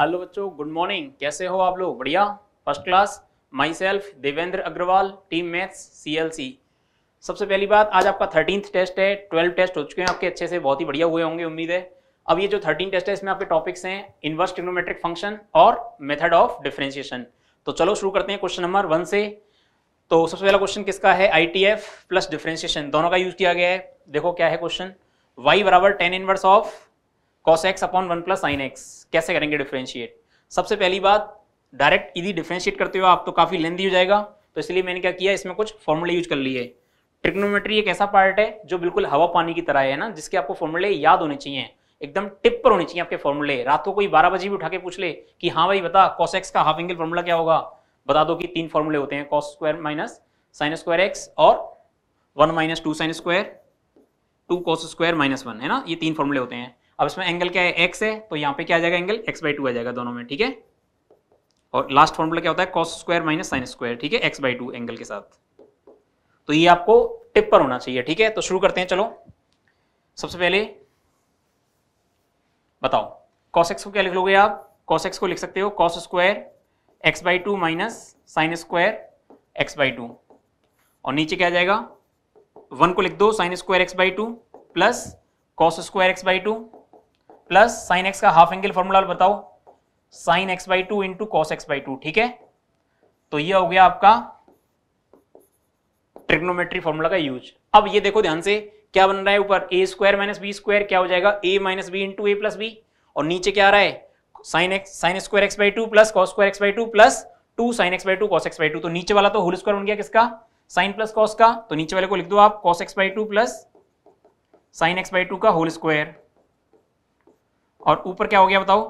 Hello बच्चों good morning कैसे हो आप लोग बढ़िया first class myself Devendra Agarwal team maths सी सबसे पहली बात आज आपका थर्टीन टेस्ट है ट्वेल्व टेस्ट हो चुके हैं आपके अच्छे से बहुत ही बढ़िया हुए होंगे उम्मीद है अब ये जो थर्टीन टेस्ट है इसमें आपके टॉपिक्स हैं इन्वर्स टिग्नोमेट्रिक फंक्शन और मेथड ऑफ डिफ्रेंशिएशन तो चलो शुरू करते हैं क्वेश्चन नंबर वन से तो सबसे पहला क्वेश्चन किसका है I T F plus differentiation दोनों का यूज किया गया है देखो क्या है क्वेश्चन वाई बराबर tan inverse of cos X upon one plus sine X कैसे करेंगे डिफ्रेंशिएट सबसे पहली बात डायरेक्ट यदि डिफ्रेंशिएट करते हो आप तो काफ़ी लेंदी हो जाएगा तो इसलिए मैंने क्या किया इसमें कुछ फॉर्मूले यूज कर लिए ट्रिग्नोमेट्री एक ऐसा पार्ट है जो बिल्कुल हवा पानी की तरह है ना जिसके आपको फॉर्मूले याद होने चाहिए एकदम टिप पर होने चाहिए आपके फॉर्मूले रात को कोई बारह बजे भी उठा के पूछ ले कि हाँ भाई बता कॉस एक्स का हाफ एंगल फॉर्मूला क्या होगा बता दो कि तीन फॉर्मूले होते हैं cos square minus sine square X और one minus two sine square two cos square minus one है ना ये तीन फॉर्मूले होते हैं अब इसमें एंगल क्या है एक्स है तो यहाँ पे क्या आ जाएगा एंगल एक्स बाई टू आ जाएगा दोनों में ठीक है और लास्ट फॉर्मूला क्या होता है cos square minus sine square ठीक है एक्स बाई टू एंगल के साथ तो ये आपको टिप पर होना चाहिए ठीक है तो शुरू करते हैं चलो सबसे पहले बताओ कॉस एक्स को क्या लिख लोगे आप कॉस एक्स को लिख सकते हो cos square X by two minus sine square X by two और नीचे क्या आ जाएगा वन को लिख दो sine square X by two plus cos square X by two plus sine x का हाफ एंगल फॉर्मूला बताओ sine X by two into cos X by two ठीक है तो ये हो गया आपका ट्रिग्नोमेट्री फॉर्मूला का यूज अब ये देखो ध्यान से क्या बन रहा है ऊपर A square minus B square क्या हो जाएगा A minus B into A plus B और नीचे क्या आ रहा है sine X sine square X by two plus cos square X by two plus two sine X by two cos X by two तो नीचे वाला तो होल स्क्वायर बन गया किसका साइन प्लस कॉस का तो नीचे वाले को लिख दो आप cos X by two plus sine X by two का होल स्क्वायर और ऊपर क्या हो गया बताओ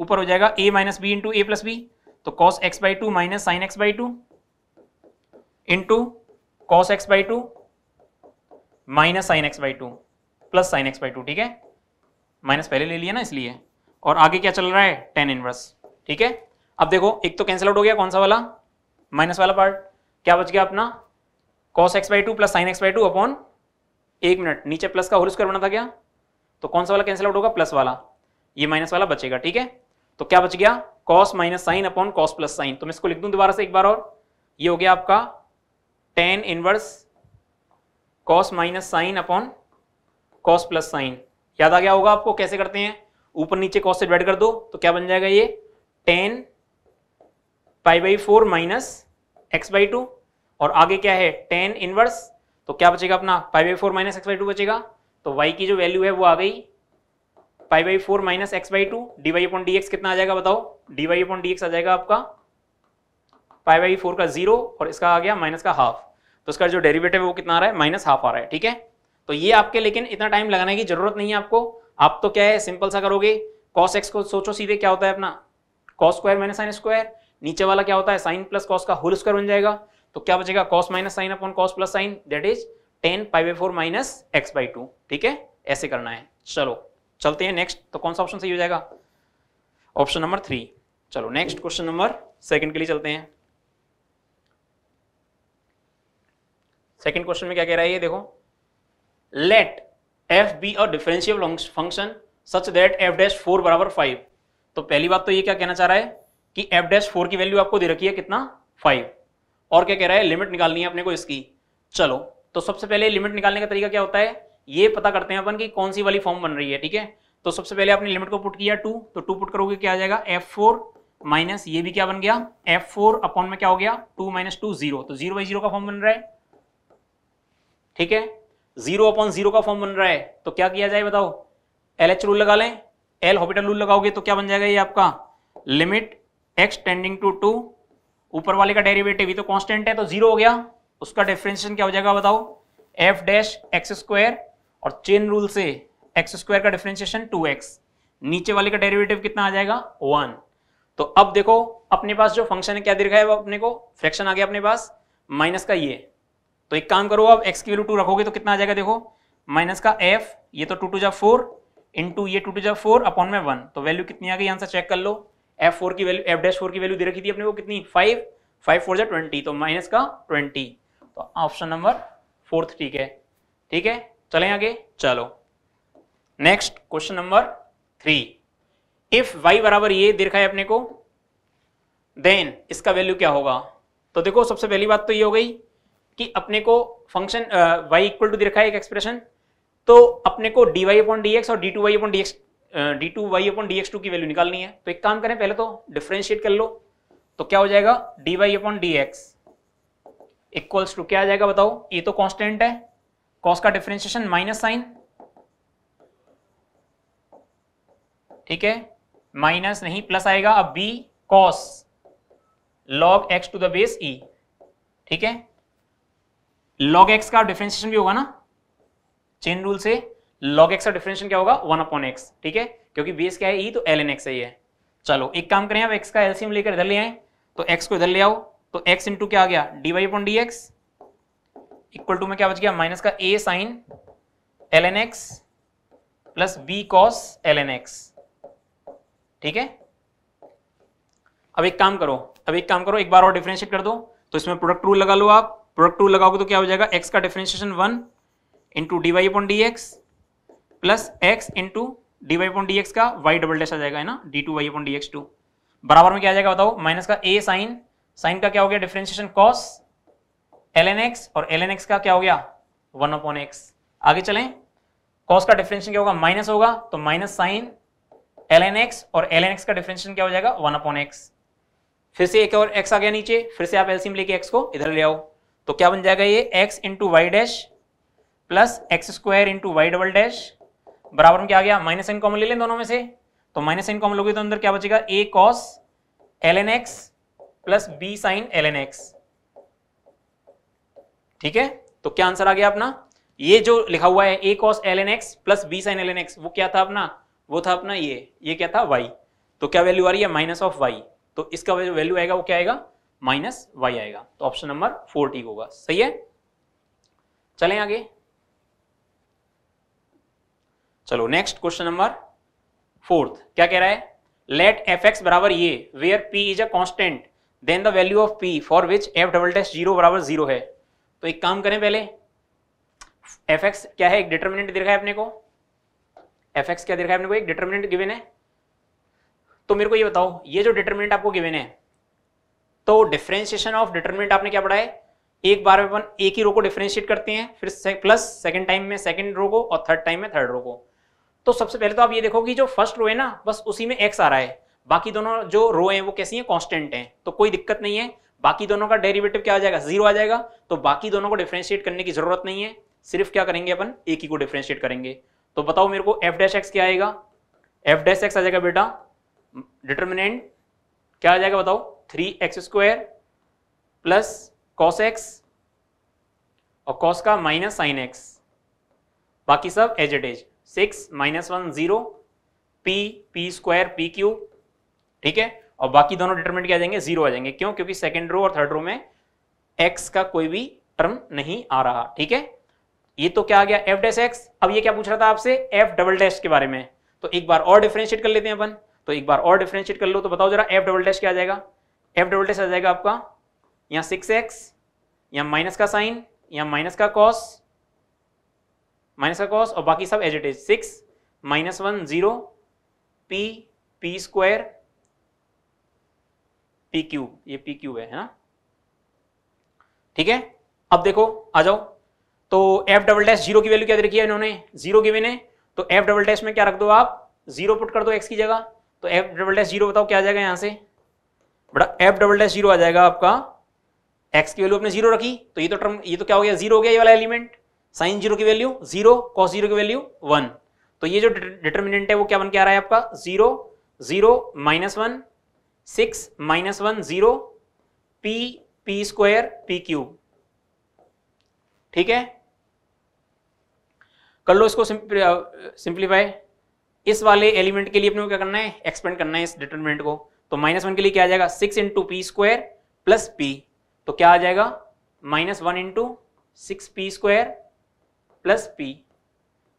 ऊपर हो जाएगा A minus B into A plus B तो cos X by two minus sine X by two into cos X by two minus sine X by two plus sine X by two ठीक है minus पहले ले लिया ना इसलिए और आगे क्या चल रहा है टेन इनवर्स ठीक है अब देखो एक तो कैंसिल आउट हो गया कौन सा वाला माइनस वाला पार्ट क्या बच गया अपना cos X by two plus sine X by two upon एक मिनट नीचे प्लस का होल स्क्वायर बना था क्या तो कौन सा वाला कैंसिल आउट होगा प्लस वाला ये माइनस वाला बचेगा ठीक है तो क्या बच गया cos minus sine upon cos plus sine तो मैं इसको लिख दूं दोबारा से एक बार और ये हो गया आपका tan inverse cos minus sine upon cos plus sine याद आ गया होगा आपको कैसे करते हैं ऊपर नीचे कॉस से डिवाइड कर दो तो क्या बन जाएगा ये tan pi by four minus X by two और आगे क्या है टेन इनवर्स तो क्या बचेगा अपना pi by four minus X by two बचेगा तो वाई की जो वैल्यू है वो आ गई five by four minus X by two D Y upon D X कितना आ जाएगा बताओ D Y upon D X आ जाएगा आपका फाइव बाई फोर का जीरो और इसका आ गया माइनस का हाफ तो इसका जो डेरिवेटिव है वो कितना आ रहा है माइनस हाफ आ रहा है ठीक है तो ये आपके लेकिन इतना टाइम लगाने की जरूरत नहीं है आपको आप तो क्या है सिंपल सा करोगे कॉस एक्स को सोचो सीधे क्या होता है अपना cos square minus sine square नीचे वाला क्या होता है साइन प्लस कॉस का होल स्क्वायर बन जाएगा तो क्या बचेगा cos minus sine upon cos plus sine that is tan pi by four minus X by two ठीक है ऐसे करना है चलो चलते हैं नेक्स्ट तो कौन सा ऑप्शन सही हो जाएगा ऑप्शन नंबर थ्री चलो नेक्स्ट क्वेश्चन नंबर सेकंड के लिए चलते हैं सेकंड क्वेश्चन में क्या कह रहा है ये देखो लेट एफ बी और differential function such that f dash four बराबर फाइव तो पहली बात तो ये क्या कहना चाह रहा है कि एफ डैश फोर की वैल्यू आपको दे रखी है कितना फाइव और क्या कह रहा है लिमिट निकालनी है अपने को इसकी चलो तो सबसे पहले लिमिट निकालने का तरीका क्या होता है ये पता करते हैं अपन कि कौन सी वाली फॉर्म बन रही है ठीक है तो सबसे पहले आपने लिमिट को पुट किया टू तो टू पुट करोगे क्या आ जाएगा एफ फोर माइनस ये भी क्या बन गया एफ फोर अपॉन में क्या हो गया टू माइनस टू जीरो तो जीरो बाई जीरो का फॉर्म बन रहा है ठीक है जीरो अपॉन जीरो का फॉर्म बन रहा है तो क्या किया जाए बताओ एल एच रूल लगा लें एल हॉपिटल रूल लगाओगे तो क्या बन जाएगा ये आपका limit x tending to two ऊपर वाले का डेरिवेटिव तो कॉन्स्टेंट है तो जीरो हो गया उसका डिफरेंशिएशन क्या हो जाएगा बताओ एफ डैश एक्स स्क्वायर और चेन रूल से एक्स स्क्वायर का डिफरेंशिएशन टू एक्स नीचे वाले का डेरिवेटिव कितना आ जाएगा वन तो अब देखो अपने पास जो फंक्शन है क्या दिखा है वो अपने को फ्रैक्शन आ गया अपने पास माइनस का ये तो एक काम करो अब एक्स की वैल्यू टू रखोगे तो कितना आ जाएगा देखो माइनस का एफ ये तो टू टू जा फोर इंटू ये टू टू जा फोर अपॉन में वन तो वैल्यू कितनी आ गई आंसर चेक कर लो एफ फोर की वैल्यू एफ डैश फोर की वैल्यू दे रखी थी अपने को कितनी फाइव फाइव फोर जा ट्वेंटी तो माइनस का ट्वेंटी तो ऑप्शन नंबर फोर्थ ठीक है ठीक है चलें आगे चलो next question number three if y बराबर ये देखा है अपने को देन इसका वैल्यू क्या होगा तो देखो सबसे पहली बात तो ये हो गई कि अपने को फंक्शन वाई इक्वल टू दिखा है एक एक्सप्रेशन तो अपने को d Y upon D x और d two y upon D x d two y upon D x two की वैल्यू निकालनी है तो एक काम करें पहले तो डिफ्रेंशिएट कर लो तो क्या हो जाएगा d Y upon D x equals to क्या आ जाएगा बताओ ये तो कॉन्स्टेंट है कॉस का डिफरेंशिएशन माइनस साइन ठीक है माइनस नहीं प्लस आएगा अब b cos log x to the base e ठीक है लॉग एक्स का डिफ्रेंशिएशन भी होगा ना चेन रूल से लॉग एक्स का डिफरेंशिएशन क्या होगा वन अपॉन एक्स ठीक है क्योंकि बेस क्या है ई e तो एल एन एक्स है चलो एक काम करें अब एक्स का एलसीएम लेकर इधर ले आए तो एक्स को इधर ले आओ तो एक्स इंटू क्या आ गया d Y upon D x equal to में क्या बच गया माइनस का a sine l n x plus b cos l n x ठीक है अब एक काम करो अब एक काम करो एक बार और डिफ्रेंशिएट कर दो तो इसमें प्रोडक्ट रूल लगा लो आप प्रोडक्ट रूल लगाओगे तो क्या हो जाएगा एक्स का differentiation one into d Y upon D x plus x into d Y upon D x का वाई डबल डैश आ जाएगा है ना d two y upon D x two बराबर में क्या आ जाएगा बताओ माइनस का ए साइन साइन का क्या हो गया differentiation cos l n x और एल एन एक्स का क्या हो गया वन अपॉन एक्स आगे चलें कॉस का डिफरेंशिएशन क्या होगा माइनस होगा तो minus sine l n x और एल एन एक्स का डिफरेंशिएशन क्या हो जाएगा वन अपॉन एक्स फिर से एक और एक्स आ गया नीचे फिर से आप एलसीएम लेके एक्स को इधर ले आओ तो क्या बन जाएगा ये x into y dash plus x square into y double dash बराबर में क्या आ गया माइनस एन कॉमन ले लें दोनों में से तो माइनस एन कॉमन लोगे तो अंदर क्या बचेगा a cos l n x plus b sine l n x ठीक है तो क्या आंसर आ गया अपना ये जो लिखा हुआ है a cos l n x plus b sine l n x वो क्या था अपना वो था अपना ये ये क्या था वाई तो क्या वैल्यू आ रही है माइनस ऑफ वाई तो इसका जो वैल्यू आएगा वो क्या आएगा माइनस वाई आएगा तो ऑप्शन नंबर फोर ठीक होगा सही है चलें आगे चलो नेक्स्ट क्वेश्चन नंबर फोर्थ क्या कह रहा है लेट एफ एक्स बराबर ये where p is a constant then the value of p for which f double dash zero बराबर जीरो है तो एक काम करें पहले एफ एक्स क्या है एक डिटर्मिनेंट दिखा है अपने को एफ एक्स क्या दिखा है अपने को एक डिटर्मिनेंट गिवेन है तो मेरे को ये बताओ ये जो डिटर्मिनेंट आपको गिवेन है तो डिफरेंशिएशन ऑफ डिटर्मिनेंट आपने क्या पढ़ा है एक बार में अपन एक ही रो को डिफरेंशिएट करते हैं फिर से, प्लस सेकंड टाइम में सेकंड रो को और थर्ड टाइम में थर्ड रो को तो सबसे पहले तो आप ये देखो कि जो फर्स्ट रो है ना बस उसी में एक्स आ रहा है बाकी दोनों जो रो हैं वो कैसी हैं कांस्टेंट हैं तो कोई दिक्कत नहीं है बाकी दोनों का डेरिवेटिव क्या आ जाएगा जीरो आ जाएगा तो बाकी दोनों को डिफ्रेंशिएट करने की जरूरत नहीं है सिर्फ क्या करेंगे अपन एक ही को डिफ्रेंशिएट करेंगे तो बताओ मेरे को एफ डैश एक्स क्या आएगा एफ डैश एक्स आ जाएगा बेटा डिटर्मिनेंट क्या आ जाएगा बताओ three x square plus cos x और कॉस का माइनस साइन एक्स बाकी सब as it is six minus one zero p p square p cube ठीक है और बाकी दोनों डिटरमिनेंट क्या आ जाएंगे जीरो आ जाएंगे क्यों क्योंकि सेकेंड रो और थर्ड रो में एक्स का कोई भी टर्म नहीं आ रहा ठीक है ये तो क्या आ गया एफ डैश एक्स अब ये क्या पूछ रहा था आपसे एफ डबल डैश के बारे में तो एक बार और डिफ्रेंशिएट कर लेते हैं अपन तो एक बार और डिफ्रेंशिएट कर लो तो बताओ जरा एफ डबल डैश क्या आ जाएगा एफ डबल डैश आ जाएगा आपका यहां सिक्स एक्स यहाँ माइनस का साइन या माइनस का कॉस माइनस का कॉस और बाकी सब as it is six minus one zero p p square PQ ये PQ है, है ना ठीक है अब देखो आ जाओ तो F डबल डैश जीरो की वैल्यू क्या रखी है इन्होंने जीरो गिवन है तो F डबल डैश में क्या रख दो आप जीरो पुट कर दो X की जगह तो F डबल डैश जीरो बताओ क्या आ जाएगा यहां से बड़ा F डबल डैश जीरो आ जाएगा आपका X की वैल्यू आपने जीरो रखी तो ये तो टर्म ये तो क्या हो गया जीरो हो गया ये वाला एलिमेंट साइन जीरो की वैल्यू जीरो कॉस जीरो की वैल्यू वन तो ये जो डिटर्मिनेंट है वो क्या बन के आ रहा है आपका zero zero minus one six minus one zero p p square p cube ठीक है कर लो इसको सिंप्लीफाई इस वाले एलिमेंट के लिए अपने को क्या करना है एक्सपेंड करना है इस डिटर्मिनेंट को तो माइनस वन के लिए क्या आ जाएगा six into p square plus p तो क्या आ जाएगा minus one into six p square plus p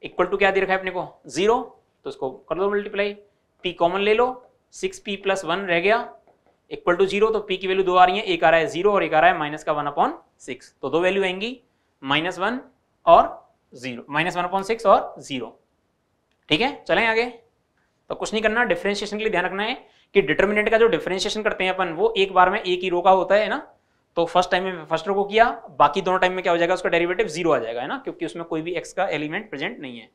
equal to क्या दे रखा है अपने को जीरो तो इसको कर लो मल्टीप्लाई पी कॉमन ले लो सिक्स पी प्लस वन रह गया इक्वल टू जीरो तो पी की वैल्यू दो आ रही है एक आ रहा है जीरो और एक आ रहा है माइनस का वन अपॉन सिक्स तो दो वैल्यू आएंगी माइनस वन और zero minus one upon six और जीरो ठीक है चलें आगे तो कुछ नहीं करना डिफ्रेंशिएशन के लिए ध्यान रखना है कि डिटर्मिनेंट का जो डिफरेंशिएशन करते हैं अपन वो एक बार में एक ही रो का होता है ना तो फर्स्ट टाइम में फर्स्ट रो को किया बाकी दोनों टाइम में क्या हो जाएगा उसका डेरिवेटिव जीरो आ जाएगा है ना क्योंकि उसमें कोई भी एक्स का एलिमेंट प्रेजेंट नहीं है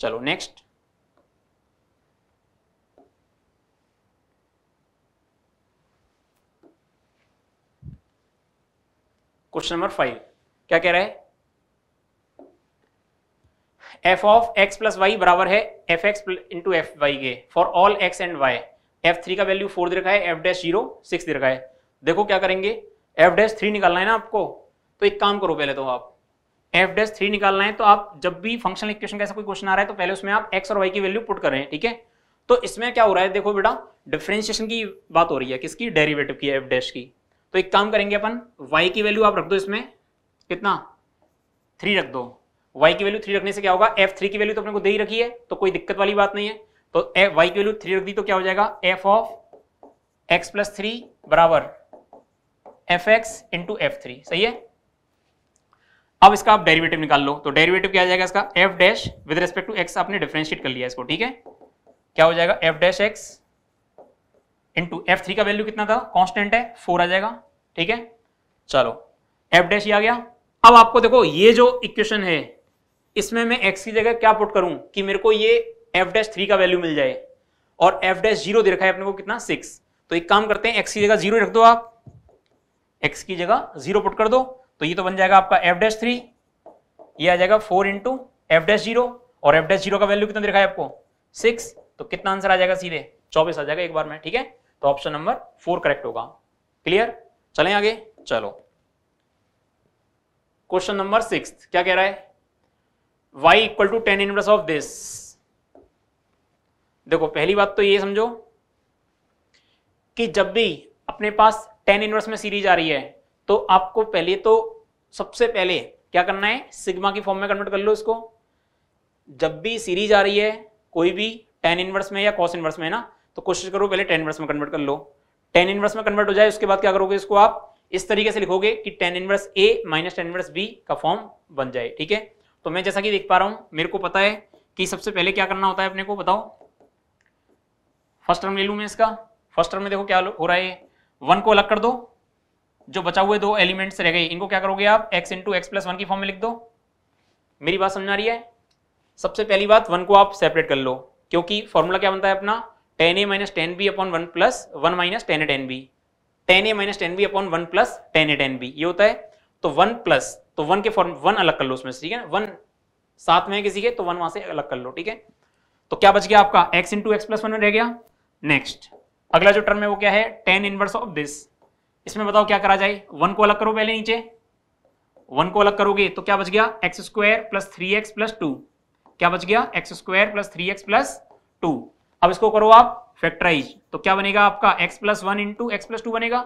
चलो नेक्स्ट क्वेश्चन नंबर फाइव क्या कह रहा है f of x plus y बराबर है f x into f y के for all x and y f three का वैल्यू फोर दे रखा है एफ डैश जीरो सिक्स दे रखा है देखो क्या करेंगे एफ डैश थ्री निकालना है ना आपको तो एक काम करो पहले तो आप एफ डैश थ्री निकालना है तो आप जब भी फंक्शनल इक्वेशन का ऐसा कोई क्वेश्चन आ रहा है तो पहले उसमें आप एक्स और वाई की वैल्यू पुट करें ठीक है तो इसमें क्या हो रहा है देखो बेटा डिफ्रेंशिएशन की बात हो रही है किसकी डेरिवेटिव की एफ डैश की तो एक काम करेंगे अपन y की वैल्यू आप रख दो इसमें कितना थ्री रख दो y की वैल्यू थ्री रखने से क्या होगा एफ थ्री की वैल्यू तो अपने को दे ही रखी है तो कोई दिक्कत वाली बात नहीं है तो y की वैल्यू थ्री रख दी तो क्या हो जाएगा f of x plus three बराबर f x into f three सही है अब इसका आप डेरिवेटिव निकाल लो तो डेरिवेटिव क्या आ जाएगा इसका f dash with respect to x आपने डिफ्रेंशिएट कर लिया इसको ठीक है क्या हो जाएगा f dash x into f three का वैल्यू कितना था कॉन्स्टेंट है फोर आ जाएगा ठीक है चलो एफ डैश आ गया अब आपको देखो ये जो इक्वेशन है इसमें मैं एक्स की जगह क्या पुट करूं कि मेरे को ये एफ डैश थ्री का वैल्यू मिल जाए और एफ डैश जीरो दे रखा है अपने को कितना सिक्स तो एक काम करते हैं एक्स की जगह जीरो रख दो आप एक्स की जगह जीरो पुट कर दो तो ये तो बन जाएगा आपका एफ डैश थ्री ये आ जाएगा four into f dash zero और एफ डैश जीरो का वैल्यू कितना दे रखा है आपको सिक्स तो कितना आंसर आ जाएगा सीधे चौबीस आ जाएगा एक बार में ठीक है तो ऑप्शन नंबर फोर करेक्ट होगा क्लियर चलें आगे चलो क्वेश्चन नंबर सिक्स क्या कह रहा है y equal to tan inverse of this देखो पहली बात तो ये समझो कि जब भी अपने पास टेन इनवर्स में सीरीज आ रही है तो आपको पहले तो सबसे पहले क्या करना है सिग्मा की फॉर्म में कन्वर्ट कर लो इसको जब भी सीरीज आ रही है कोई भी टेन इनवर्स में या कॉस इनवर्स में ना तो कोशिश करो पहले टेन इनवर्स में कन्वर्ट कर लो टेन इनवर्स में कन्वर्ट हो जाए उसके बाद क्या करोगे इसको आप इस तरीके से लिखोगे कि टेन इनवर्स ए माइनस टेन इनवर्स बी का फॉर्म बन जाए ठीक है तो मैं जैसा कि देख पा रहा हूँ मेरे को पता है कि सबसे पहले क्या करना होता है अपने को बताओ फर्स्ट टर्म ले लू मैं इसका फर्स्ट टर्म में देखो क्या हो रहा है वन को अलग कर दो जो बचा हुए दो एलिमेंट्स रह गए इनको क्या करोगे आप x into x plus one की फॉर्म में लिख दो मेरी बात समझ आ रही है सबसे पहली बात वन को आप सेपरेट कर लो क्योंकि फॉर्मूला क्या बनता है अपना tan a minus tan b upon one plus one minus tan a tan b tan a minus tan b upon one plus tan a tan b ये होता है तो वन प्लस तो वन के फॉर्म वन अलग कर लो उसमें ठीक है वन साथ में है किसी के तो वन वहां से अलग कर लो ठीक है तो क्या बच गया आपका x into x plus one रह गया नेक्स्ट अगला जो टर्म है वो क्या है टेन इनवर्स ऑफ दिस इसमें बताओ क्या करा जाए वन को अलग करो पहले नीचे वन को अलग करोगे तो क्या बच गया x square plus three x plus two क्या बच गया x square plus three x plus two अब इसको करो आप फैक्टराइज तो क्या बनेगा आपका x plus one into x plus two बनेगा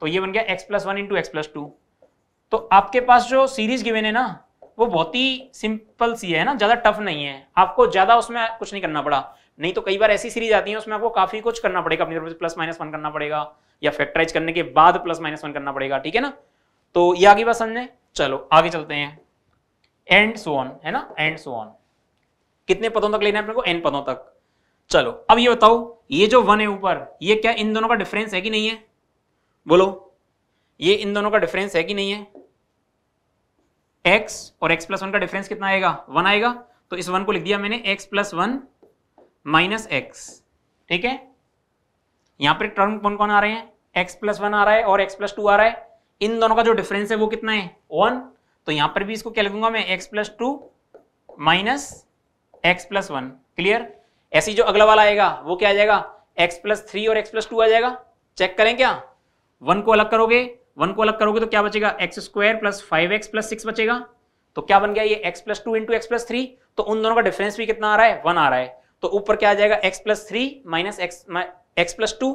तो ये बन गया x plus one into x plus two तो आपके पास जो सीरीज गिवन है ना वो बहुत ही सिंपल सी है ना ज़्यादा टफ नहीं है आपको ज़्यादा उसमें कुछ नहीं करना पड़ा नहीं तो कई बार ऐसी सीरीज आती है उसमें आपको काफ़ी कुछ करना पड़ेगा अपनी तरफ से प्लस माइनस वन करना पड़ेगा या फैक्टराइज करने के बाद प्लस माइनस वन करना पड़ेगा ठीक है ना तो ये आगे बात समझें चलो आगे चलते हैं एंड सो ऑन है ना एंड सो ऑन कितने पदों तक लेना है अपने को एन पदों तक चलो अब ये बताओ ये जो वन है ऊपर ये क्या इन दोनों का डिफरेंस है कि नहीं है बोलो ये इन दोनों का डिफरेंस है कि नहीं है एक्स और एक्स प्लस वन का डिफरेंस कितना आएगा वन आएगा तो इस वन को लिख दिया मैंने x plus one minus x ठीक है यहां पर टर्म कौन कौन आ रहे हैं एक्स प्लस वन आ रहा है और एक्स प्लस टू आ रहा है इन दोनों का जो डिफरेंस है वो कितना है वन तो यहां पर भी इसको क्या लिखूंगा मैं x plus two minus x plus one clear ऐसी जो अगला वाला आएगा वो क्या आ जाएगा एक्स प्लस थ्री और एक्स प्लस टू आ जाएगा चेक करें क्या वन को अलग करोगे वन को अलग करोगे तो क्या बचेगा x square plus five x plus six बचेगा तो क्या बन गया ये x plus two into x plus three तो उन दोनों का डिफरेंस भी कितना आ रहा है वन आ रहा है तो ऊपर क्या आ जाएगा x plus three minus x x plus two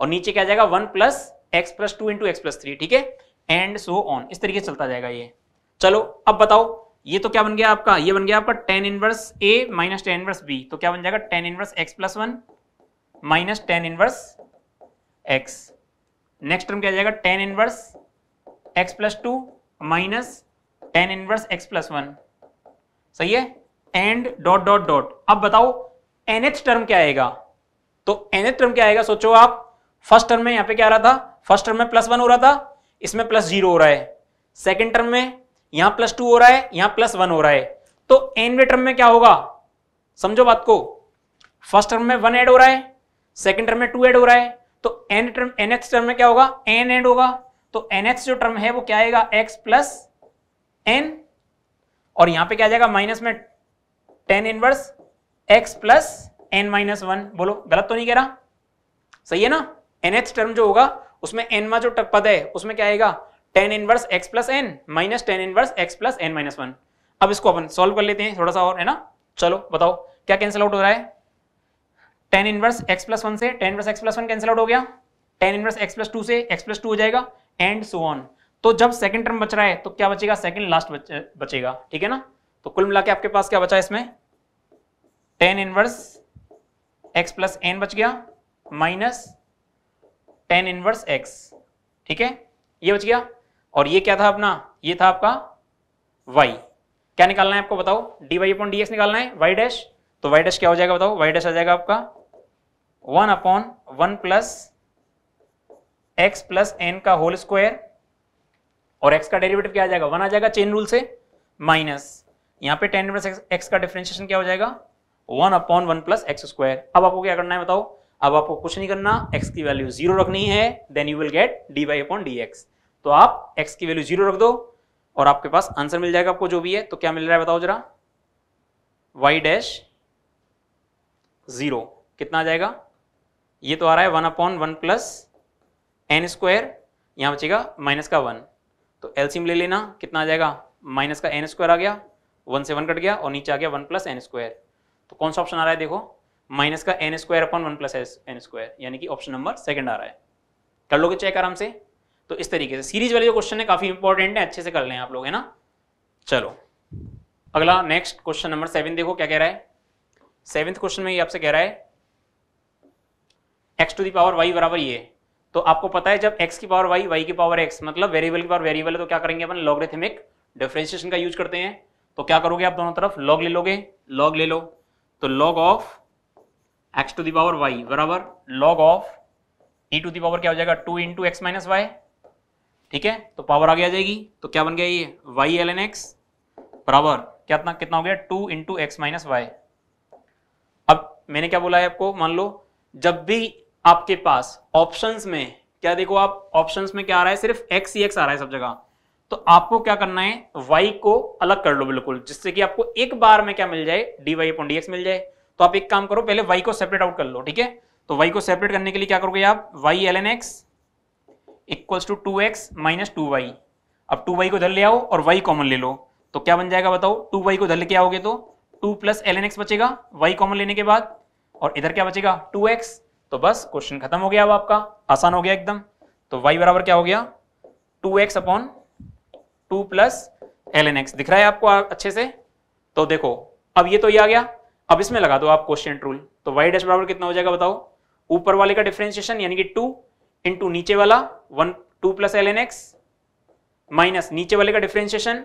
और नीचे क्या आ जाएगा one plus x plus two into x plus three ठीक है एंड सो ऑन इस तरीके से चलता जाएगा ये चलो अब बताओ ये तो क्या बन गया आपका ये बन गया आपका टेन इनवर्स ए माइनस टेन इनवर्स बी तो क्या बन जाएगा tan inverse x plus one minus tan inverse x next term क्या जाएगा tan inverse x plus two minus tan inverse x plus one सही है एंड डॉट डॉट डॉट अब बताओ एनएच टर्म क्या आएगा तो एनएच टर्म क्या आएगा सोचो आप फर्स्ट टर्म में यहां पे क्या आ रहा था फर्स्ट टर्म में प्लस वन हो रहा था इसमें प्लस जीरो हो रहा है सेकेंड टर्म में यहां प्लस टू हो रहा है यहां प्लस वन हो रहा है तो एनवे टर्म में क्या होगा समझो बात को फर्स्ट टर्म में वन एड हो रहा है सेकेंड टर्म में टू एड हो रहा है तो n term n x term में क्या होगा एन एड होगा तो एन एक्स जो टर्म है वो क्या आएगा एक्स प्लस एन और यहां पे क्या जाएगा माइनस में tan inverse x plus n minus one बोलो गलत तो नहीं कह रहा सही है ना एन एक्स टर्म जो होगा उसमें एन मा जो पद है उसमें क्या आएगा tan inverse x plus n minus tan inverse x plus n minus one अब इसको अपन सॉल्व कर लेते हैं थोड़ा सा और है ना चलो बताओ क्या कैंसिल आउट हो रहा है tan inverse x plus one से tan inverse x plus one cancel out हो गया tan inverse x plus two से एक्स प्लस टू हो जाएगा एंड सो ऑन तो जब सेकंड टर्म बच रहा है तो क्या बचेगा सेकंड लास्ट बचेगा ठीक है ना तो कुल मिला के आपके पास क्या बचा इसमें tan inverse x plus n बच गया माइनस टेन इनवर्स एक्स ठीक है ये बच गया और ये क्या था अपना ये था आपका वाई क्या निकालना है आपको बताओ D Y upon D x निकालना है वाई डैश तो वाई डैश क्या हो जाएगा बताओ वाई डैश आ जाएगा आपका one upon one plus x plus n का होल स्क्वायर और एक्स का डेरिवेटिव क्या आ जाएगा वन आ जाएगा चेन रूल से माइनस यहाँ पे टेन प्लस एक्स का डिफरेंशिएशन क्या हो जाएगा one upon one plus x square अब आपको क्या करना है बताओ अब आपको कुछ नहीं करना एक्स की वैल्यू जीरो रखनी है then you will get d Y upon D x तो आप एक्स की वैल्यू जीरो रख दो और आपके पास आंसर मिल जाएगा आपको जो भी है तो क्या मिल रहा है बताओ जरा y डैश जीरो कितना आ जाएगा ये तो आ रहा है one upon one plus n square यहां बचेगा माइनस का वन तो एलसीएम ले लेना कितना आ जाएगा माइनस का एन स्क्वायर आ गया वन से वन कट गया और नीचे आ गया वन प्लस एन स्क्वायर तो कौन सा ऑप्शन आ रहा है देखो माइनस का n square upon one plus n square यानी कि ऑप्शन नंबर सेकंड आ रहा है कर लोगे चेक आराम से तो इस तरीके से सीरीज वाले जो क्वेश्चन है काफ़ी इंपॉर्टेंट है अच्छे से कर लें आप लोग है ना चलो अगला नेक्स्ट क्वेश्चन नंबर सेवन देखो क्या कह रहा है सेवेंथ क्वेश्चन में ये आपसे कह रहा है x to the power y बराबर ये तो आपको पता है जब एक्स की पावर वाई वाई की पावर एक्स मतलब वेरिएबल की पावर वेरिएबल है तो क्या करेंगे अपन लॉगरिथमिक डिफ्रेंशिएशन का यूज करते हैं तो क्या करोगे आप दोनों तरफ लॉग ले लोगे लॉग ले लो तो log of x to the power y बराबर log of e to the power क्या हो जाएगा two into x minus y ठीक है तो पावर आगे आ जाएगी तो क्या बन गया ये वाई एल एन एक्स बराबर कितना कितना हो गया two into x minus y अब मैंने क्या बोला है आपको मान लो जब भी आपके पास ऑप्शन में क्या देखो आप ऑप्शन में क्या आ रहा है सिर्फ एक्स ही एक्स आ रहा है सब जगह तो आपको क्या करना है वाई को अलग कर लो बिल्कुल जिससे कि आपको एक बार में क्या मिल जाए डी वाई अपॉन dx मिल जाए तो आप एक काम करो पहले वाई को सेपरेट आउट कर लो ठीक है तो वाई को सेपरेट करने के लिए क्या करोगे आप y l n x equals to two x minus two y अब टू वाई को धर ले आओ और वाई कॉमन ले लो तो क्या बन जाएगा बताओ टू वाई को धर लेके आओगे तो two plus l n x बचेगा वाई कॉमन लेने के बाद और इधर क्या बचेगा टू एक्स तो बस क्वेश्चन खत्म हो गया अब आपका आसान हो गया एकदम तो वाई बराबर क्या हो गया two x upon two plus l n x दिख रहा है आपको अच्छे से तो देखो अब ये तो ये आ गया अब इसमें लगा दो आप क्वेश्चन रूल तो वाई डैश बराबर कितना हो जाएगा बताओ ऊपर वाले का डिफ्रेंसिएशन यानी कि टू इंटू नीचे वाला one two plus l n x minus नीचे वाले का differentiation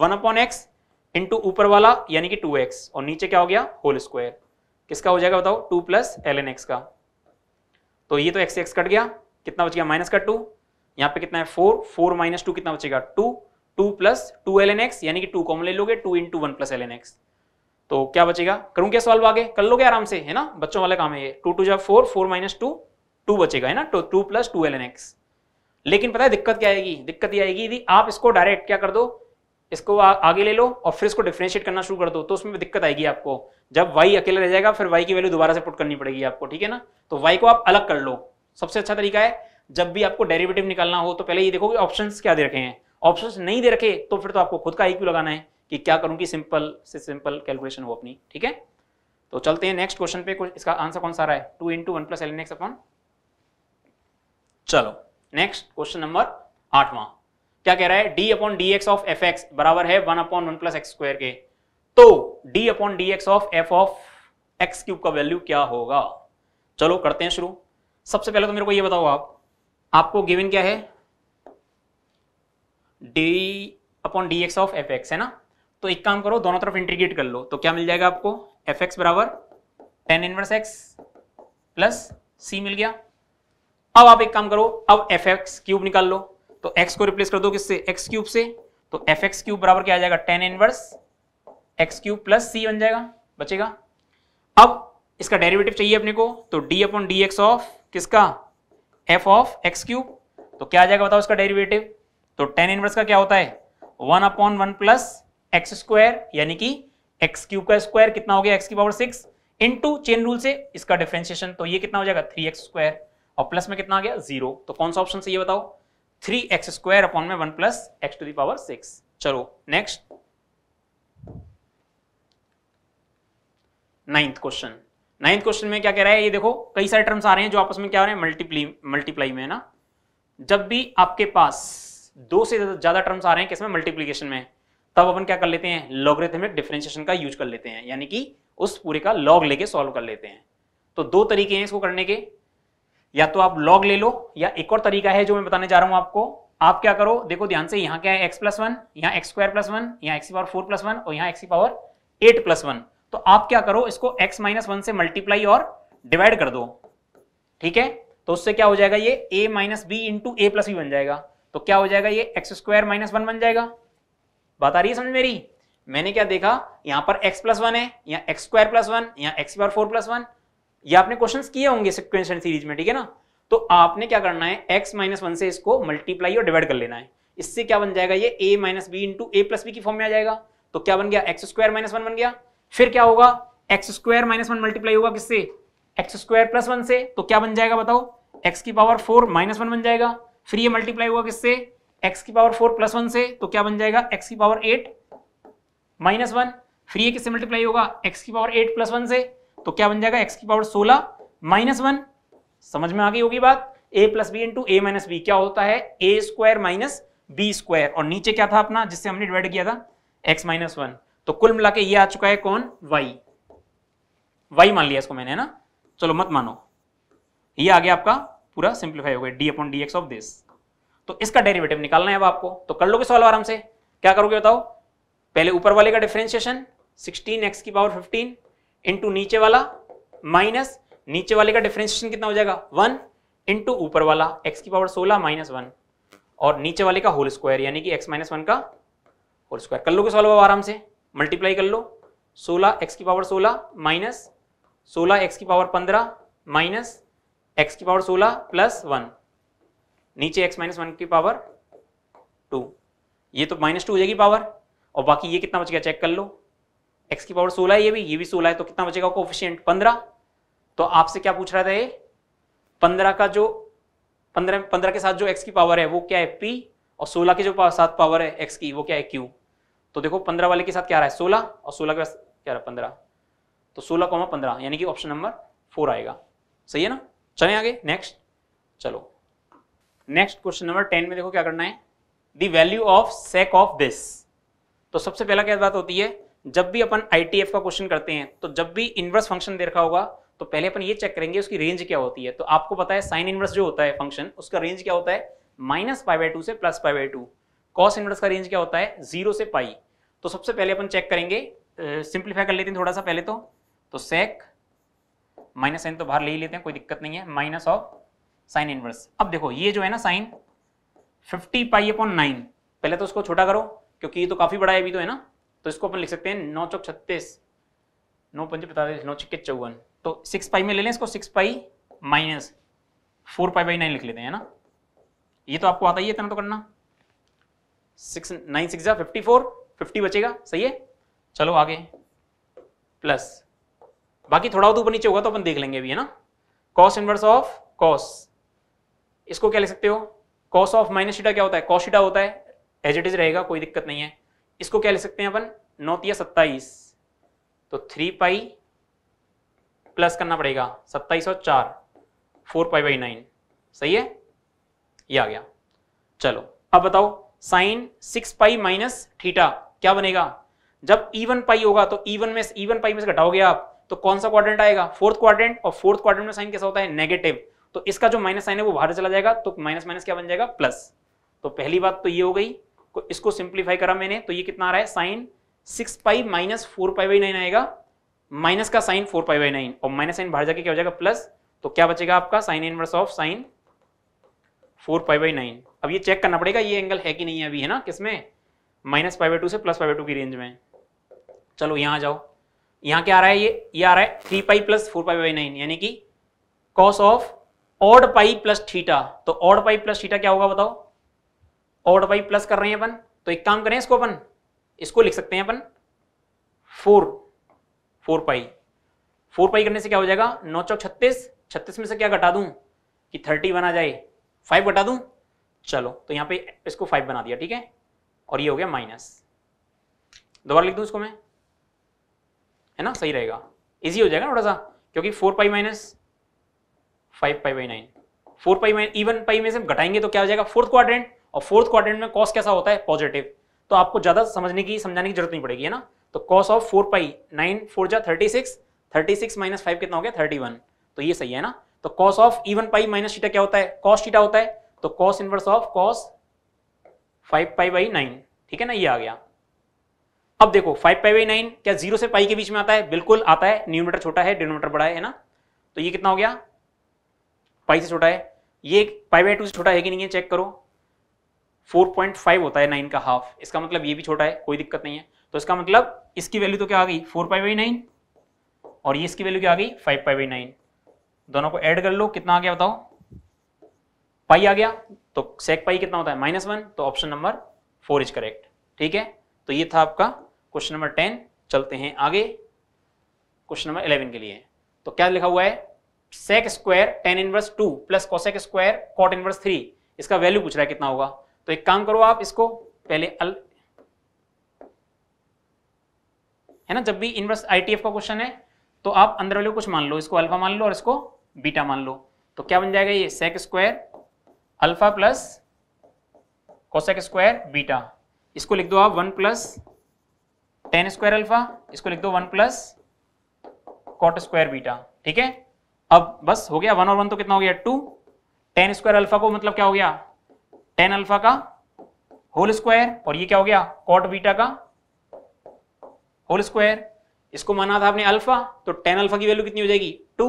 one upon x into ऊपर वाला यानी कि टू एक्स और नीचे क्या हो गया होल स्क्वायर किसका हो जाएगा बताओ two plus l n x का तो ये तो एक्स एक्स कट गया कितना बच गया माइनस का टू यहाँ पे कितना है फोर फोर माइनस टू कितना बचेगा two two plus two l n x यानी कि टू कॉमन ले लोगे two into one plus l n x तो क्या बचेगा करूँ क्या सॉल्व आगे कर लोगे आराम से है ना बच्चों वाला काम है ये टू टू जब four four minus two two बचेगा है ना two two plus two l n x लेकिन पता है दिक्कत क्या आएगी दिक्कत ये आएगी यदि आप इसको डायरेक्ट क्या कर दो इसको आ, आगे ले लो और फिर इसको डिफ्रेंशिएट करना शुरू कर दो तो उसमें दिक्कत आएगी आपको जब वाई अकेला रह जाएगा फिर वाई की वैल्यू दोबारा से पुट करनी पड़ेगी आपको ठीक है ना तो वाई को आप अलग कर लो सबसे अच्छा तरीका है जब भी आपको डेरिवेटिव निकालना हो तो पहले ये देखो कि ऑप्शन क्या दे रखे हैं ऑप्शन नहीं दे रखे तो फिर तो आपको खुद का आई लगाना है कि क्या करूंगी कि सिंपल से सिंपल कैलकुलेशन हो अपनी ठीक है तो चलते हैं नेक्स्ट क्वेश्चन पे इसका आंसर कौन सा रहा है two into one plus l n x upon चलो नेक्स्ट क्वेश्चन नंबर आठवां क्या कह रहा है d upon D x of f x बराबर है one upon one plus x square के तो d upon D x of f of x cube का वैल्यू क्या होगा चलो करते हैं शुरू सबसे पहले तो मेरे को ये बताओ आप आपको गिवन क्या है d upon D x of f x है ना तो एक काम करो दोनों तरफ इंटीग्रेट कर लो तो क्या मिल जाएगा आपको एफ एक्स बराबर tan inverse x plus c मिल गया अब आप एक काम करो अब एफ एक्स क्यूब निकाल लो तो x को रिप्लेस कर दो किससे x क्यूब से तो एफ एक्स क्यूब बराबर क्या आ जाएगा tan inverse x cube plus c बन जाएगा बचेगा अब इसका डेरिवेटिव चाहिए अपने को तो d upon D x of किसका एफ ऑफ एक्स क्यूब तो क्या आ जाएगा बताओ इसका डेरिवेटिव तो टेन इनवर्स का क्या होता है one upon one plus x square यानी कि एक्स क्यूब का स्क्वायर कितना हो गया एक्स की power six into chain rule से इसका डिफ्रेंशिएशन तो ये कितना हो जाएगा थ्री एक्स स्क्वायर और प्लस में कितना आ गया जीरो तो कौन सा ऑप्शन सही है बताओ थ्री एक्स स्क्वायर अपॉन में one plus x to the power six चलो next ninth question ninth question में क्या कह रहा है ये देखो कई सारे टर्म्स आ रहे हैं जो आपस में क्या हो रहे हैं मल्टीप्ली मल्टीप्लाई में है ना जब भी आपके पास दो से ज्यादा टर्म्स आ रहे हैं किसमें मल्टीप्लीकेशन में तब अपन क्या कर लेते हैं लॉगरिथमिक डिफरेंशिएशन का यूज कर लेते हैं यानी कि उस पूरे का लॉग लेके सॉल्व कर लेते हैं तो दो तरीके हैं इसको करने के या तो आप लॉग ले लो या एक और तरीका है जो मैं बताने जा रहा हूं आपको आप क्या करो देखो ध्यान से यहाँ क्या है एक्स प्लस वन यहाँ एक्स स्क्वायर प्लस वन यहाँ x power four plus one और यहाँ x power eight plus one तो आप क्या करो इसको एक्स माइनस वन से मल्टीप्लाई और डिवाइड कर दो ठीक है तो उससे क्या हो जाएगा ये a minus B into A plus b बन जाएगा तो क्या हो जाएगा ये एक्स स्क्वायर माइनस वन बन जाएगा बात आ रही है समझ मेरी मैंने क्या देखा यहाँ पर एक्स प्लस वन है यहाँ एक्स स्क्वायर प्लस वन यहाँ x power four plus one ये आपने क्वेश्चंस किए होंगे सिक्वेंस एंड सीरीज में ठीक है ना तो आपने क्या करना है एक्स माइनस वन से इसको मल्टीप्लाई और डिवाइड कर लेना है इससे क्या बन जाएगा ये a minus B into A plus b की फॉर्म में आ जाएगा तो क्या बन गया एक्स स्क्वायर माइनस वन बन गया फिर क्या होगा x square minus one multiply होगा किससे एक्स स्क्वायर प्लस वन से तो क्या बन जाएगा बताओ एक्स की पावर फोर माइनस वन बन जाएगा फिर ये मल्टीप्लाई होगा किससे एक्स की पावर फोर प्लस वन से तो क्या बन जाएगा एक्स की पावर एट माइनस वन फिर ये किससे मल्टीप्लाई होगा एक्स की पावर एट प्लस वन से तो क्या बन जाएगा एक्स की पावर सोलह माइनस वन समझ में आ गई होगी बात a plus b into a minus b क्या होता है a square minus B square और नीचे क्या था अपना जिससे हमने डिवाइड किया था एक्स माइनस वन तो कुल मिला के ये आ चुका है कौन वाई वाई मान लिया इसको मैंने ना चलो मत मानो ये आ गया आपका पूरा सिंप्लीफाई हो गया d upon D x of this तो इसका डेरिवेटिव निकालना है अब आपको तो कर लोगे सॉल्व आराम से क्या करोगे बताओ पहले ऊपर वाले का डिफ्रेंशिएशन 16x की पावर 15 इंटू नीचे वाला माइनस नीचे वाले का डिफरेंशिएशन कितना हो जाएगा वन इंटू ऊपर वाला एक्स की पावर सोलह माइनस वन और नीचे वाले का होल स्क्वायर यानी कि एक्स माइनस वन का होल स्क्वायर कर लोगे सॉल्व आराम से मल्टीप्लाई कर लो सोलह एक्स की पावर सोलह माइनस सोलह एक्स की पावर पंद्रह माइनस एक्स की पावर सोलह प्लस वन नीचे एक्स माइनस वन की पावर टू ये तो माइनस टू हो जाएगी पावर और बाकी ये कितना बच गया चेक कर लो एक्स की पावर है ये भी ये भी सोलह है तो कितना बचेगा कोफिशियंट पंद्रह तो आपसे क्या पूछ रहा था ये पंद्रह का जो पंद्रह पंद्रह के साथ जो एक्स की पावर है वो क्या है पी और सोलह के जो साथ पावर है एक्स की वो क्या है क्यू तो देखो पंद्रह वाले के साथ क्या रहा है सोलह और सोलह के साथ क्या रहा है पंद्रह तो सोलह कौमा पंद्रह यानी कि ऑप्शन नंबर फोर आएगा सही है ना चले आगे नेक्स्ट चलो नेक्स्ट क्वेश्चन नंबर टेन में देखो क्या करना है the value of sec of this तो सबसे पहला क्या बात होती है जब भी अपन आई का क्वेश्चन करते हैं तो जब भी इन्वर्स फंक्शन दे रखा होगा तो पहले अपन ये चेक करेंगे उसकी रेंज क्या होती है तो आपको पता है साइन इन्वर्स जो होता है फंक्शन उसका रेंज क्या होता है माइनस पाई बाई टू से plus pi by two cos inverse का रेंज क्या होता है जीरो से पाई तो सबसे पहले अपन चेक करेंगे सिंप्लीफाई कर लेते हैं थोड़ा सा पहले तो तो सेक माइनस साइन तो बाहर ले ही लेते हैं कोई दिक्कत नहीं है माइनस ऑफ साइन इनवर्स अब देखो ये जो है ना sine fifty pi upon nine पहले तो उसको छोटा करो क्योंकि ये तो काफी बड़ा है अभी तो है ना तो इसको अपन लिख सकते हैं नौ चौक छत्तीस नौ पंच पैंतालीस नौ छिक्के चौवन तो सिक्स पाई में ले लें इसको six pi minus four pi by nine लिख लेते हैं ना ये तो आपको आता ही है इतना तो करना सिक्स नाइन सिक्स जा फिफ्टी फोर फिफ्टी बचेगा सही है चलो आगे प्लस बाकी थोड़ा ऊपर नीचे होगा तो अपन देख लेंगे अभी है ना कॉस इनवर्स ऑफ कॉस इसको क्या लिख सकते हो कॉस ऑफ माइनस शीटा क्या होता है कॉस शीटा होता है एज इट इज रहेगा कोई दिक्कत नहीं है इसको क्या ले सकते हैं अपन नौतिया सत्ताईस तो थ्री पाई प्लस करना पड़ेगा सत्ताईस और चार फोर पाई बाई नाइन सही है ये आ गया चलो अब बताओ sine six pi minus theta क्या बनेगा जब इवन पाई होगा तो इवन में इवन पाई में से घटाओगे आप तो कौन सा क्वाड्रेंट आएगा फोर्थ क्वाड्रेंट और फोर्थ क्वाड्रेंट में साइन कैसा होता है नेगेटिव तो इसका जो माइनस साइन है वो बाहर चला जाएगा तो माइनस माइनस क्या बन जाएगा प्लस तो पहली बात तो ये हो गई को इसको सिंप्लीफाई करा मैंने तो ये कितना आ रहा है sine six pi minus four pi by nine आएगा माइनस का sine four pi by nine और माइनस साइन बाहर जाके क्या हो जाएगा प्लस तो क्या बचेगा आपका sine inverse of sine four pi by nine अब ये चेक करना पड़ेगा ये एंगल है कि नहीं है अभी है ना किसमें माइनस पाई बाई टू से प्लस पाई बाई टू की रेंज में चलो यहाँ जाओ यहाँ क्या आ रहा है ये ये आ रहा है three pi plus four pi by nine यानी कि cos of odd pi plus theta तो ऑड पाई प्लस थीटा क्या होगा बताओ ऑड बाई प्लस कर रहे हैं अपन तो एक काम करें इसको अपन इसको लिख सकते हैं अपन four four pi four pi करने से क्या हो जाएगा नौ चौक छत्तीस छत्तीस में से क्या घटा दूं कि थर्टी बना जाए फाइव घटा दूं चलो तो यहां पे इसको फाइव बना दिया ठीक है और ये हो गया माइनस दोबारा लिख दूं इसको मैं है ना सही रहेगा इजी हो जाएगा थोड़ा सा क्योंकि four pi minus five pi by nine four pi mine even pi में से घटाएंगे तो क्या हो जाएगा फोर्थ क्वाड्रेंट और फोर्थ क्वार्टर में कॉस कैसा होता है पॉजिटिव तो आपको ज्यादा समझने की समझाने की जरूरत नहीं पड़ेगी है ना तो cos of four pi nine four जा thirty six thirty six minus five कितना हो गया थर्टी वन तो ये सही है ना तो cos of even pi minus theta क्या होता है कॉस शीटा होता है तो cos inverse of cos five pi by nine ठीक है ना ये आ गया अब देखो फाइव पाई बाई नाइन क्या जीरो से पाई के बीच में आता है बिल्कुल आता है न्यूमीटर छोटा है डिनोमीटर बड़ा है ना तो ये कितना हो गया पाई से छोटा है ये पाई बाई टू से छोटा है कि नहीं है चेक करो 4.5 होता है नाइन का हाफ इसका मतलब ये भी छोटा है कोई दिक्कत नहीं है तो इसका मतलब इसकी वैल्यू तो क्या आ गई फोर पाई बाई नाइन और ये इसकी वैल्यू क्या आ गई फाइव पाई बाई नाइन दोनों को ऐड कर लो कितना आ गया बताओ पाई आ गया तो सेक पाई कितना होता है माइनस वन तो option number four is correct ठीक है तो ये था आपका क्वेश्चन नंबर टेन चलते हैं आगे क्वेश्चन नंबर इलेवन के लिए तो क्या लिखा हुआ है sec square tan inverse two plus cosec square cot inverse three इसका वैल्यू पूछ रहा है कितना होगा तो एक काम करो आप इसको पहले अल है ना जब भी इनवर्स आईटीएफ का क्वेश्चन है तो आप अंदर वाले कुछ मान लो इसको अल्फा मान लो और इसको बीटा मान लो तो क्या बन जाएगा ये sec square alpha plus cosec square beta इसको लिख दो आप one plus tan square alpha इसको लिख दो one plus cot square beta ठीक है अब बस हो गया वन और वन तो कितना हो गया टू टेन स्क्वायर अल्फा को मतलब क्या हो गया टेन अल्फा का होल स्क्वायर और ये क्या हो गया कॉट बीटा का होल स्क्वायर इसको माना था आपने अल्फा तो टेन अल्फा की वैल्यू कितनी हो जाएगी टू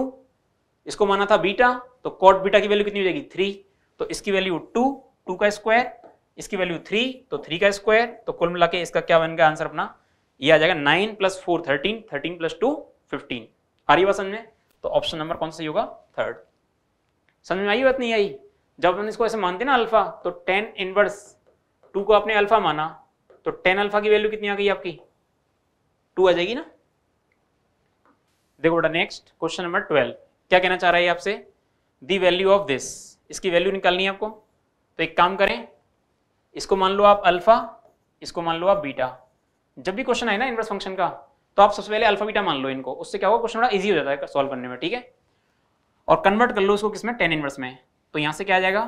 इसको माना था बीटा तो कॉट बीटा की वैल्यू कितनी हो जाएगी थ्री तो इसकी वैल्यू टू टू का स्क्वायर इसकी वैल्यू थ्री तो थ्री का स्क्वायर तो कुल मिला के इसका क्या बन गया आंसर अपना ये आ जाएगा nine plus four thirteen thirteen plus two fifteen आ रही बात समझ में तो ऑप्शन नंबर कौन सा होगा थर्ड समझ में आई बात नहीं आई जब हम इसको ऐसे मानते ना अल्फा तो टेन इनवर्स टू को आपने अल्फा माना तो टेन अल्फा की वैल्यू कितनी आ गई आपकी टू आ जाएगी ना देखो बेटा नेक्स्ट क्वेश्चन नंबर ट्वेल्व क्या कहना चाह रहा है आपसे दी वैल्यू ऑफ दिस इसकी वैल्यू निकालनी है आपको तो एक काम करें इसको मान लो आप अल्फा इसको मान लो आप बीटा जब भी क्वेश्चन आए ना इनवर्स फंक्शन का तो आप सबसे पहले अल्फा बीटा मान लो इनको उससे क्या होगा क्वेश्चन बड़ा ईजी हो जाता है सॉल्व करने में ठीक है और कन्वर्ट कर लो उसको किसमें टेन इनवर्स में तो यहां से क्या आ जाएगा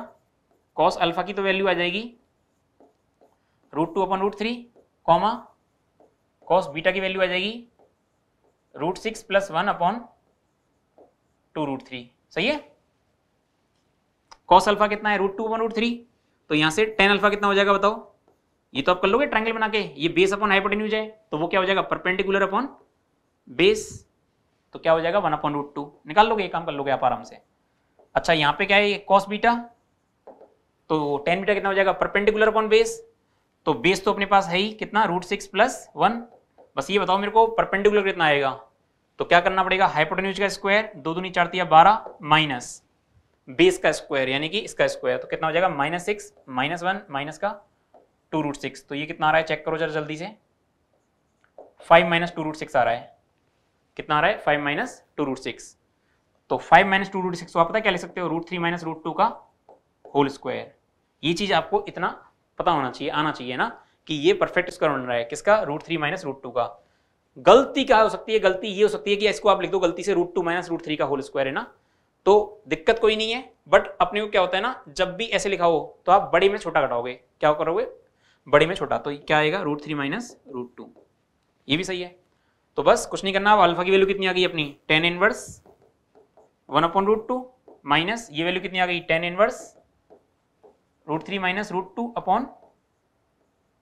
कॉस अल्फा की तो वैल्यू आ जाएगी root two upon root three comma cos beta की वैल्यू आ जाएगी root six plus one upon two root three सही है कॉस अल्फा कितना है root two upon root three तो यहां से टेन अल्फा कितना हो जाएगा बताओ ये तो आप कर लोगे ट्रायंगल बना के ये बेस अपॉन हाइपोटेन्यूज है तो वो क्या हो जाएगा परपेंडिकुलर अपॉन बेस तो क्या हो जाएगा वन अपॉन रूट टू निकाल लोगे काम कर लोगे आप आराम से अच्छा यहाँ पे क्या है कॉस बीटा तो टेन बीटा कितना हो जाएगा परपेंडिकुलर अपॉन बेस तो बेस तो अपने पास है ही कितना रूट सिक्स प्लस वन बस ये बताओ मेरे को परपेंडिकुलर कितना आएगा तो क्या करना पड़ेगा हाइपोटेन्यूज का स्क्वायर दो दूनी चार या बारह माइनस बेस का स्क्वायर यानी कि इसका स्क्वायर तो कितना हो जाएगा minus six minus one minus का टू रूट सिक्स तो ये कितना आ रहा है चेक करो जरा जल्दी से five minus two root six आ रहा है कितना आ रहा है five minus two root six तो five minus two root six को आप पता क्या लिख सकते हो root three minus root two का होल स्क्वायर ये चीज आपको इतना पता होना चाहिए आना चाहिए ना कि ये परफेक्ट स्क्वायर बन रहा है किसका root three minus root two का गलती क्या हो सकती है गलती ये हो सकती है कि इसको आप लिख दो गलती से root two minus root three का होल स्क्वायर है ना तो दिक्कत कोई नहीं है बट अपने को क्या होता है ना जब भी ऐसे लिखा हो तो आप बड़े में छोटा घटाओगे क्या करोगे बड़े में छोटा तो क्या आएगा root three minus root two ये भी सही है तो बस कुछ नहीं करना अल्फा की वैल्यू कितनी आ गई अपनी tan inverse one upon root two minus ये वैल्यू कितनी आ गई tan inverse root three minus root two upon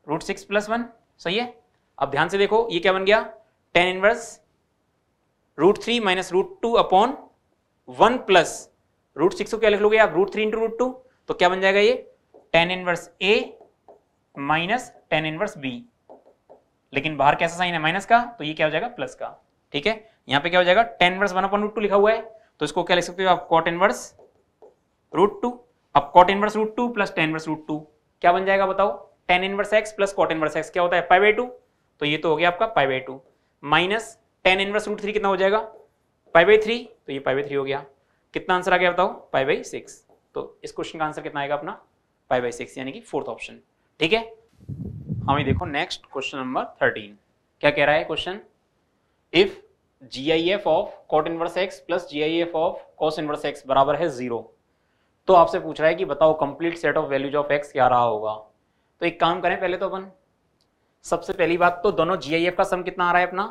root six plus one सही है अब ध्यान से देखो ये क्या बन गया tan inverse root three minus root two upon one plus root six को क्या लिख लोगे आप root three into root two तो क्या बन जाएगा ये टेन इनवर्स ए माइनस टेन इनवर्स बी लेकिन बाहर कैसा साइन है माइनस का तो ये क्या हो जाएगा प्लस का ठीक है यहां पे क्या हो जाएगा tan inverse one upon root two लिखा हुआ है तो इसको क्या लिख सकते हो आप कॉट इनवर्स रूट टू अब cot inverse root two plus tan inverse root two क्या बन जाएगा बताओ tan inverse x plus cot inverse x क्या होता है पाई बाई टू तो ये तो हो गया आपका pi by two minus tan inverse root three कितना हो जाएगा पाई बाई थ्री तो ये पाई बाई थ्री हो गया कितना आंसर आ गया बताओ पाई बाई सिक्स तो इस क्वेश्चन का आंसर कितना आएगा अपना पाई बाई सिक्स यानी कि फोर्थ ऑप्शन ठीक है हमें हाँ देखो नेक्स्ट क्वेश्चन नंबर थर्टीन क्या कह रहा है question if G I F of cot inverse x plus G I F of cos inverse x बराबर है जीरो तो आपसे पूछ रहा है कि बताओ complete set of values of x क्या रहा होगा तो एक काम करें पहले तो अपन सबसे पहली बात तो दोनों जी आई एफ का सम कितना आ रहा है अपना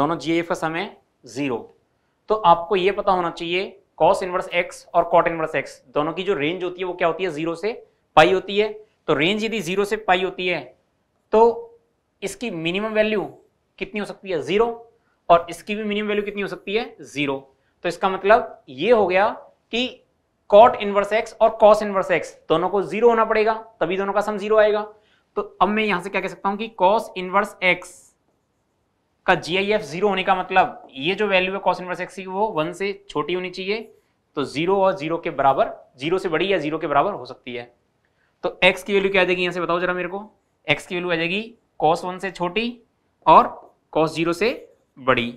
दोनों जी आई एफ का सम है जीरो तो आपको यह पता होना चाहिए कॉस इनवर्स एक्स और कॉट इनवर्स एक्स दोनों की जो रेंज होती है वो क्या होती है जीरो से पाई होती है तो रेंज यदि जीरो से पाई होती है तो इसकी मिनिमम वैल्यू कितनी हो सकती है जीरो और इसकी भी मिनिमम वैल्यू कितनी हो सकती है जीरो तो इसका मतलब ये हो गया कि कॉट इनवर्स एक्स और कॉस इनवर्स एक्स दोनों को जीरो होना पड़ेगा तभी दोनों का सम जीरो आएगा तो अब मैं यहां से क्या कह सकता हूं कि कॉस इनवर्स एक्स का जी आई एफ जीरो होने का मतलब ये जो वैल्यू है कॉस इनवर्स एक्स की वो वन से छोटी होनी चाहिए तो जीरो और जीरो के बराबर जीरो से बड़ी या जीरो के बराबर हो सकती है तो एक्स की वैल्यू क्या आ जाएगी यहां से बताओ जरा मेरे को एक्स की वैल्यू आ जाएगी कॉस वन से छोटी और कॉस जीरो से बड़ी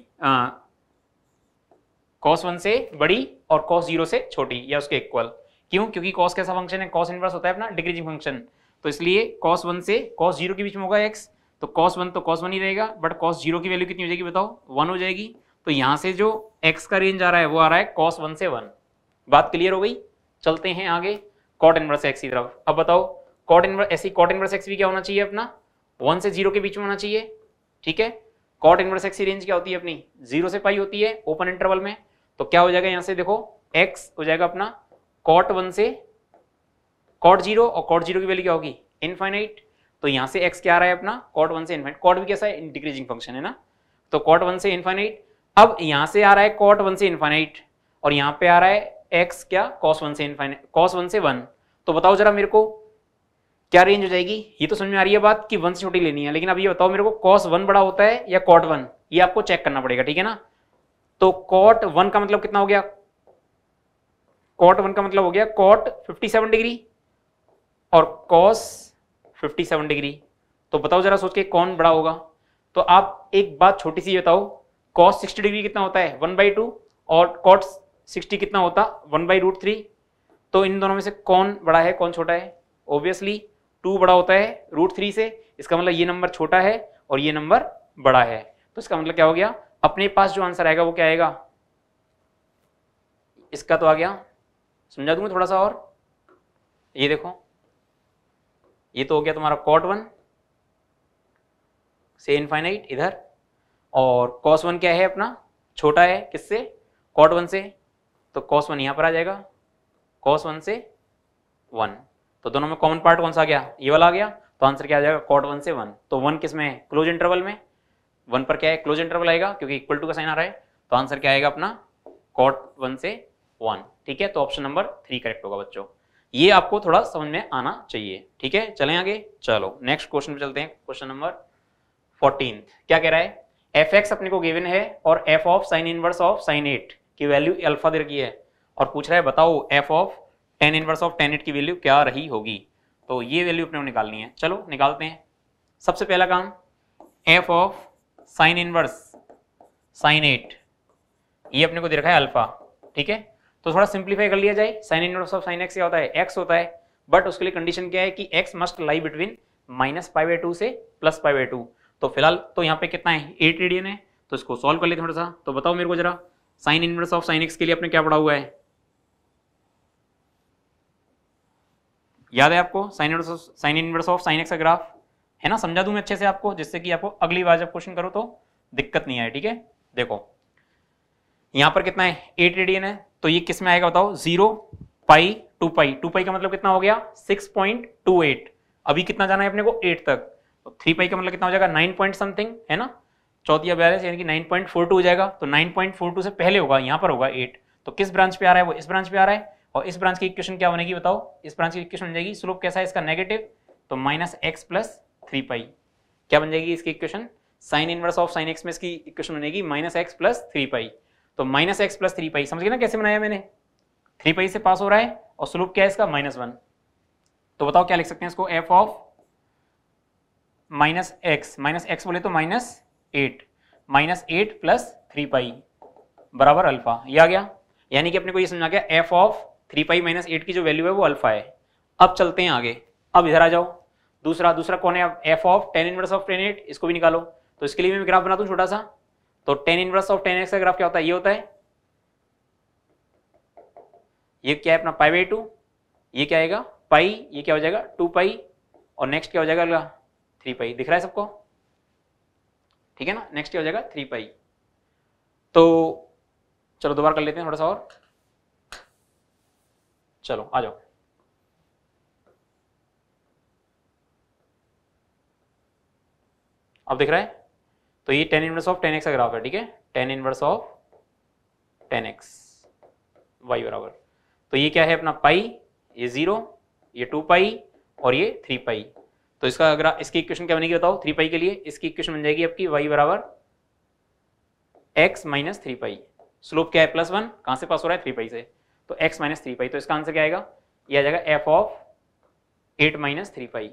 कॉस वन से बड़ी और कॉस जीरो से छोटी या उसके इक्वल क्यों क्योंकि कॉस कैसा फंक्शन है कॉस इनवर्स होता है अपना डिक्रीजिंग फंक्शन तो इसलिए कॉस वन से कॉस जीरो के बीच में होगा एक्स तो कॉस वन तो कॉस वन ही रहेगा बट कॉस जीरो की वैल्यू कितनी हो जाएगी बताओ वन हो जाएगी तो यहां से जो एक्स का रेंज आ रहा है वो आ रहा है कॉस वन से वन बात क्लियर हो गई चलते हैं आगे कॉट इनवर्स एक्स की तरफ अब बताओ कॉट इनवर्स ऐसी कॉट इनवर्स एक्स भी क्या होना चाहिए अपना वन से जीरो के बीच में होना चाहिए ठीक है कॉट इनवर्स एक्स की रेंज क्या होती है अपनी जीरो से पाई होती है ओपन इंटरवल में तो क्या हो जाएगा यहां से देखो एक्स हो जाएगा अपना कॉट वन से कॉट जीरो और कॉट जीरो की वैल्यू क्या होगी इनफाइनाइट तो यहां से एक्स क्या आ रहा है अपना कॉट वन से इनफाइनाइट कॉट भी कैसा है डिक्रीजिंग फंक्शन है ना तो कॉट वन से इनफाइनाइट अब यहां से आ रहा है कॉट वन से इनफाइनाइट और यहां पे आ रहा है एक्स क्या कॉस वन से इनफाइनाइट कॉस वन से वन तो बताओ जरा मेरे को क्या रेंज हो जाएगी ये तो समझ में आ रही है बात कि वन से छोटी लेनी है लेकिन अब ये बताओ मेरे को कॉस वन बड़ा होता है या कॉट वन ये आपको चेक करना पड़ेगा ठीक है ना तो कॉट वन का मतलब कितना हो गया कॉट वन का मतलब हो गया कॉट 57 डिग्री और कॉस 57 डिग्री तो बताओ जरा सोच के कौन बड़ा होगा तो आप एक बात छोटी सी बताओ कॉस सिक्सटी डिग्री कितना होता है वन बाई टू और कॉट सिक्सटी कितना होता वन बाई रूट थ्री तो इन दोनों में से कौन बड़ा है कौन छोटा है ऑब्वियसली टू बड़ा होता है रूट थ्री से इसका मतलब ये नंबर छोटा है और ये नंबर बड़ा है तो इसका मतलब क्या हो गया अपने पास जो आंसर आएगा वो क्या आएगा इसका तो आ गया समझा दूंगा थोड़ा सा और ये देखो ये तो हो गया तुम्हारा कॉट वन से इनफाइनाइट इधर और कॉस वन क्या है अपना छोटा है किससे कॉट वन से तो कॉस वन यहां पर आ जाएगा कॉस वन से वन तो दोनों में कॉमन पार्ट कौन सा आ गया ये वाला आ गया तो आंसर क्या आ जाएगा कॉट वन से वन तो वन किस में क्लोज इंटरवल में वन पर क्या है क्लोज इंटरवल आएगा क्योंकि इक्वल टू का साइन आ रहा है तो आंसर क्या आएगा अपना कॉट वन से वन ठीक है तो ऑप्शन नंबर थ्री करेक्ट होगा बच्चों ये आपको थोड़ा समझ में आना चाहिए ठीक है चले आगे चलो नेक्स्ट क्वेश्चन पे चलते हैं क्वेश्चन नंबर फोर्टीन क्या कह रहा है एफ एक्स अपने को गिवन है और f of sine inverse of sine eight की वैल्यू अल्फा दे रखी है और पूछ रहा है बताओ f of tan inverse of tan eight की वैल्यू क्या रही होगी तो ये वैल्यू अपने निकालनी है चलो निकालते हैं सबसे पहला काम f of sine inverse sine eight ये अपने को दे रखा है अल्फा ठीक है तो थोड़ा सिंप्लीफाई कर लिया जाए sine inverse of sine x क्या होता है एक्स होता है बट उसके लिए कंडीशन क्या है कि x must lie between minus five by two से प्लस फाइव बाई टू तो फिलहाल तो यहाँ पे कितना है एट रेडियन है तो इसको सॉल्व कर लेते थोड़ा सा तो बताओ मेरे को जरा sine inverse of sine x के लिए अपने क्या पढ़ा हुआ है याद है आपको sine inverse sine inverse of sine x का ग्राफ है ना समझा दू मैं अच्छे से आपको जिससे कि आपको अगली बार जब क्वेश्चन करो तो दिक्कत नहीं आए ठीक है देखो यहाँ पर कितना है एट रेडियन है तो ये किस में आएगा बताओ zero pi two pi two pi का मतलब कितना हो गया सिक्स पॉइंट टू एट अभी कितना जाना है अपने को एट तक तो थ्री पाई का मतलब कितना हो जाएगा नाइन पॉइंट समथिंग है ना चौथी बयालीस यानी कि नाइन पॉइंट फोर टू हो जाएगा तो नाइन पॉइंट फोर टू से पहले होगा यहां पर होगा एट तो किस ब्रांच पे आ रहा है वो इस ब्रांच पे आ रहा है और इस ब्रांच की इक्वेशन क्या बनेगी बताओ इस ब्रांच की इक्वेशन बन जाएगी स्लोप कैसा है इसका नेगेटिव तो minus x plus three pi क्या बन जाएगी इसकी equation sine inverse of sine x में इसकी इक्वेशन बनेगी minus x plus three pi तो minus x plus three pi समझ गए ना कैसे बनाया मैंने थ्री पाई से पास हो रहा है और स्लोप क्या है इसका माइनस वन तो बताओ क्या लिख सकते हैं इसको f of minus x minus x बोले तो minus eight minus eight plus three pi बराबर अल्फा ये आ गया यानी कि अपने को ये समझा गया f of three pi minus eight की जो वैल्यू है वो अल्फा है अब चलते हैं आगे अब इधर आ जाओ दूसरा दूसरा कौन है अब f of tan inverse of tan eight इसको भी निकालो तो इसके लिए मैं ग्राफ बनाता हूँ छोटा सा तो tan inverse of tan x का ग्राफ क्या होता है ये होता है ये क्या है अपना पाई बाई टू ये क्या आएगा पाई ये क्या हो जाएगा टू पाई और नेक्स्ट क्या हो जाएगा अगला थ्री पाई दिख रहा है सबको ठीक है ना नेक्स्ट क्या हो जाएगा थ्री पाई तो चलो दोबारा कर लेते हैं थोड़ा सा और चलो आ जाओ अब दिख रहा है तो ये tan inverse of tan x का ग्राफ है ठीक है tan inverse of tan x y बराबर तो ये क्या है अपना पाई ये जीरो ये टू पाई और ये थ्री पाई तो इसका अगर इसकी इक्वेशन क्या बनेगी बताओ थ्री पाई के लिए इसकी इक्वेशन बन जाएगी आपकी वाई बराबर x minus three pi slope क्या है प्लस वन कहां से पास हो रहा है थ्री पाई से तो x माइनस थ्री पाई तो इसका आंसर क्या आएगा ये आ जाएगा f of eight minus three pi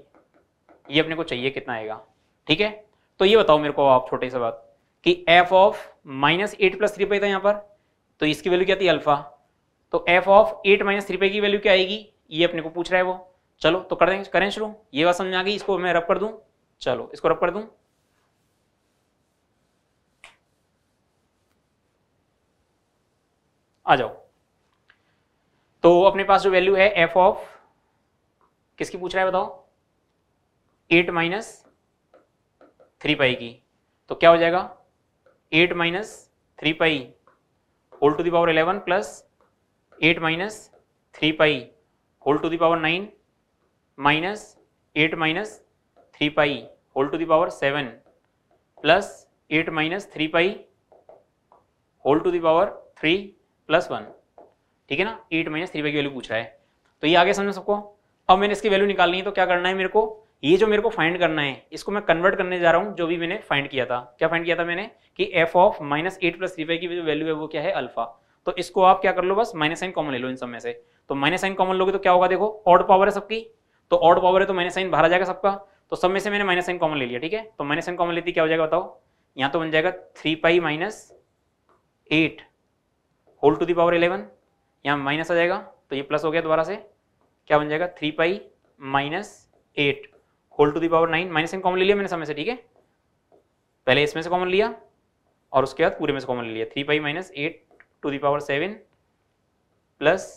ये अपने को चाहिए कितना आएगा ठीक है तो ये बताओ मेरे को आप छोटे से बात कि f of minus eight plus three pi था यहाँ पर तो इसकी वैल्यू क्या थी अल्फा तो f of eight minus three pi की वैल्यू क्या आएगी ये अपने को पूछ रहा है वो चलो तो कर देंगे करें शुरू ये बात समझ आ गई इसको मैं रब कर दूं चलो इसको रब कर दूं आ जाओ तो अपने पास जो वैल्यू है एफ ऑफ किसकी पूछ रहा है बताओ एट माइनस थ्री पाई की तो क्या हो जाएगा eight minus three pi whole to the power eleven plus eight minus three pi whole to the power nine minus eight minus three pi whole to the power seven plus eight minus three pi whole to the power three plus one ठीक है ना eight minus three की वैल्यू पूछ रहा है तो ये आगे समझ सबको अब मैंने इसकी वैल्यू निकालनी है तो क्या करना है मेरे को ये जो मेरे को फाइंड करना है इसको मैं कन्वर्ट करने जा रहा हूँ जो भी मैंने फाइंड किया था क्या फाइंड किया था मैंने कि f of minus eight plus three की जो वैल्यू है वो क्या है अल्फा तो इसको आप क्या कर लो बस माइनस साइन कॉमन ले लो इन सब में से तो माइनस साइन कॉमन लोगे तो क्या होगा देखो ऑड पावर है सबकी तो ऑड पावर है तो माइनस साइन बाहर आ जाएगा सबका तो सब में से मैंने माइनस साइन कॉमन ले लिया ठीक है तो माइनस साइन कॉमन लेती क्या हो जाएगा बताओ यहाँ तो बन जाएगा three pi minus eight whole to the power eleven यहाँ माइनस आ जाएगा तो ये प्लस हो गया दोबारा से क्या बन जाएगा three pi minus eight whole to the power nine minus n common ले लिया मैंने समय से ठीक है पहले इसमें से कॉमन लिया और उसके बाद पूरे में से कॉमन ले लिया three pi minus eight to the power seven plus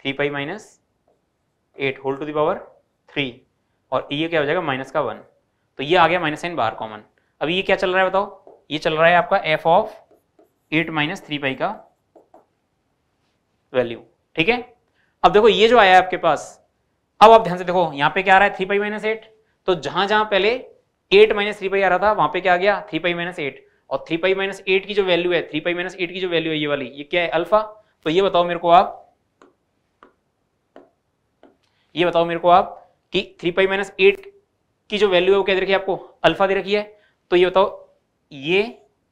three pi minus eight whole to the power three और ये क्या हो जाएगा माइनस का वन तो ये आ गया माइनस एन बाहर कॉमन अभी ये क्या चल रहा है बताओ ये चल रहा है आपका f of eight minus three pi का वैल्यू ठीक है अब देखो ये जो आया है आपके पास अब आप ध्यान से देखो यहां पे क्या आ रहा है थ्री पाई माइनस एट तो जहां जहां पहले एट माइनस थ्री पाई आ रहा था वहां पे क्या आ गया थ्री पाई माइनस एट और थ्री पाई माइनस एट की जो वैल्यू है थ्री पाई माइनस एट की जो वैल्यू है ये वाली ये क्या है अल्फा तो ये बताओ मेरे को आप ये बताओ मेरे को आप कि थ्री पाई माइनस एट की जो वैल्यू है वो क्या दे रखी है आपको अल्फा दे रखी है तो ये बताओ ये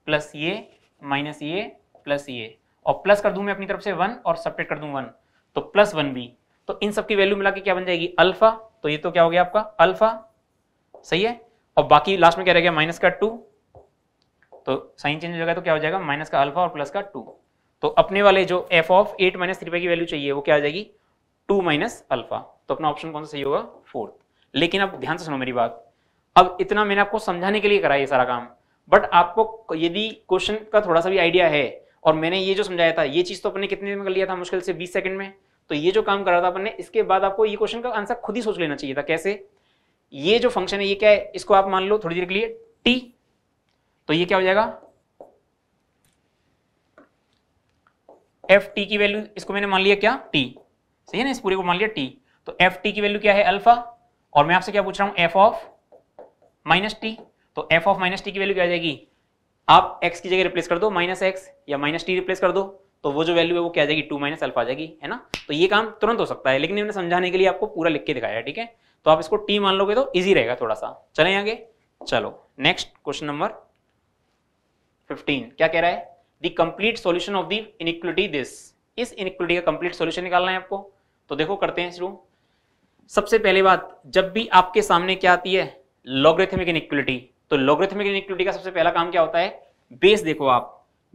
प्लस ये माइनस ये प्लस ये और प्लस कर दू मैं अपनी तरफ से वन और सपरेट कर दू वन तो प्लस वन बी तो इन सब की वैल्यू मिला के क्या बन जाएगी अल्फा तो ये तो क्या हो गया आपका अल्फा सही है और बाकी लास्ट में क्या रह गया माइनस का टू तो साइन चेंज हो जाएगा तो क्या हो जाएगा माइनस का अल्फा और प्लस का टू तो अपने वाले जो f of eight minus three की वैल्यू चाहिए वो क्या आ जाएगी टू माइनस अल्फा तो अपना ऑप्शन कौन सा सही होगा फोर्थ लेकिन अब ध्यान से सुनो मेरी बात अब इतना मैंने आपको समझाने के लिए करा ये सारा काम बट आपको यदि क्वेश्चन का थोड़ा सा भी आइडिया है और मैंने ये जो समझाया था ये चीज़ तो अपने कितने दिन में कर लिया था मुश्किल से बीस सेकंड में तो ये जो काम करा था अपने इसके बाद आपको ये क्वेश्चन का आंसर खुद ही सोच लेना चाहिए था कैसे ये जो फंक्शन है ये क्या है इसको आप मान लो थोड़ी देर के लिए टी तो ये क्या हो जाएगा एफ टी की वैल्यू इसको मैंने मान लिया क्या टी सही है ना इस पूरे को मान लिया टी तो एफ टी की वैल्यू क्या है अल्फा और मैं आपसे क्या पूछ रहा हूं एफ ऑफ माइनस टी तो एफ ऑफ माइनस टी की वैल्यू क्या आ जाएगी आप x की जगह रिप्लेस कर दो माइनस एक्स या माइनस टी रिप्लेस कर दो तो वो जो वैल्यू है वो क्या आ जाएगी टू माइनस अल्फा आ जाएगी है ना तो ये काम तुरंत हो सकता है लेकिन मैंने समझाने के लिए आपको पूरा लिख के दिखाया ठीक है तो आप इसको टी मान लोगे तो ईजी रहेगा थोड़ा सा चले आगे चलो नेक्स्ट क्वेश्चन नंबर फिफ्टीन क्या कह रहा है the complete solution of the inequality this इस इनक्विटी का कंप्लीट सोल्यूशन निकालना है आपको तो देखो करते हैं शुरू सबसे पहली बात जब भी आपके सामने क्या आती है लॉग्रेथमिक इनिक्विलिटी तो लॉगरिथमिक इनिक्विटी का सबसे पहला काम क्या होता है बेस देखो आप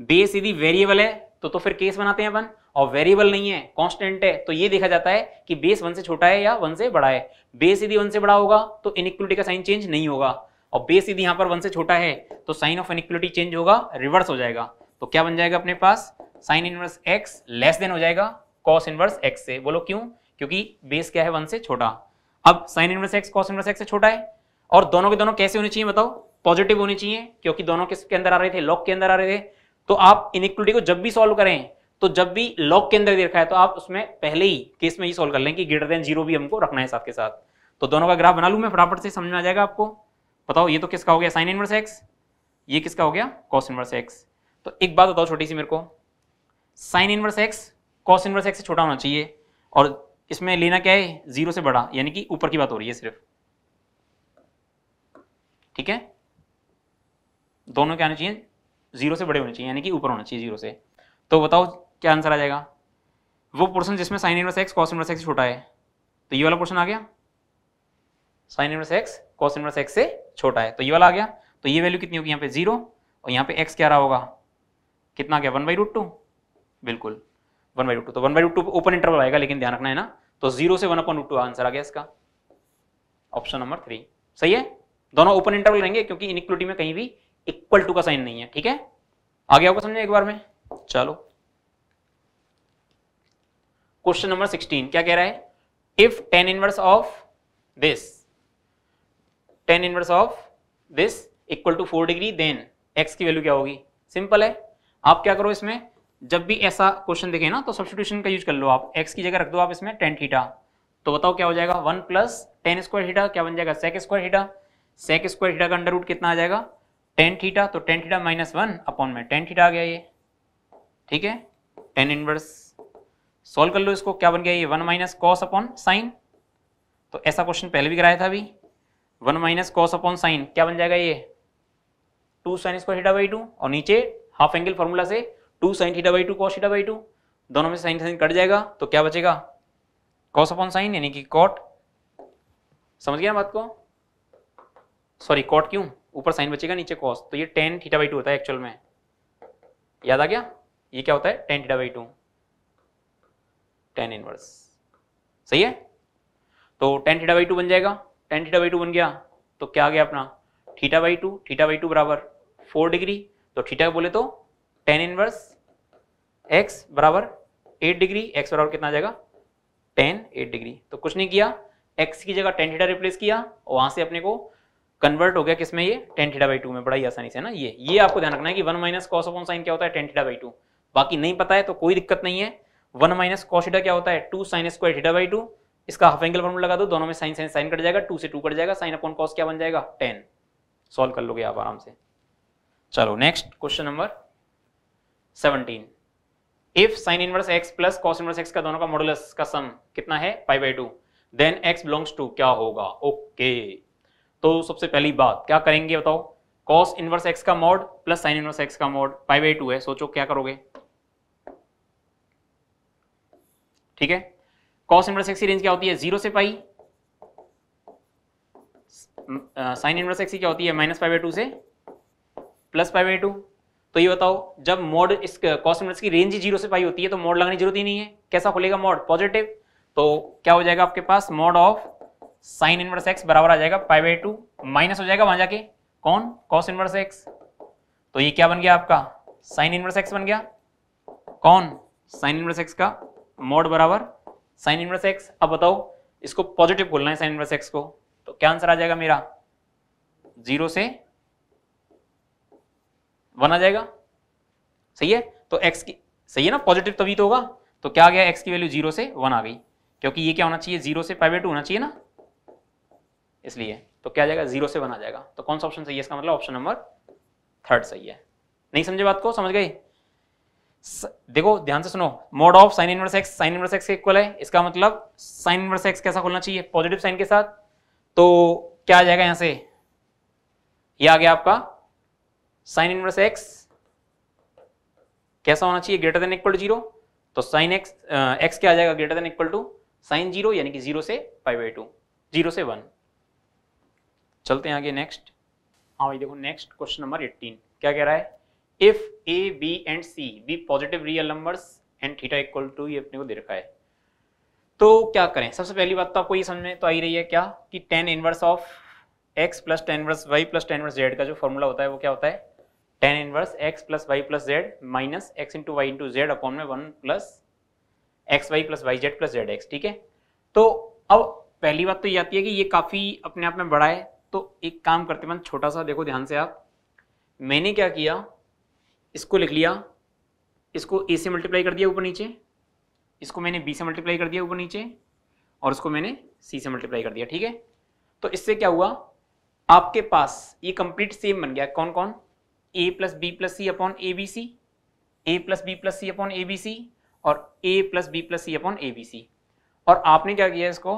बेस यदि वेरिएबल है तो तो फिर केस बनाते हैं अपन और वेरिएबल नहीं है कांस्टेंट है तो ये देखा जाता है कि बेस वन से छोटा है या वन से बड़ा है बेस यदि वन से बड़ा होगा तो इनिक्विटी का साइन चेंज नहीं होगा और बेस यदि यहां पर वन से छोटा है तो साइन ऑफ इनिक्विटी चेंज होगा रिवर्स हो जाएगा तो क्या बन जाएगा अपने पास sine inverse x less than हो जाएगा कॉस इनवर्स एक्स से बोलो क्यों क्योंकि बेस क्या है वन से छोटा अब sine inverse x cos inverse x से छोटा है और दोनों के दोनों कैसे होने चाहिए बताओ पॉजिटिव होने चाहिए क्योंकि दोनों किसके अंदर आ रहे थे लॉक के अंदर आ रहे थे तो आप इनिक्वलिटी को जब भी सॉल्व करें तो जब भी लॉक के अंदर दे रखा है तो आप उसमें पहले ही केस में ही सॉल्व कर लें कि ग्रेटर देन जीरो भी हमको रखना है साथ के साथ तो दोनों का ग्राफ बना लूँ मैं फटाफट से समझ में आ जाएगा आपको बताओ ये तो किसका हो गया साइन इनवर्स एक्स ये किसका हो गया कॉस इनवर्स एक्स तो एक बात बताओ छोटी सी मेरे को sine inverse x cos inverse x से छोटा होना चाहिए और इसमें लेना क्या है जीरो से बड़ा यानी कि ऊपर की बात हो रही है सिर्फ ठीक है दोनों क्या होने चाहिए जीरो से बड़े होने चाहिए यानी कि ऊपर होना चाहिए जीरो से तो बताओ क्या आंसर आ जाएगा वो पोर्सन जिसमें sine inverse x cos inverse x छोटा है तो ये वाला पोर्सन आ गया sine inverse x cos inverse x से छोटा है तो ये वाला आ गया तो ये वैल्यू कितनी होगी यहाँ पे जीरो और यहाँ पे एक्स क्या रहा होगा कितना गया वन बाई रूट टू बिल्कुल वन बाई रूट टू तो one by root two open interval आएगा लेकिन ध्यान रखना है ना तो जीरो से one upon root two answer आ गया इसका ऑप्शन नंबर थ्री सही है दोनों ओपन इंटरवल रहेंगे क्योंकि इनिक्वलिटी में कहीं भी इक्वल टू का साइन नहीं है ठीक है आगे आपको समझे एक बार में चलो क्वेश्चन नंबर सिक्सटीन क्या कह रहा है if tan inverse of this tan inverse of this equal to four degree then x की वैल्यू क्या होगी सिंपल है आप क्या करो इसमें जब भी ऐसा क्वेश्चन दिखे ना तो सब्सिट्यूशन का यूज कर लो आप एक्स की जगह रख दो आप इसमें टेन थीटा तो बताओ क्या हो जाएगा one plus tan square theta क्या बन जाएगा sec square theta sec square theta का अंडर रूट कितना आ जाएगा टेन थीटा तो tan theta minus one upon में टेन थीटा आ गया ये ठीक है टेन इनवर्स सॉल्व कर लो इसको क्या बन गया ये one minus cos upon sine तो ऐसा क्वेश्चन पहले भी कराया था अभी one minus cos upon sine क्या बन जाएगा ये two sine square theta by two और नीचे हाफ एंगल फॉर्मूला से two sine theta by two cos theta by two दोनों में साइन साइन कट जाएगा तो क्या बचेगा कॉस अपॉन साइन यानी कि कॉट समझ गया बात को सॉरी कॉट क्यों ऊपर साइन बचेगा नीचे कॉस तो ये टेन थीटा बाई टू होता है एक्चुअल में याद आ गया ये क्या होता है tan theta by two tan inverse सही है तो टेन थीटा बाई टू बन जाएगा टेन थीटा बाई टू बन गया तो क्या आ गया अपना theta by two theta by two बराबर फोर डिग्री तो थीटा बोले तो टेन इनवर्स एक्स बराबर एट डिग्री एक्स बराबर कितना आ जाएगा टेन एट डिग्री तो कुछ नहीं किया एक्स की जगह टेन थीटा रिप्लेस किया और वहां से अपने को कन्वर्ट हो गया किसमें ये टेन थीटा बाई टू में बड़ा ही आसानी से ना ये ये आपको ध्यान रखना है कि one minus cos upon sine क्या होता है टेन थीटा बाई टू बाकी नहीं पता है तो कोई दिक्कत नहीं है वन माइनस कॉस थीटा क्या होता है two sine square theta by two इसका हाफ एंगल फॉर्मूला लगा दो दोनों में साइन साइन साइन कट जाएगा टू से टू कट जाएगा साइन अपॉन कॉस क्या बन जाएगा टेन सॉल्व कर लोगे आप आराम से चलो next question number seventeen if sine inverse x plus cos inverse x का दोनों का मॉडुलस का सम कितना है pi by two then x belongs to क्या होगा ओके okay. तो सबसे पहली बात क्या करेंगे बताओ कॉस इनवर्स एक्स का mod plus sine inverse x का मॉड फाइव बाई टू है सोचो क्या करोगे ठीक है कॉस इनवर्स एक्स की रेंज क्या होती है जीरो से पाई साइन इनवर्स एक्स की क्या होती है माइनस फाइव बाई टू से प्लस फाइव बाई टू तो ये बताओ जब मोड इस कॉस uh, इनवर्स की रेंज ही जीरो से पाई होती है तो मोड लगाने की जरूरत ही नहीं है कैसा खुलेगा मोड पॉजिटिव तो क्या हो जाएगा आपके पास mod of sine inverse x बराबर आ जाएगा पाई बाई टू माइनस हो जाएगा वहां जाके कौन कॉस इनवर्स एक्स तो ये क्या बन गया आपका साइन इनवर्स एक्स बन गया कौन साइन इनवर्स एक्स का मोड बराबर साइन इनवर्स एक्स अब बताओ इसको पॉजिटिव खोलना है साइन इनवर्स एक्स को तो क्या आंसर आ जाएगा मेरा जीरो से वन आ जाएगा सही है तो एक्स की सही है ना पॉजिटिव तभी तो होगा तो क्या आ गया एक्स की वैल्यू जीरो से वन आ गई क्योंकि ये क्या होना चाहिए जीरो से पाई बाई टू होना चाहिए ना इसलिए तो क्या जाएगा जीरो से बना जाएगा तो कौन सा ऑप्शन सही है इसका मतलब ऑप्शन नंबर थर्ड सही है नहीं समझे बात को समझ गई देखो ध्यान से सुनो mod of sine inverse x sine inverse x equal है इसका मतलब साइन इनवर्स एक्स कैसा खोलना चाहिए पॉजिटिव साइन के साथ तो क्या आ जाएगा यहां से ये यह आ गया आपका साइन इनवर्स एक्स कैसा होना चाहिए greater than equal to zero तो साइन एक्स एक्स क्या आ जाएगा greater than equal to sine zero यानी कि जीरो से फाइव बाई टू जीरो से वन चलते हैं आगे नेक्स्ट हाँ भाई देखो नेक्स्ट क्वेश्चन नंबर 18 क्या कह रहा है if a b and c b positive real numbers and theta equal to ये अपने को दे रखा है तो क्या करें सबसे पहली बात तो आपको ये समझ में तो आई रही है क्या कि tan inverse of x plus tan inverse y plus tan inverse z का जो फॉर्मूला होता है वो क्या होता है tan inverse x plus y plus z minus x into y into z upon में one plus x y plus y z plus z x ठीक है तो अब पहली बात तो ये आती है कि ये काफ़ी अपने आप में बड़ा है तो एक काम करते मैं छोटा सा देखो ध्यान से आप मैंने क्या किया इसको लिख लिया इसको ए से मल्टीप्लाई कर दिया ऊपर नीचे इसको मैंने बी से मल्टीप्लाई कर दिया ऊपर नीचे और इसको मैंने सी से मल्टीप्लाई कर दिया ठीक है तो इससे क्या हुआ आपके पास ये कंप्लीट सेम बन गया कौन कौन a plus b plus c upon a b c A plus b plus c upon a b c और a plus b plus c upon a b c और आपने क्या किया इसको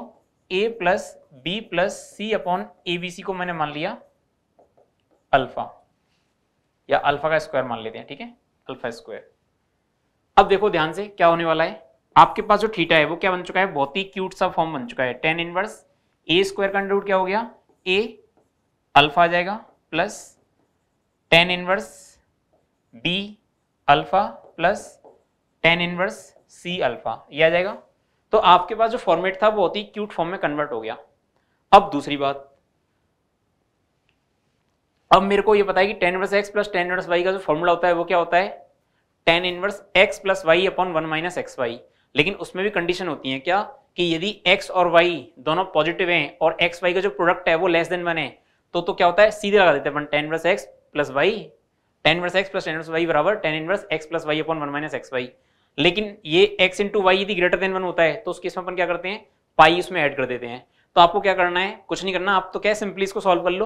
a plus b plus c upon a b c को मैंने मान लिया अल्फा या अल्फा का स्क्वायर मान लेते हैं ठीक है अल्फा स्क्वायर अब देखो ध्यान से क्या होने वाला है आपके पास जो थीटा है वो क्या बन चुका है बहुत ही क्यूट सा फॉर्म बन चुका है टेन इनवर्स ए स्क्वायर का अंडर क्या हो गया ए अल्फा आ जाएगा plus tan inverse b alpha plus tan inverse c alpha यह आ जाएगा तो आपके पास जो फॉर्मेट था वो ही क्यूट फॉर्म में कन्वर्ट हो गया अब दूसरी बात अब मेरे को ये पता है कि tan inverse x plus tan inverse y का जो फॉर्मूला होता है वो क्या होता है tan inverse x plus y upon one minus x y लेकिन उसमें भी कंडीशन होती है क्या कि यदि x और y दोनों पॉजिटिव हैं और एक्स वाई का जो प्रोडक्ट है वो लेस देन वन है तो तो क्या होता है सीधे लगा देते हैं tan inverse x plus y tan inverse x plus tan inverse y बराबर tan inverse x plus y upon one minus x y लेकिन ये एक्स इंटू वाई यदि ग्रेटर देन वन होता है तो उस केस में अपन क्या करते हैं पाई उसमें ऐड कर देते हैं तो आपको क्या करना है कुछ नहीं करना आप तो क्या सिंपली इसको सॉल्व कर लो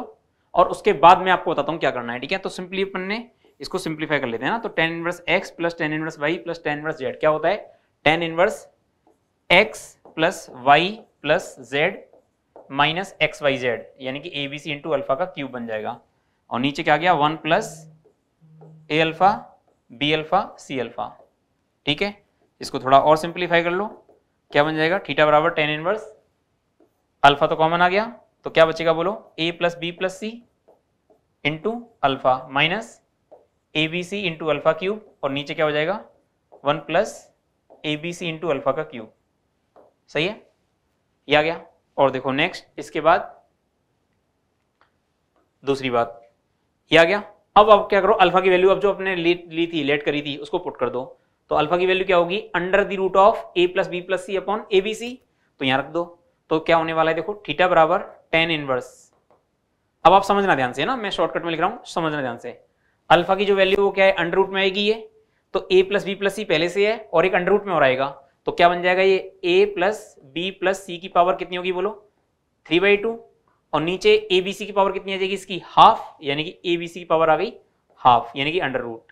और उसके बाद मैं आपको बताता हूँ क्या करना है ठीक है तो सिंपली अपन ने इसको सिंप्लीफाई कर लेते हैं ना तो tan inverse x plus tan inverse y plus tan inverse z क्या होता है tan inverse x plus y plus z minus x y z यानी कि a b c into alpha का क्यूब बन जाएगा और नीचे क्या गया one plus a alpha b alpha C alpha ठीक है इसको थोड़ा और सिंप्लीफाई कर लो क्या बन जाएगा थीटा बराबर टेन इनवर्स अल्फा तो कॉमन आ गया तो क्या बचेगा बोलो a plus b plus c into alpha minus a b c into alpha cube और नीचे क्या हो जाएगा one plus a b c into alpha का क्यूब सही है ये आ गया और देखो नेक्स्ट इसके बाद दूसरी बात ये आ गया अब आप क्या करो अल्फा की वैल्यू अब जो अपने ली, ली थी लेट करी थी उसको पुट कर दो तो अल्फा की वैल्यू क्या होगी under the root of A plus b plus c upon a b c तो यहां रख दो तो क्या होने वाला है देखो थीटा बराबर टेन इनवर्स अब आप समझना ध्यान से ना मैं शॉर्टकट में लिख रहा हूं समझना ध्यान से अल्फा की जो वैल्यू वो क्या है अंडर रूट में आएगी ये तो a plus b plus c पहले से है और एक अंडर रूट में और आएगा तो क्या बन जाएगा ये a plus b plus c की पावर कितनी होगी बोलो थ्री बाई टू और नीचे ए बी सी की पावर कितनी आ जाएगी इसकी हाफ यानी कि ए बी सी की पावर आ गई हाफ यानी कि अंडर रूट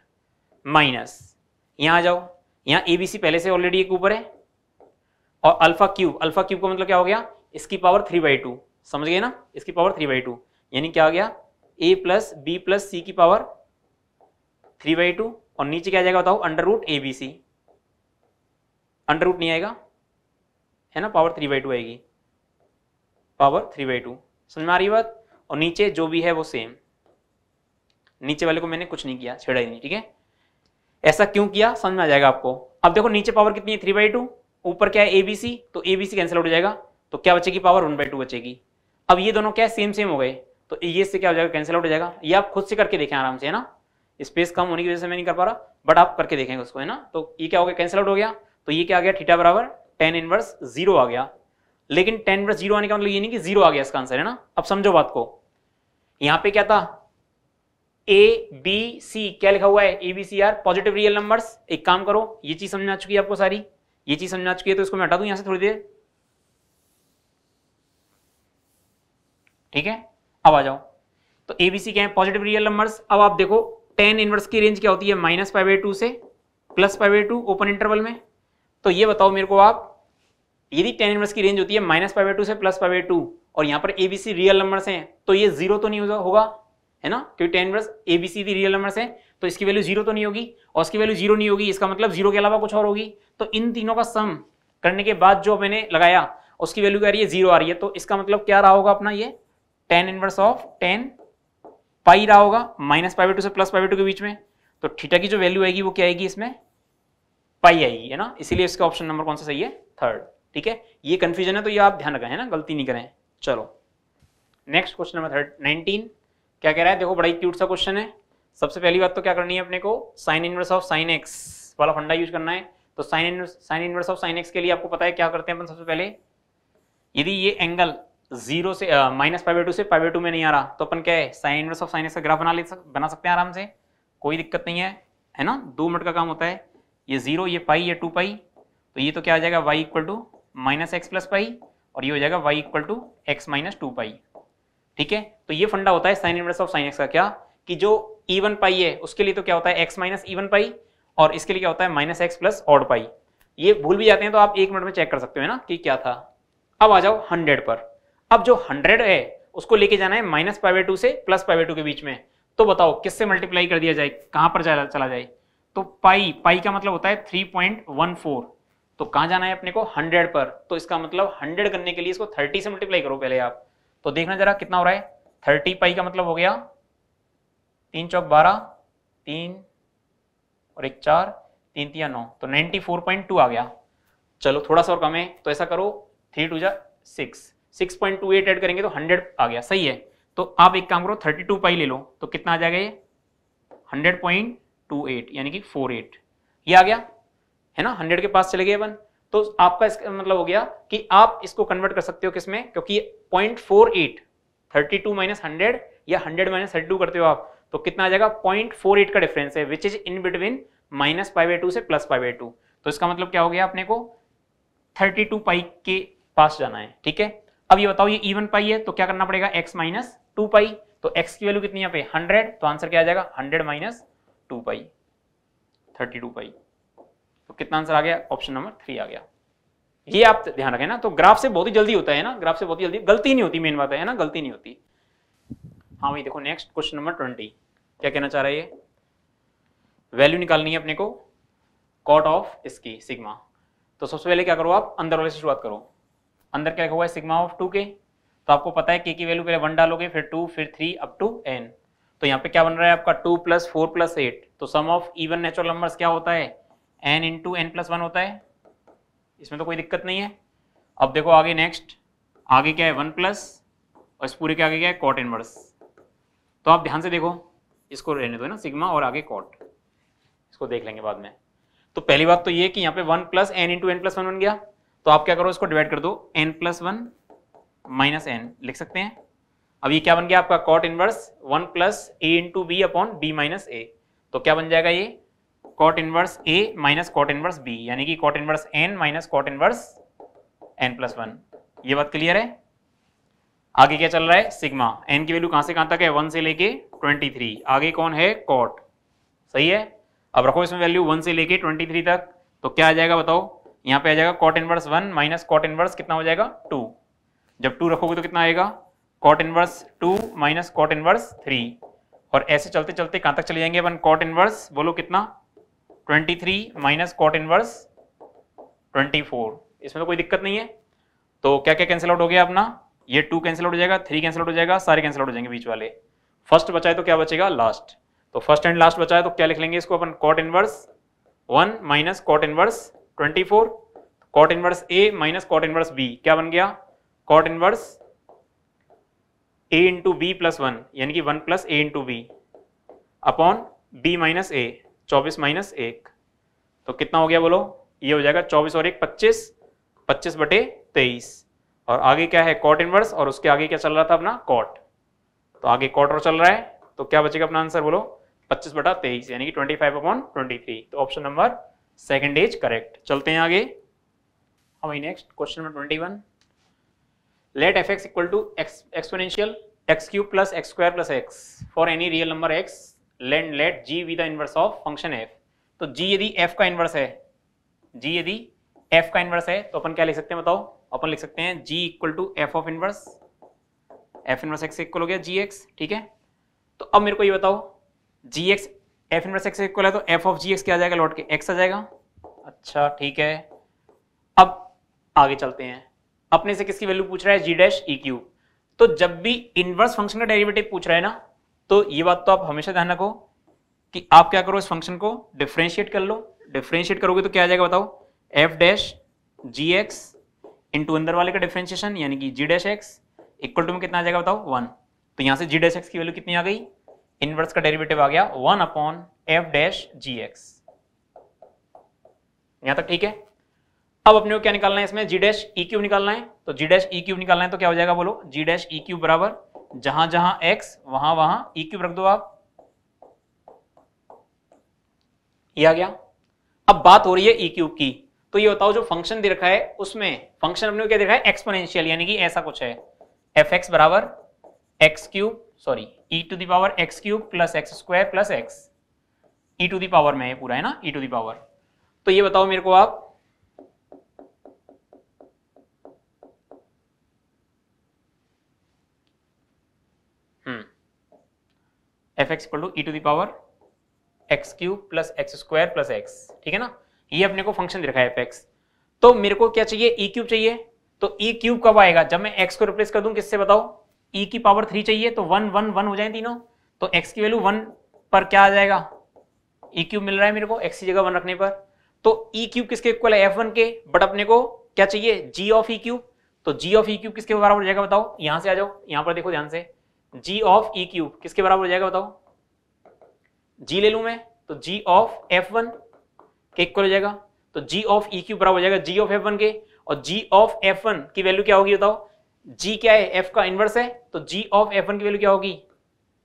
माइनस यहां आ जाओ यहां एबीसी पहले से ऑलरेडी एक ऊपर है और अल्फा क्यूब अल्फा क्यूब का मतलब क्या हो गया इसकी पावर थ्री बाई टू समझ गए ना इसकी पावर थ्री बाई टू यानी क्या हो गया a plus b plus c की पावर थ्री बाई टू और नीचे क्या आ जाएगा बताओ under root a b c under root नहीं आएगा है ना पावर थ्री बाई टू आएगी पावर थ्री बाई टू समझ में आ रही बात और नीचे जो भी है वो सेम नीचे वाले को मैंने कुछ नहीं किया छेड़ा ही नहीं ठीक है ऐसा क्यों किया समझ में आ जाएगा आपको अब देखो नीचे पावर कितनी है थ्री बाई टू ऊपर क्या है एबीसी तो एबीसी कैंसिल हो जाएगा तो क्या बचेगी पावर वन बाई टू बचेगी अब ये दोनों क्या है सेम सेम हो गए तो ये से क्या हो जाएगा कैंसिल आउट हो जाएगा ये आप खुद से करके देखें आराम से है ना स्पेस कम होने की वजह से मैं नहीं कर पा रहा बट आप करके देखेंगे उसको है ना तो ये क्या हो गया कैंसिल आउट हो गया तो ये क्या आ गया थीटा बराबर टेन इनवर्स जीरो आ गया लेकिन टेन इनवर्स जीरो आने का मतलब ये नहीं कि जीरो आ गया इसका आंसर है ना अब समझो बात को यहाँ पे क्या था ए बी सी क्या लिखा हुआ है a b c are positive real numbers एक काम करो ये चीज समझ में आ चुकी है आपको सारी ये चीज समझ आ चुकी है तो इसको मैं हटा दू यहां से थोड़ी देर ठीक है अब आ जाओ तो ए बी सी क्या है पॉजिटिव रियल नंबर्स अब आप देखो टेन इनवर्स की रेंज क्या होती है माइनस फाइव ए टू से plus five a two open interval में तो ये बताओ मेरे को आप यदि टेन इनवर्स की रेंज होती है माइनस फाइव ए टू से प्लस फाइव ए टू और यहां पर a b c real numbers हैं तो ये जीरो तो नहीं होगा है ना क्योंकि tan inverse a b c d real numbers है तो इसकी वैल्यू जीरो तो नहीं होगी और उसकी वैल्यू जीरो नहीं होगी इसका मतलब जीरो के अलावा कुछ और होगी तो इन तीनों का सम करने के बाद जो मैंने लगाया उसकी वैल्यू क्या आ रही है जीरो आ रही है तो इसका मतलब क्या रहा होगा अपना ये tan inverse of tan pi रहा होगा माइनस पाई टू से प्लस पाई टू के बीच में तो थीटा की जो वैल्यू आएगी वो क्या आएगी इसमें पाई आएगी है ना इसीलिए इसका ऑप्शन नंबर कौन सा सही है थर्ड ठीक है ये कंफ्यूजन है तो ये आप ध्यान रखें है ना गलती नहीं करें चलो next question number third nineteen क्या कह रहा है देखो बड़ा ही क्यूट सा क्वेश्चन है सबसे पहली बात तो क्या करनी है अपने को sine inverse of sine x वाला फंडा यूज करना है तो sine inverse sine inverse of sine x के लिए आपको पता है क्या करते हैं अपन सबसे पहले यदि ये एंगल जीरो से माइनस फाइव टू से फाइव टू में नहीं आ रहा तो अपन क्या है sine inverse of sine x का ग्राफ बना ले सक, बना सकते हैं आराम से कोई दिक्कत नहीं है है ना दो मिनट का काम होता है ये जीरो ये पाई ये टू पाई तो ये तो क्या आ जाएगा y equal to minus x plus pi और ये हो जाएगा y equal to x minus two pi ठीक है तो ये फंडा होता है sine inverse of sine x का क्या कि जो ईवन पाई है उसके लिए तो क्या होता है एक्स माइनस ईवन पाई और इसके लिए क्या होता है minus x plus odd pi ये भूल भी जाते हैं तो आप एक मिनट में चेक कर सकते हो ना कि क्या था अब आ जाओ हंड्रेड पर अब जो हंड्रेड है उसको लेके जाना है माइनस पाई टू से प्लस पाई टू के बीच में तो बताओ किससे मल्टीप्लाई कर दिया जाए कहां पर चला, चला जाए तो पाई पाई का मतलब होता है थ्री पॉइंट वन फोर तो कहां जाना है अपने को हंड्रेड पर तो इसका मतलब हंड्रेड करने के लिए इसको थर्टी से मल्टीप्लाई करो पहले आप तो देखना जरा कितना हो रहा है थर्टी पाई का मतलब हो गया तीन चौक बारह तीन और एक चार तीन तीन नौ तो नाइनटी फोर पॉइंट टू आ गया चलो थोड़ा सा और कम है तो ऐसा करो थ्री टू जा six six point two eight add करेंगे तो हंड्रेड आ गया सही है तो आप एक काम करो थर्टी टू पाई ले लो तो कितना आ जाएगा ये हंड्रेड पॉइंट टू एट यानी कि फोर एट ये आ गया है ना हंड्रेड के पास चले गए अपन तो आपका इसका मतलब हो गया कि आप इसको कन्वर्ट कर सकते हो किसमें क्योंकि point four eight thirty two minus hundred या हंड्रेड माइनस थर्टी टू करते हो आप तो कितना आ जाएगा पॉइंट फोर एट का डिफरेंस है which is in between minus five by two से प्लस फाइव बाई टू तो इसका मतलब क्या हो गया अपने को थर्टी टू पाई के पास जाना है ठीक है अब ये बताओ ये इवन पाई है तो क्या करना पड़ेगा एक्स माइनस टू पाई तो एक्स की वैल्यू कितनी यहाँ पे हंड्रेड तो आंसर क्या आ जाएगा hundred minus two pi thirty two pi तो कितना आंसर आ गया ऑप्शन नंबर थ्री आ गया ये आप ध्यान रखें ना तो ग्राफ से बहुत ही जल्दी होता है ना ग्राफ से बहुत ही जल्दी गलती नहीं होती मेन बात है ना गलती नहीं होती हाँ भाई देखो नेक्स्ट क्वेश्चन नंबर ट्वेंटी क्या कहना चाह रहा है ये वैल्यू निकालनी है अपने को कॉट ऑफ इसकी सिग्मा तो सबसे पहले क्या करो आप अंदर वाले से शुरुआत करो अंदर क्या लिखा हुआ है सिग्मा ऑफ टू के तो आपको पता है के की वैल्यू पहले वन डालोगे फिर टू फिर थ्री अप टू एन तो यहाँ पे क्या बन रहा है आपका two plus four plus eight तो sum of even natural numbers क्या होता है n into n plus one होता है इसमें तो कोई दिक्कत नहीं है अब देखो आगे नेक्स्ट आगे क्या है वन प्लस और इस पूरे के आगे क्या है कॉट इनवर्स तो आप ध्यान से देखो इसको रहने दो ना सिग्मा और आगे कॉट इसको देख लेंगे बाद में तो पहली बात तो ये कि यहाँ पे one plus n into n plus one बन गया तो आप क्या करो इसको डिवाइड कर दो n plus one minus n लिख सकते हैं अब ये क्या बन गया आपका cot inverse one plus a into b upon b minus a तो क्या बन जाएगा ये कॉट इनवर्स ए माइनस कॉट इनवर्स बी यानी कि cot inverse n minus cot inverse n plus one ये बात क्लियर है आगे क्या चल रहा है सिग्मा एन की वैल्यू कहां से कहां तक है वन से लेके ट्वेंटी थ्री आगे कौन है कॉट सही है अब रखो इसमें वैल्यू वन से लेके ट्वेंटी थ्री तक तो क्या आ जाएगा बताओ यहां पे आ जाएगा cot inverse one minus cot inverse कितना हो जाएगा टू जब टू रखोगे तो कितना आएगा cot inverse two minus cot inverse three और ऐसे चलते चलते कहां तक चले जाएंगे अपन कॉट इनवर्स बोलो कितना twenty three minus cot inverse twenty four इसमें तो कोई दिक्कत नहीं है तो क्या क्या कैंसिल आउट हो गया अपना ये टू कैंसिल आउट हो जाएगा थ्री कैंसिल आउट हो जाएगा सारे कैंसिल आउट हो जाएंगे बीच वाले फर्स्ट बचाए तो क्या बचेगा लास्ट तो फर्स्ट एंड लास्ट बचाए तो क्या लिख लेंगे इसको अपन cot inverse one minus cot inverse twenty four cot inverse ए माइनस कॉट इनवर्स बी क्या बन गया cot inverse a into b plus one यानी कि one plus a into b upon b minus a चौबीस माइनस एक तो कितना हो गया बोलो ये हो जाएगा चौबीस और एक पच्चीस पच्चीस बटे तेईस और आगे क्या है कॉट इनवर्स और उसके आगे क्या चल रहा था अपना कॉट तो आगे कॉट और चल रहा है तो क्या बचेगा अपना आंसर बोलो पच्चीस बटा तेईस यानी कि twenty five upon twenty three तो option number second is correct चलते हैं आगे हमारी next question number twenty one let f x equal to x exponential x cube plus x square plus x for any real number x and let g be the inverse of function f तो g यदि F का inverse है जी यदि F का inverse है तो अपन क्या लिख सकते हैं बताओ अपन लिख सकते हैं जी equal to F of inverse F inverse x equal हो गया जी एक्स ठीक है तो अब मेरे को ये बताओ g x f inverse x equal है तो एफ ऑफ जी एक्स क्या जाएगा लौट के एक्स आ जाएगा अच्छा ठीक है अब आगे चलते हैं अपने से किसकी वैल्यू पूछ रहा है जी डैश ई क्यूब तो जब भी इनवर्स फंक्शन का डेरिवेटिव पूछ रहा है ना तो ये बात तो आप हमेशा ध्यान रखो कि आप क्या करो इस फंक्शन को डिफ्रेंशिएट कर लो डिफ्रेंशिएट करोगे तो क्या आ जाएगा बताओ f dash g x into अंदर वाले का डिफ्रेंशिएशन यानी कि g dash x equal to में कितना आ जाएगा बताओ वन तो यहाँ से जी डैश एक्स की वैल्यू कितनी आ गई इनवर्स का डेरिवेटिव आ गया one upon f dash g x यहाँ तक ठीक है अब अपने को क्या निकालना है इसमें जी डैश ई क्यूब निकालना है तो जी डैश ई क्यूब निकालना है तो क्या हो जाएगा बोलो जी डैश ई क्यूब बराबर जहां जहां x वहां वहां ई e क्यूब रख दो आप ये आ गया अब बात हो रही है e क्यूब की तो ये बताओ जो फंक्शन दे रखा है उसमें फंक्शन हमने क्या देखा है एक्सपोनेंशियल यानी कि ऐसा कुछ है एफ एक्स बराबर x cube sorry e to the power x cube plus x square plus x e to the power में पूरा है ना ई टू दावर तो ये बताओ मेरे को आप f x equal to e to the power x cube plus x square plus x ठीक है ना ये अपने को फंक्शन दे रखा है एफ एक्स तो मेरे को क्या चाहिए ई e क्यूब चाहिए तो ई e क्यूब कब आएगा जब मैं एक्स को रिप्लेस कर दूं किससे बताओ ई e की पावर थ्री चाहिए तो वन वन वन हो जाए तीनों तो एक्स की वैल्यू वन पर क्या आ जाएगा ई क्यूब मिल रहा है मेरे को एक्स की जगह वन रखने पर तो ई क्यूब किसके इक्वल है एफ वन के बट अपने को क्या चाहिए जी ऑफ ई क्यूब तो जी ऑफ ई क्यूब किसके बराबर हो जाएगा बताओ यहां से आ जाओ यहां पर देखो ध्यान से जी ऑफ ई क्यूब किसके बराबर हो जाएगा बताओ जी ले लू मैं तो जी ऑफ एफ वन के इक्वल हो जाएगा तो जी ऑफ ई क्यूब बराबर हो जाएगा जी ऑफ एफ वन के और जी ऑफ एफ वन की वैल्यू क्या होगी बताओ जी क्या है एफ का इनवर्स है तो जी ऑफ एफ वन की वैल्यू क्या होगी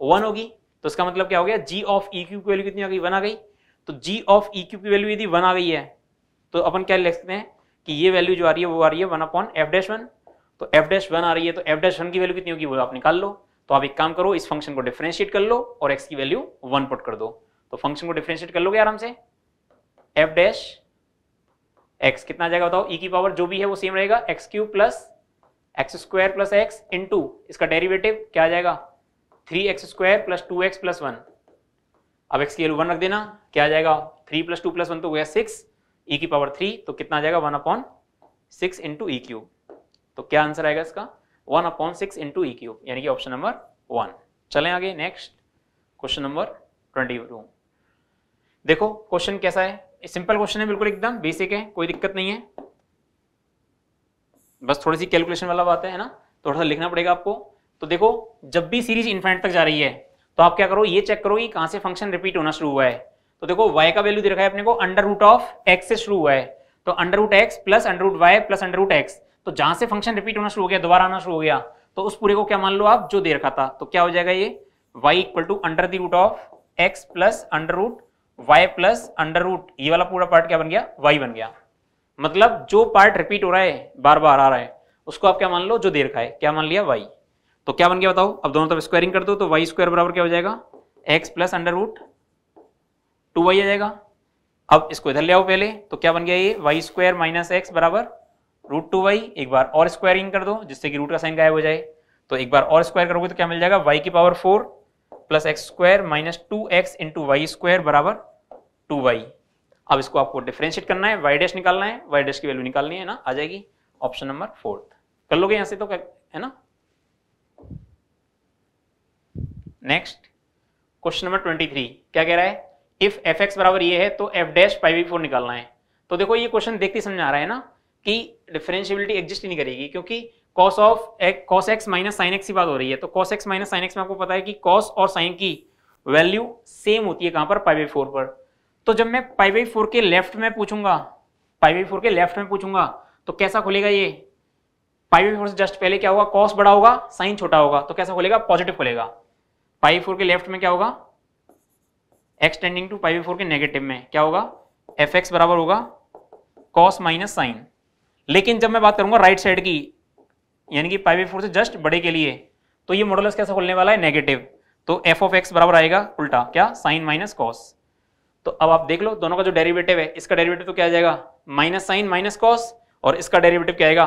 वन होगी तो इसका मतलब क्या हो गया जी ऑफ ई क्यूब की वैल्यू कितनी आ गई वन आ गई तो जी ऑफ ई क्यूब की वैल्यू यदि वन आ गई है तो अपन क्या लिख सकते हैं कि ये वैल्यू जो आ रही है वो आ रही है one upon f dash one तो एफ डैश वन आ रही है तो एफ डैश वन की वैल्यू कितनी होगी वो आप निकाल लो तो आप एक काम करो इस फंक्शन को डिफ्रेंशिएट कर लो और एक्स की वैल्यू वन पुट कर दो तो फंक्शन को डिफ्रेंशिएट कर लोगे आराम से एफ डैश एक्स कितना आ जाएगा बताओ ई e की पावर जो भी है वो सेम रहेगा x cube plus x square plus x two इसका डेरिवेटिव क्या आ जाएगा three x square plus two x plus one अब एक्स की वैल्यू वन रख देना क्या आ जाएगा three plus two plus one तो हो गया सिक्स ई e की पावर थ्री तो कितना आ जाएगा one upon six into e cube तो क्या आंसर आएगा इसका one upon six into e cube यानी कि ऑप्शन नंबर वन चलें आगे next question number twenty two देखो क्वेश्चन कैसा है सिंपल क्वेश्चन है बिल्कुल एकदम बेसिक है कोई दिक्कत नहीं है बस थोड़ी सी कैलकुलेशन वाला बात है ना तो थोड़ा सा लिखना पड़ेगा आपको तो देखो जब भी सीरीज इन्फाइट तक जा रही है तो आप क्या करो ये चेक करो कि कहां से फंक्शन रिपीट होना शुरू हुआ है तो देखो y का वैल्यू दे रखा है अपने को अंडर रूट ऑफ x से शुरू हुआ है तो under root x plus under root y plus under root x तो जहां से फंक्शन रिपीट होना शुरू हो गया दोबारा आना शुरू हो गया तो उस पूरे को क्या मान लो आप जो दे रखा था तो क्या हो जाएगा ये y equal to under the root of x plus under root y plus under root ये वाला पूरा पार्ट क्या बन गया y बन गया मतलब जो पार्ट रिपीट हो रहा है बार बार आ रहा है उसको आप क्या मान लो जो दे रखा है क्या मान लिया y तो क्या बन गया बताओ अब दोनों तरफ स्क्वायरिंग कर दो तो वाई स्क्वायर बराबर क्या हो जाएगा x plus under root two y आ जाएगा अब इसको इधर ले आओ पहले तो क्या बन गया ये वाई स्क्वायर माइनस एक्स बराबर रूट टू वाई एक बार और स्क्वायरिंग कर दो जिससे कि रूट का साइन गायब हो जाए तो एक बार और स्क्वायर करोगे तो क्या मिल जाएगा वाई की power four plus x square minus two x into y square बराबर टू वाई अब इसको आपको डिफ्रेंशिएट करना है वाई डैश निकालना है वाई डैश की वैल्यू निकालनी है ना आ जाएगी ऑप्शन नंबर फोर्थ कर लोगे यहां से तो है ना next question number twenty three क्या कह रहा है इफ एफ एक्स बराबर ये है तो f dash pi by four निकालना है तो देखो ये क्वेश्चन देखते समझ आ रहा है ना की डिफरेंशियबिलिटी एग्जिस्ट नहीं करेगी क्योंकि cos of cos x minus sine x की बात हो रही है तो cos x minus sine x में आपको पता है कि कॉस और साइन की वैल्यू सेम होती है कहां पर पाई बाई फोर पर तो जब मैं पाई बाई फोर के लेफ्ट में पूछूंगा पाई बाई फोर के लेफ्ट में पूछूंगा तो कैसा खुलेगा ये पाई बाई फोर से जस्ट पहले क्या होगा कॉस बड़ा होगा साइन छोटा होगा तो कैसा खुलेगा पॉजिटिव खुलेगा पाई बाई फोर के लेफ्ट में क्या होगा extending to pi by four के नेगेटिव में क्या होगा एफ एक्स बराबर होगा कॉस माइनस साइन लेकिन जब मैं बात करूंगा राइट साइड की यानी कि पाई बाई फोर से जस्ट बड़े के लिए तो ये मॉडल कैसा खोलने वाला है नेगेटिव तो एफ ऑफ एक्स बराबर आएगा उल्टा क्या साइन माइनस कॉस तो अब आप देख लो दोनों का जो डेरिवेटिव है इसका डेरिवेटिव तो क्या आ जाएगा माइनस साइन माइनस कॉस और इसका डेरिवेटिव क्या आएगा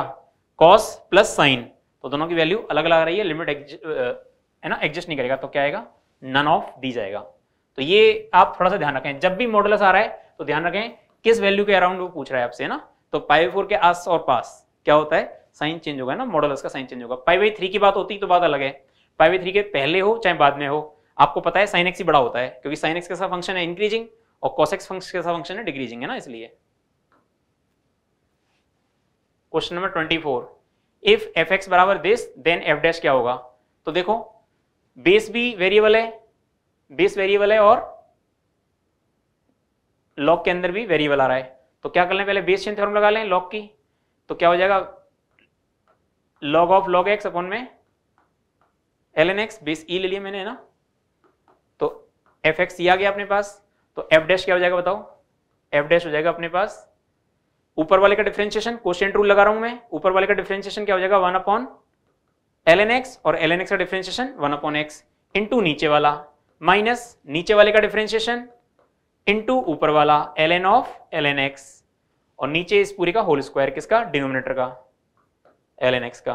कॉस प्लस साइन तो दोनों की वैल्यू अलग अलग आ रही है लिमिट है ना एडजस्ट नहीं करेगा तो क्या आएगा नन ऑफ दी जाएगा तो ये आप थोड़ा सा ध्यान रखें जब भी मॉडल आ रहा है तो ध्यान रखें किस वैल्यू के अराउंड वो पूछ रहा है आपसे ना तो पाई फोर के आस और पास क्या होता है साइन चेंज होगा ना मॉडल का साइन चेंज होगा पाई बाई थ्री की बात होती है तो बात अलग है पाई बाई थ्री के पहले हो चाहे बाद में हो आपको पता है साइन एक्स ही बड़ा होता है क्योंकि साइन एक्स कैसा फंक्शन है इंक्रीजिंग और कॉसेक्स फंक्शन कैसा फंक्शन है डिक्रीजिंग है ना इसलिए question number twenty four if f x बराबर दिस देन एफ डैश क्या होगा तो देखो बेस भी वेरिएबल है बेस वेरिएबल है और लॉग के अंदर भी वेरिएबल आ रहा है तो क्या कर लें पहले बेस चेन थ्योरम लगा लें लॉग की तो क्या हो जाएगा log of log x upon में l n x base e ले लिया मैंने ना तो एफ एक्स ई आ गया अपने पास तो एफ डैश क्या हो जाएगा बताओ एफ डैश हो जाएगा अपने पास ऊपर वाले का डिफरेंशिएशन क्वेश्चन रूल लगा रहा हूं मैं ऊपर वाले का डिफरेंशिएशन क्या हो जाएगा one upon l n x और एल एन एक्स का differentiation one upon x into नीचे वाला माइनस नीचे वाले का डिफरेंशिएशन इनटू ऊपर वाला l n of l n x और नीचे इस पूरी का होल स्क्वायर किसका डिनोमिनेटर का एल एन एक्स का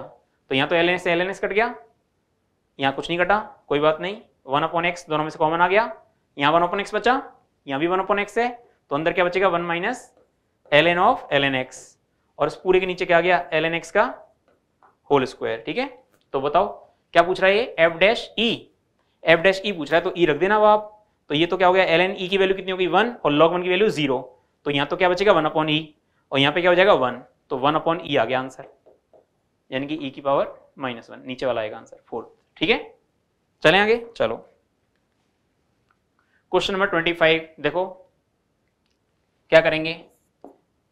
तो यहां तो l n x l n x cut गया यहां कुछ नहीं कटा कोई बात नहीं वन अपॉन एक्स दोनों में से कॉमन आ गया यहाँ वन अपॉन एक्स बचा यहां भी वन अपॉन एक्स है तो अंदर क्या बचेगा one minus l n of l n x और इस पूरे के नीचे क्या आ गया एल एन एक्स का होल स्क्वायर ठीक है तो बताओ क्या पूछ रहा है f dash e f dash e पूछ रहा है तो ई e रख देना आप तो ये तो क्या हो गया एल एन ई की वैल्यू कितनी होगी वन और लॉग वन की वैल्यू जीरो तो यहाँ तो क्या बचेगा वन अपॉन ई और यहाँ पे क्या हो जाएगा वन तो वन अपॉन ई आ गया आंसर यानी कि ई e की पावर माइनस वन नीचे वाला आएगा आंसर फोर ठीक है चले आगे चलो क्वेश्चन नंबर ट्वेंटी फाइव देखो क्या करेंगे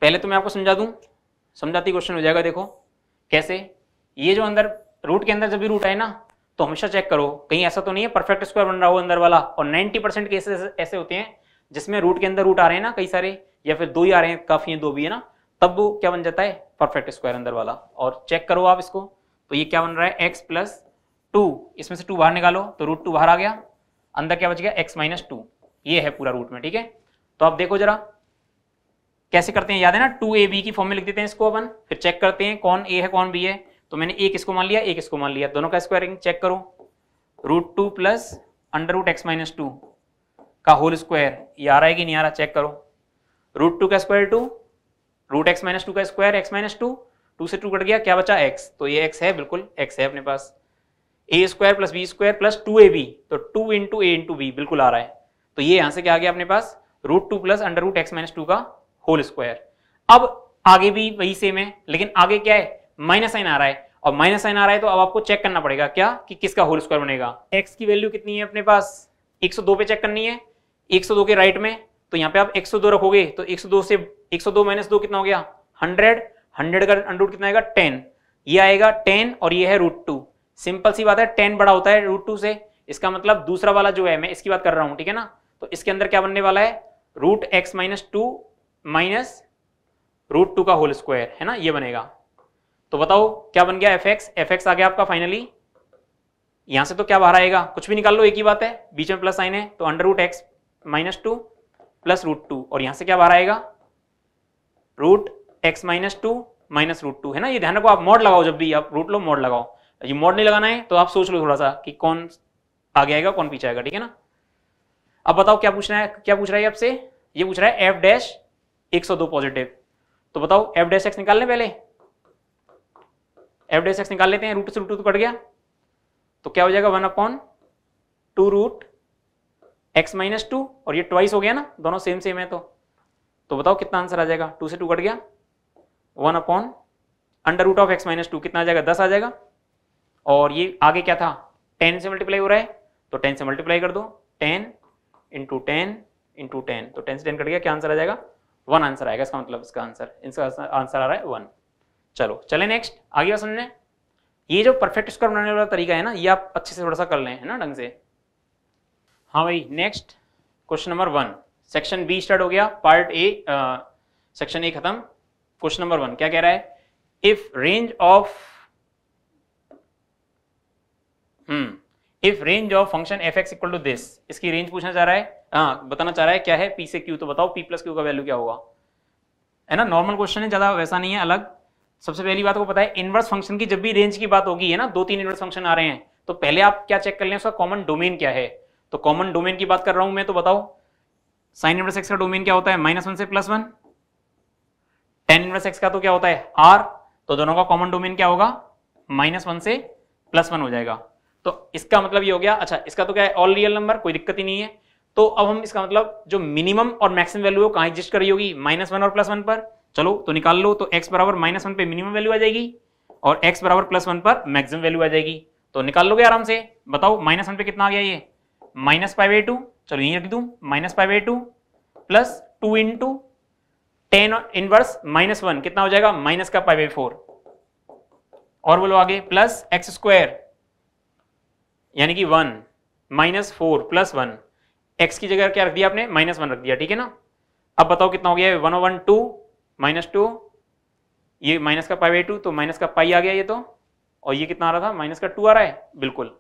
पहले तो मैं आपको समझा दूं समझाती क्वेश्चन हो जाएगा देखो कैसे ये जो अंदर रूट के अंदर जब भी रूट आए ना तो हमेशा चेक करो कहीं ऐसा तो नहीं है परफेक्ट स्क्वायर बन रहा हो अंदर वाला और 90 परसेंट केसेस ऐसे होते हैं जिसमें रूट के अंदर रूट आ रहे हैं ना कई सारे या फिर दो ही आ रहे हैं काफी है दो भी है ना तब वो क्या बन जाता है परफेक्ट स्क्वायर अंदर वाला और चेक करो आप इसको तो ये क्या बन रहा है एक्स प्लस टू इसमें से टू बाहर निकालो तो रूट टू बाहर आ गया अंदर क्या बच गया एक्स माइनस टू ये है पूरा रूट में ठीक है तो आप देखो जरा कैसे करते हैं याद है ना टू ए बी की फॉर्म में लिख देते हैं इसको अपन फिर चेक करते हैं कौन ए है कौन बी है तो मैंने एक इसको मान लिया एक इसको मान लिया दोनों का स्क्वायरिंग चेक करो root two plus under root x minus two का होल स्क्वायर ये आ रहा है कि नहीं आ रहा चेक करो रूट टू का square two root x minus two का square x minus two two से टू कट गया क्या बचा एक्स तो ये एक्स है बिल्कुल एक्स है अपने पास a square plus b square plus two a b तो two into a into b बिल्कुल आ रहा है तो ये यहां से क्या आ गया अपने पास root two plus under root x minus two का होल स्क्वायर अब आगे भी वही सेम है लेकिन आगे क्या है माइनस साइन आ रहा है और माइनस साइन आ रहा है तो अब आपको चेक करना पड़ेगा क्या कि किसका होल स्क्वायर बनेगा एक्स की वैल्यू कितनी है अपने पास 102 पे चेक करनी है 102 के राइट में तो यहाँ पे आप 102 रखोगे तो 102 से 102 माइनस दो कितना हो गया हंड्रेड हंड्रेड का अंडरूट कितना आएगा टेन ये आएगा टेन और ये है रूट टू सिंपल सी बात है टेन बड़ा होता है रूट टू से इसका मतलब दूसरा वाला जो है मैं इसकी बात कर रहा हूँ ठीक है ना तो इसके अंदर क्या बनने वाला है root x minus two minus root two का होल स्क्वायर है ना ये बनेगा तो बताओ क्या बन गया एफ एक्स एफ एक्स आ गया आपका फाइनली यहां से तो क्या बाहर आएगा कुछ भी निकाल लो एक ही बात है बीच में प्लस साइन है तो under root x minus two plus root two और यहां से क्या बाहर आएगा root x minus two minus root two है ना ये ध्यान रखो आप मॉड लगाओ जब भी आप रूट लो मॉड लगाओ ये मॉड नहीं लगाना है तो आप सोच लो थोड़ा सा कि कौन आगे आएगा कौन पीछे आएगा ठीक है ना अब बताओ क्या पूछना है क्या पूछ रहा है आपसे ये पूछ रहा है एफ डैश एक सौ दो पॉजिटिव तो बताओ एफ डैश एक्स निकालने पहले एवरेज एक्स निकाल लेते हैं रूट से रूट कट गया तो क्या हो जाएगा one upon two root x minus two और ये ट्वाइस हो गया ना दोनों सेम सेम है तो तो बताओ कितना आंसर आ जाएगा टू से टू कट गया one upon under root of x minus two कितना आ जाएगा दस आ जाएगा और ये आगे क्या था टेन से मल्टीप्लाई हो रहा है तो टेन से मल्टीप्लाई कर दो ten into ten into ten तो टेन से टेन कट गया क्या आंसर आ जाएगा वन आंसर आएगा इसका मतलब इसका आंसर इसका आंसर आ रहा है वन चलो चले नेक्स्ट आगे बात समझने ये जो परफेक्ट स्क्वायर बनाने वाला तरीका है ना ये आप अच्छे से थोड़ा सा कर लें है ना ढंग से हाँ भाई next question number one section b start हो गया पार्ट ए सेक्शन ए खत्म क्वेश्चन नंबर वन क्या कह रहा है if range of if range of function f x equal to this इसकी रेंज पूछना चाह रहा है हाँ बताना चाह रहा है क्या है पी से क्यू तो बताओ पी प्लस क्यू का वैल्यू क्या होगा है ना नॉर्मल क्वेश्चन है ज्यादा वैसा नहीं है अलग सबसे पहली बात को पता है इनवर्स फंक्शन की जब भी रेंज की बात होगी है ना दो तीन इनवर्स फंक्शन आ रहे हैं तो पहले आप क्या चेक कर लें उसका कॉमन डोमेन क्या है तो कॉमन डोमेन की बात कर रहा हूं मैं तो बताओ साइन इनवर्स एक्स का डोमेन क्या होता है माइनस वन से plus one tan inverse x का तो क्या होता है आर तो दोनों का कॉमन डोमेन क्या होगा माइनस वन से प्लस वन हो जाएगा तो इसका मतलब ये हो गया अच्छा इसका तो क्या है ऑल रियल नंबर कोई दिक्कत ही नहीं है तो अब हम इसका मतलब जो मिनिमम और मैक्सिमम वैल्यू है कहाँ एग्जिस्ट कर रही होगी माइनस वन और प्लस वन पर चलो तो निकाल लो तो x बराबर माइनस वन पे मिनिमम वैल्यू आ जाएगी और x बराबर प्लस वन पर मैक्सिमम वैल्यू आ जाएगी तो निकाल लोगे आराम से बताओ माइनस वन पे कितना आ गया ये माइनस फाइव ए टू चलो यही रख दू minus five a two plus two into tan inverse minus one कितना हो जाएगा माइनस का फाइव ए फोर और बोलो आगे प्लस एक्स स्क्वायर यानी कि one minus four plus one x की जगह क्या रख दिया आपने माइनस वन रख दिया ठीक है ना अब बताओ कितना हो गया one o one two minus two ये माइनस का पाई बाई टू तो माइनस का पाई आ गया ये तो और ये कितना आ रहा था माइनस का टू आ रहा है बिल्कुल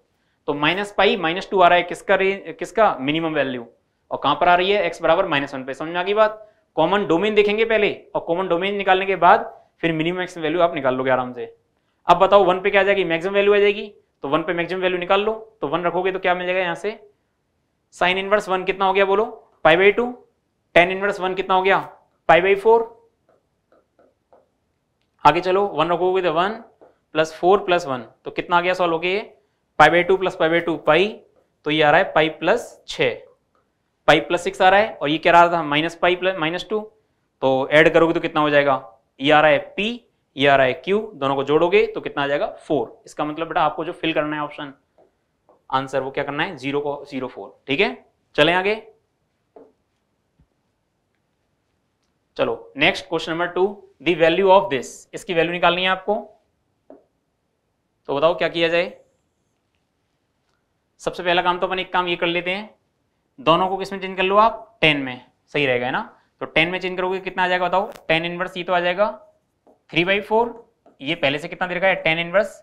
तो माइनस पाई माइनस टू आ रहा है किसका रे, किसका मिनिमम वैल्यू और कहां पर आ रही है एक्स बराबर माइनस वन पे समझ में आ गई बात कॉमन डोमेन देखेंगे पहले और कॉमन डोमेन निकालने के बाद फिर मिनिमम एक्स वैल्यू आप निकाल लोगे आराम से अब बताओ वन पे क्या आ जाएगी मैक्सिमम वैल्यू आ जाएगी तो वन पे मैक्सिमम वैल्यू निकाल लो तो वन रखोगे तो क्या मिल जाएगा यहाँ से साइन इनवर्स वन कितना हो गया बोलो pi by two tan inverse one कितना हो गया पाई बाई फोर आगे चलो वन रखोगे तो one plus four plus one तो कितना आ गया सॉल्व हो गया pi by two plus pi by two pi तो ये आ रहा है पाई प्लस छः पाई प्लस सिक्स आ रहा है और ये क्या आ रहा था minus pi plus minus two तो ऐड करोगे तो कितना हो जाएगा ये आ रहा है पी ये आ रहा है क्यू दोनों को जोड़ोगे तो कितना आ जाएगा फोर इसका मतलब बेटा आपको जो फिल करना है ऑप्शन आंसर वो क्या करना है जीरो को जीरो फोर ठीक है चले आगे चलो next question number two the value of this इसकी वैल्यू निकालनी है आपको तो बताओ क्या किया जाए सबसे पहला काम तो अपन एक काम ये कर लेते हैं दोनों को किस में चेंज कर लो आप टेन में सही रहेगा ना तो टेन में चेंज करोगे कितना आ जाएगा बताओ टेन इनवर्स ये तो आ जाएगा थ्री बाई फोर ये पहले से कितना दे रखा है tan inverse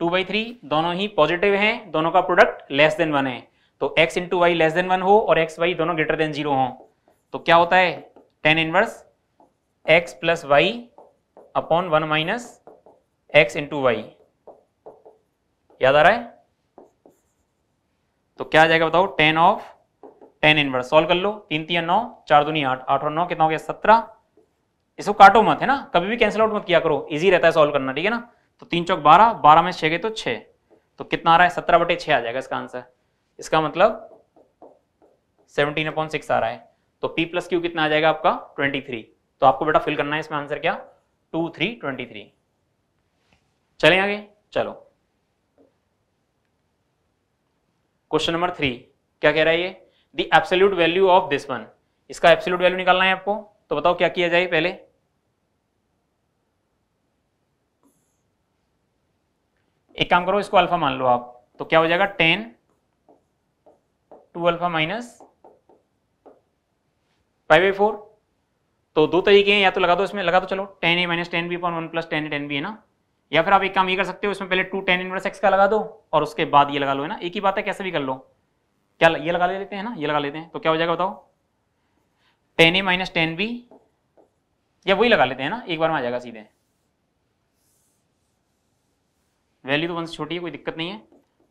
two by three दोनों ही पॉजिटिव हैं दोनों का प्रोडक्ट लेस देन वन है तो x into y less than one हो और एक्स वाई दोनों ग्रेटर देन जीरो हो तो क्या होता है tan inverse x plus y upon one minus x into y याद आ रहा है तो क्या आ जाएगा बताओ tan of tan inverse solve कर लो तीन तीन नौ चार दुनिया आठ आठ और नौ कितना हो गया सत्रह इसको काटो मत है ना कभी भी कैंसिल आउट मत किया करो इजी रहता है सॉल्व करना ठीक है ना तो तीन चौक बारह बारह में छह गए तो छह तो कितना आ रहा है सत्रह बटे छह आ जाएगा इसका आंसर इसका मतलब सेवनटीन अपॉइंट सिक्स आ रहा है तो पी प्लस क्यू कितना आ जाएगा आपका ट्वेंटी थ्री तो आपको बेटा फिल करना है इसमें आंसर क्या टू थ्री ट्वेंटी थ्री चले आगे चलो क्वेश्चन नंबर थ्री क्या कह रहा है ये the absolute value of this one इसका एब्सोल्यूट वैल्यू निकालना है आपको तो बताओ क्या किया जाए पहले एक काम करो इसको अल्फा मान लो आप तो क्या हो जाएगा ten two alpha minus five by four तो दो तरीके हैं या तो लगा दो इसमें लगा दो चलो tan a minus tan b upon one plus tan a tan b है ना या फिर आप एक काम ये कर सकते हो इसमें पहले टू टेन इनवर्स एक्स का लगा दो और उसके बाद ये लगा लो है ना एक ही बात है कैसे भी कर लो क्या ये लगा लेते हैं ना ये लगा लेते हैं तो क्या हो जाएगा बताओ tan a minus tan b या वही लगा लेते हैं ना एक बार में आ जाएगा सीधे वैल्यू तो वन से छोटी है कोई दिक्कत नहीं है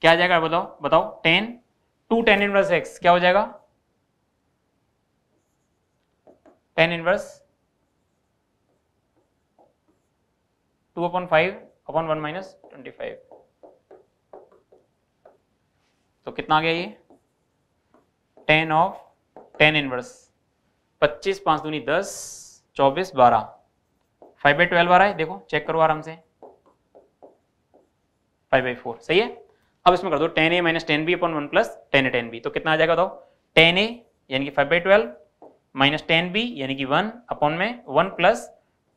क्या आ जाएगा बताओ बताओ tan two tan inverse x क्या हो जाएगा tan inverse two upon five upon one minus five तो कितना आ गया ये टेन ऑफ टेन इनवर्स पच्चीस पांच दूनी दस चौबीस बारह फाइव बाई ट्वेल्व आ रहा है देखो चेक करो आराम से फाइव बाई फोर सही है अब इसमें कर दो tan a minus tan b upon one plus tan a tan b तो कितना आ जाएगा बताओ टेन ए यानी कि five by twelve minus tan b यानी कि वन अपॉन में one plus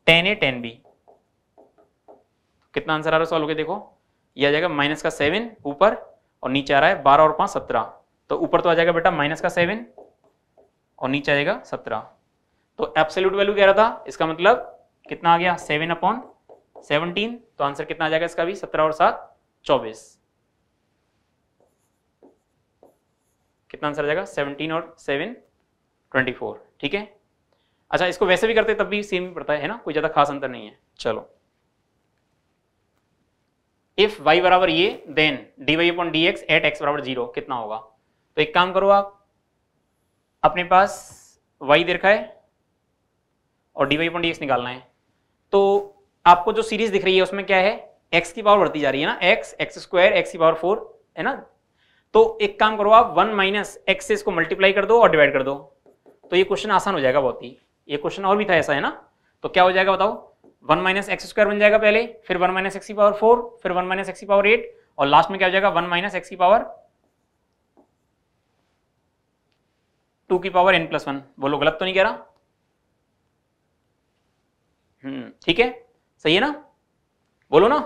tan a tan b कितना आंसर आ रहा है सॉल्व के देखो ये आ जाएगा माइनस का सेवन ऊपर और नीचे आ रहा है बारह और पांच सत्रह तो ऊपर तो आ जाएगा बेटा माइनस का सेवन और नीचे आ जाएगा सत्रह तो एब्सोल्यूट वैल्यू कह रहा था इसका मतलब कितना आ गया सेवन अपॉन सेवनटीन तो आंसर कितना आ जाएगा इसका भी सत्रह और सात चौबीस कितना आंसर आ जाएगा सेवनटीन और सेवन ट्वेंटी फोर ठीक है अच्छा इसको वैसे भी करते तब भी सेम ही पड़ता है ना कोई ज़्यादा खास अंतर नहीं है चलो इफ वाई बराबर ये then d Y upon D x at x बराबर जीरो कितना होगा तो एक काम करो आप अपने पास वाई दे रखा है और d Y upon D x निकालना है तो आपको जो सीरीज दिख रही है उसमें क्या है एक्स की पावर बढ़ती जा रही है ना एक्स एक्स स्क्वायर एक्स की पावर फोर है ना तो एक काम करो आप वन माइनस एक्स से इसको मल्टीप्लाई कर दो और डिवाइड कर दो तो ये क्वेश्चन आसान हो जाएगा बहुत ही ये क्वेश्चन और भी था ऐसा है ना तो क्या हो जाएगा बताओ वन माइनस एक्स स्क्वायर बन जाएगा पहले फिर वन माइनस एक्स की पावर फोर फिर वन माइनस एक्स की पावर एट और लास्ट में क्या हो जाएगा वन माइनस एक्स की पावर टू की पावर एन प्लस वन बोलो गलत तो नहीं कह रहा हम्म ठीक है सही है ना बोलो ना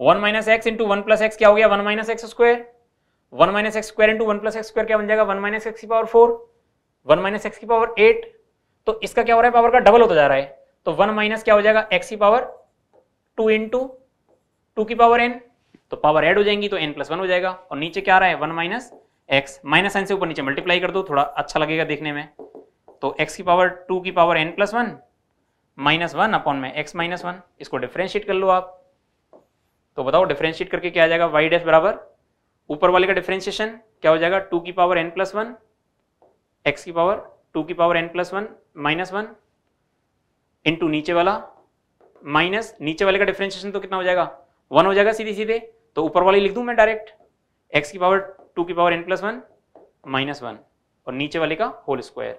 one minus x into one plus x क्या हो गया one minus x square one minus x square into one plus x square क्या बन जाएगा वन माइनस एक्स की power four one minus x की पावर एट तो इसका क्या हो रहा है पावर का डबल होता जा रहा है तो वन माइनस क्या हो जाएगा एक्स की power two into two की पावर एन तो पावर एड हो जाएंगी तो एन प्लस वन हो जाएगा और नीचे क्या आ रहा है one minus x minus n से ऊपर नीचे मल्टीप्लाई कर दो थोड़ा अच्छा लगेगा देखने में तो एक्स की पावर टू की power n plus one minus one upon में एक्स माइनस वन इसको डिफ्रेंशिएट कर लो आप तो बताओ डिफ्रेंशिएट करके क्या आ जाएगा वाई डेफ बराबर ऊपर वाले का डिफ्रेंशिएशन क्या हो जाएगा टू की power n plus one x की पावर टू की power n plus one minus one into नीचे वाला माइनस नीचे वाले का डिफ्रेंशिएशन तो कितना हो जाएगा वन हो जाएगा सीधे सीधे तो ऊपर वाली लिख दूं मैं डायरेक्ट एक्स की पावर टू की power n plus one minus one और नीचे वाले का होल स्क्वायर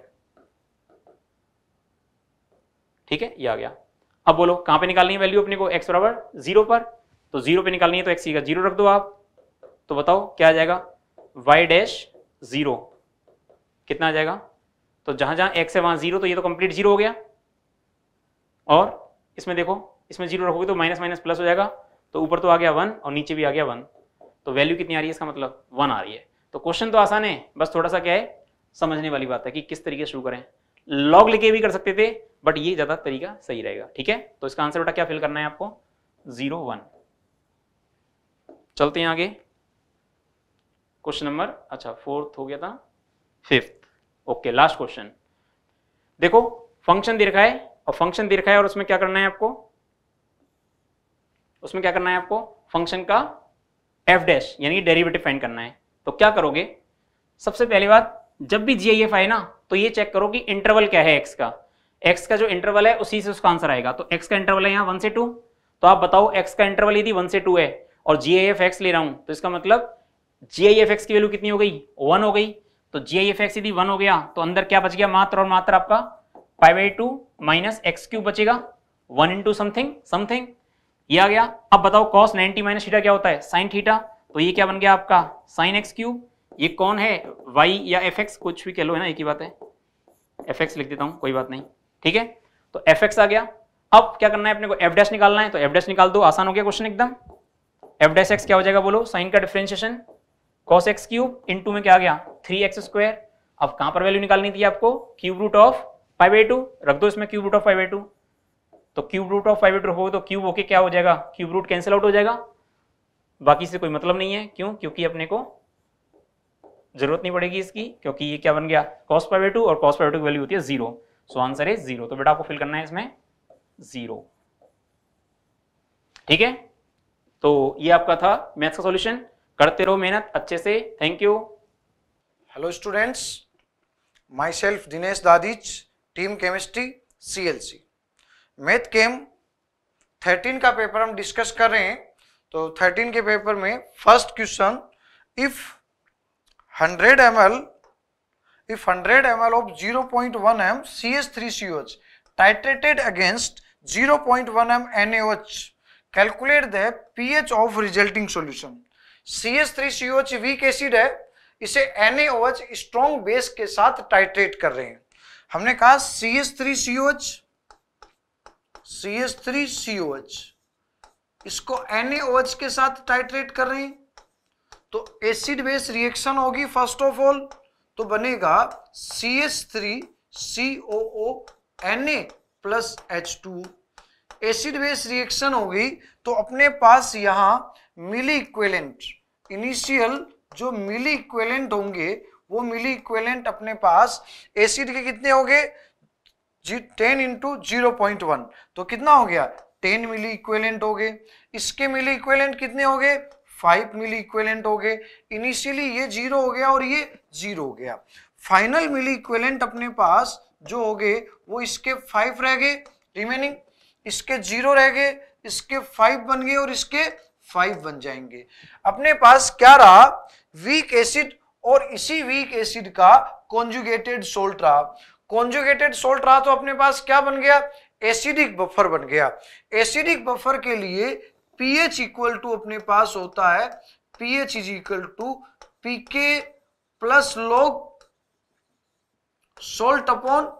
ठीक है ये आ गया अब बोलो कहां पे निकालनी है वैल्यू अपने को एक्स बराबर जीरो पर तो जीरो पे निकालनी है तो एक्स का जीरो रख दो आप तो बताओ क्या आ जाएगा वाई डैश जीरो कितना आ जाएगा तो जहां जहां एक्स है वहां जीरो तो ये तो कंप्लीट जीरो हो गया और इसमें देखो इसमें जीरो रखोगे तो माइनस माइनस प्लस हो जाएगा तो ऊपर तो आ गया वन और नीचे भी आ गया वन तो वैल्यू कितनी आ रही है इसका मतलब वन आ रही है तो क्वेश्चन तो आसान है बस थोड़ा सा क्या है समझने वाली बात है कि किस तरीके से शुरू करें लॉग लिखे भी कर सकते थे बट ये ज़्यादा तरीका सही रहेगा ठीक है तो इसका आंसर बेटा क्या फिल करना है आपको जीरो वन चलते हैं आगे क्वेश्चन नंबर अच्छा फोर्थ हो गया था फिफ्थ ओके लास्ट क्वेश्चन देखो फंक्शन दे रखा है और फंक्शन दे रखा है और उसमें क्या करना है आपको उसमें क्या करना है आपको फंक्शन का एफ डैश यानी डेरिवेटिव फाइंड करना है तो क्या करोगे सबसे पहली बात जब भी जी आए ना तो ये चेक करो कि इंटरवल क्या है एक्स का एक्स का जो इंटरवल है उसी से उसका आंसर आएगा तो एक्स का इंटरवल है यहाँ वन से टू तो आप बताओ एक्स का इंटरवल यदि वन से टू है और जी आई एफ एक्स ले रहा हूं तो इसका मतलब जी आई एफ एक्स की वैल्यू कितनी हो गई वन हो गई तो जी आई एफ एक्स यदि वन हो गया तो अंदर क्या बच गया मात्र और मात्र आपका five by two minus x cube बचेगा वन इंटू समथिंग समथिंग ये आ गया अब बताओ कॉस नाइनटी माइनस थीटा क्या होता है साइन थीटा तो ये क्या बन गया आपका साइन एक्स क्यूब ये कौन है वाई या एफ एक्स कुछ भी कह लो है ना एक ही बात है एफ एक्स लिख देता हूँ कोई बात नहीं ठीक है तो एफ एक्स आ गया अब क्या करना है अपने को एफ डैश निकालना है तो एफ डैश निकाल दो आसान हो गया क्वेश्चन एकदम एफ डैश एक्स क्या हो जाएगा बोलो साइन का differentiation cos x cube two में क्या आ गया थ्री एक्स स्क्वायर अब कहां पर वैल्यू निकालनी थी आपको cube root of five by two रख दो इसमें cube root of five by two तो cube root of five by two हो तो क्यूब होके क्या हो जाएगा क्यूब रूट कैंसिल आउट हो जाएगा बाकी से कोई मतलब नहीं है क्यों क्योंकि अपने को जरूरत नहीं पड़ेगी इसकी क्योंकि ये क्या बन गया कॉस फाइव बाई टू और कॉस फाइव टू की वैल्यू होती है जीरो सो आंसर है जीरो तो बेटा आपको फिल करना है इसमें जीरो ठीक है तो ये आपका था मैथ्स का सॉल्यूशन करते रहो मेहनत अच्छे से thank you hello students myself Dinesh Dadhich team chemistry C L C math chem thirteen का पेपर हम डिस्कस कर रहे हैं तो थर्टीन के पेपर में first question if hundred m l if 100 ml of 0.1 m CH3COH titrated against 0.1 H calculate the p H of resulting solution C S three C ओच weak acid है इसे एन एच स्ट्रॉन्ग बेस के साथ titrate कर रहे हैं हमने कहा सी एस थ्री सी ओच सी एस थ्री सी ओच इसको एन एच के साथ टाइट्रेट कर रहे हैं तो एसिड बेस रिएक्शन होगी फर्स्ट ऑफ ऑल तो बनेगा C S three C O O N A plus H two acid base reaction होगी तो अपने पास यहां मिली इक्वेलेंट इनिशियल जो मिली इक्वेलेंट होंगे वो मिली इक्वेलेंट अपने पास एसिड के कितने हो गए ten into zero point one तो कितना हो गया टेन मिली इक्वेलेंट हो गए इसके मिली इक्वेलेंट कितने हो गए फाइव मिली इक्वेलेंट हो गए इनिशियली ये जीरो हो गया और ये जीरो हो गया फाइनल मिली इक्वेलेंट अपने पास जो हो गए वो इसके फाइव रह गए रिमेनिंग इसके जीरो रह गए इसके फाइव बन गए और इसके फाइव बन जाएंगे अपने पास क्या रहा वीक एसिड और इसी वीक एसिड का कॉन्जुगेटेड सोल्ट रहा कॉन्जुगेटेड सोल्ट रहा तो अपने पास क्या बन गया एसिडिक बफर बन गया एसिडिक बफर के लिए पीएच इक्वल टू अपने पास होता है pH is equal to PK plus log salt upon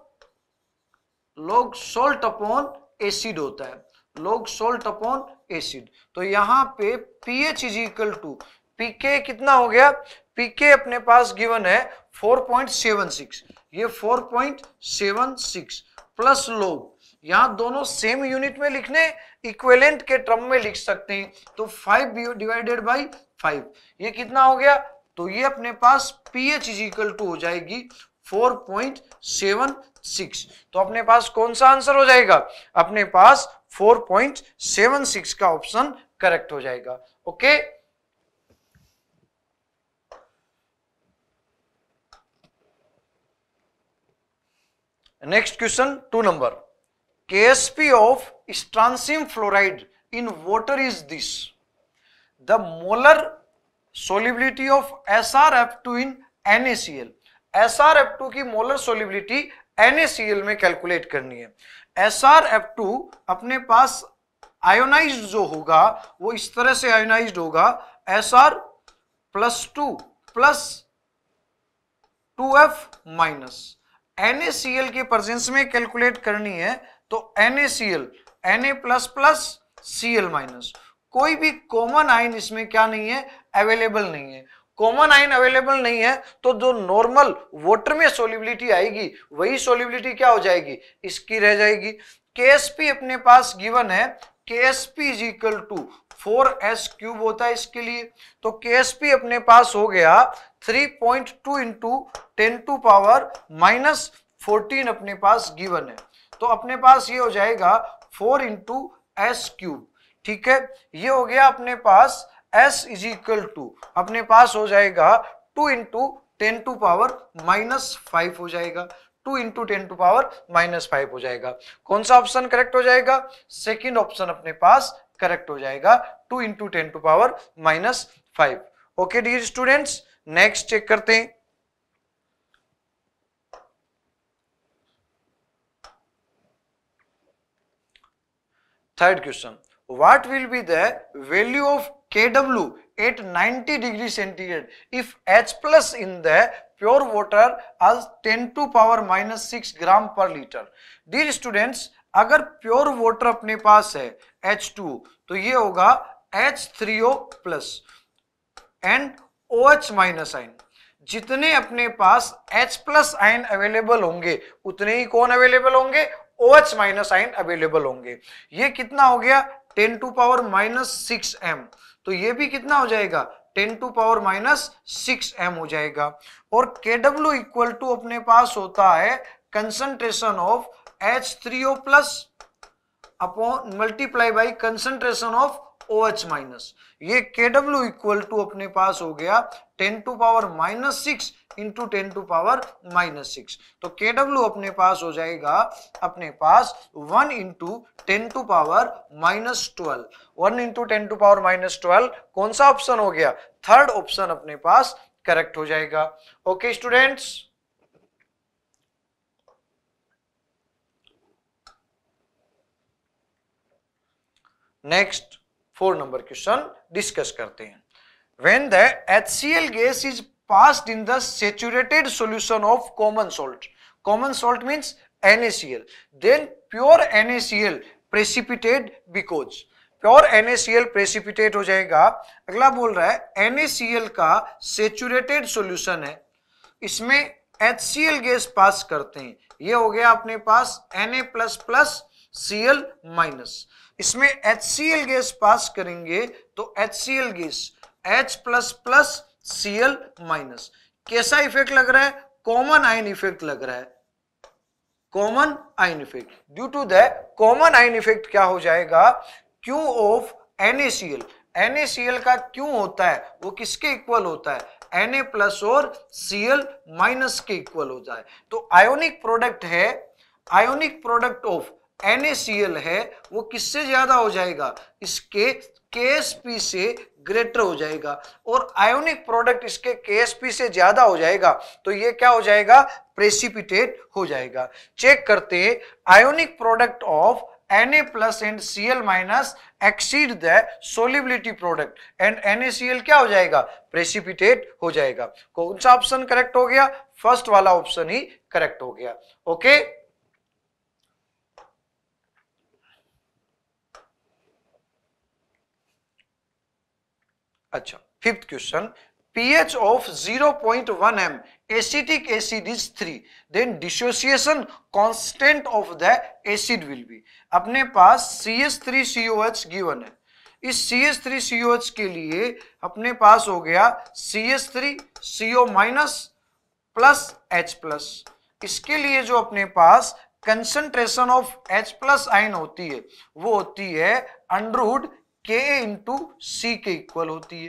log salt upon acid होता है लोग सोल्ट अपॉन एसिड तो यहाँ पे पीएच इज इक्वल टू पीके कितना हो गया पीके अपने पास गिवन है 4.76 ये 4.76 प्लस लोग यहाँ दोनों सेम यूनिट में लिखने इक्वेलेंट के ट्रम में लिख सकते हैं तो फाइव डिवाइडेड बाई फाइव ये कितना हो गया तो ये अपने पास पीएच इज इक्वल टू हो जाएगी 4.76 तो अपने पास कौन सा आंसर हो जाएगा अपने पास 4.76 का ऑप्शन करेक्ट हो जाएगा okay next question two number K S P of strontium fluoride in water is this the molar solubility of S R F two in N A C L F two की मोलर सोलिबिलिटी एनएसीएल में calculate करनी है S R F to अपने पास ionise जो होगा वो इस तरह से आयोनाइज होगा S R plus two plus two F minus NaCl के प्रजेंस में कैलकुलेट करनी है तो NaCl Na plus plus C L minus कोई भी कॉमन आयन इसमें क्या नहीं है अवेलेबल नहीं है कॉमन आयन अवेलेबल नहीं है तो जो नॉर्मल वाटर में सोलिबिलिटी आएगी वही सोलिबिलिटी क्या हो जाएगी इसकी रह जाएगी के अपने पास गिवन है K S P is equal to four S cube होता है इसके लिए तो के अपने पास हो गया three point two into ten to power minus fourteen अपने पास गिवन है तो अपने पास ये हो जाएगा फोर इंटू एस क्यूब ठीक है ये हो गया अपने पास एस इज इक्वल टू अपने पास हो जाएगा two into ten to power minus five हो जाएगा two into ten to power minus five हो जाएगा कौन सा ऑप्शन करेक्ट हो जाएगा सेकेंड ऑप्शन अपने पास करेक्ट हो जाएगा two into ten to power minus five okay dear students next check करते हैं third question what will be the value of kW at 90 degree centigrade if H plus in the pure water as 10 to power minus 6 gram per liter. Dear students, अगर pure water अपने पास है H2 तो ये होगा H3O plus and OH minus ion जितने अपने पास H प्लस आइन अवेलेबल होंगे उतने ही कौन अवेलेबल होंगे OH माइनस आइन अवेलेबल होंगे ये कितना हो गया 10 to power minus six M तो ये भी कितना हो जाएगा ten to power minus six M हो जाएगा और के डब्ल्यू इक्वल टू अपने पास होता है concentration of H three O plus upon multiply by concentration of O H minus ये के डब्ल्यू इक्वल टू अपने पास हो गया ten to power minus six into ten to power minus six तो के डब्ल्यू अपने पास हो जाएगा अपने पास one into ten to power minus twelve one into ten to power minus twelve कौन सा ऑप्शन हो गया थर्ड ऑप्शन अपने पास करेक्ट हो जाएगा okay students next four number question discuss करते हैं when the H C L gas is pass in the saturated solution of common salt common salt means N A C L then pure N A C L precipitated because pure N A C L precipitate हो जाएगा अगला बोल रहा है N A C L का saturated solution है इसमें H C L gas pass करते हैं ये हो गया अपने पास N A plus plus C L minus इसमें एच गैस पास करेंगे तो H C L gas H plus plus C L minus कैसा इफेक्ट लग रहा है कॉमन आयन इफेक्ट लग रहा है common ion effect due to the common ion effect क्या हो जाएगा क्यू ऑफ सी एल का क्यू होता है वो किसके इक्वल होता है ए प्लस और Cl माइनस के इक्वल होता है तो आयोनिक प्रोडक्ट है आयोनिक प्रोडक्ट ऑफ एन है वो किससे ज़्यादा हो जाएगा इसके के से ग्रेटर हो जाएगा और आयोनिक प्रोडक्ट इसके के से ज़्यादा हो जाएगा तो ये क्या हो जाएगा प्रेसिपिटेट हो जाएगा चेक करते हैं ionic product of Na plus and Cl minus exceed the solubility product and NaCl क्या हो जाएगा प्रेसिपिटेट हो जाएगा कौन सा ऑप्शन करेक्ट हो गया फर्स्ट वाला ऑप्शन ही करेक्ट हो गया ओके okay? अच्छा fifth question pH of 0.1 M acetic acid is three then dissociation constant of the acid will be अपने पास एच गिवन है इस एच के लिए अपने पास हो गया O minus plus H plus इसके लिए जो अपने पास concentration of H plus ion होती है वो होती है अंडरवुड के इंटू सी के इक्वल होती है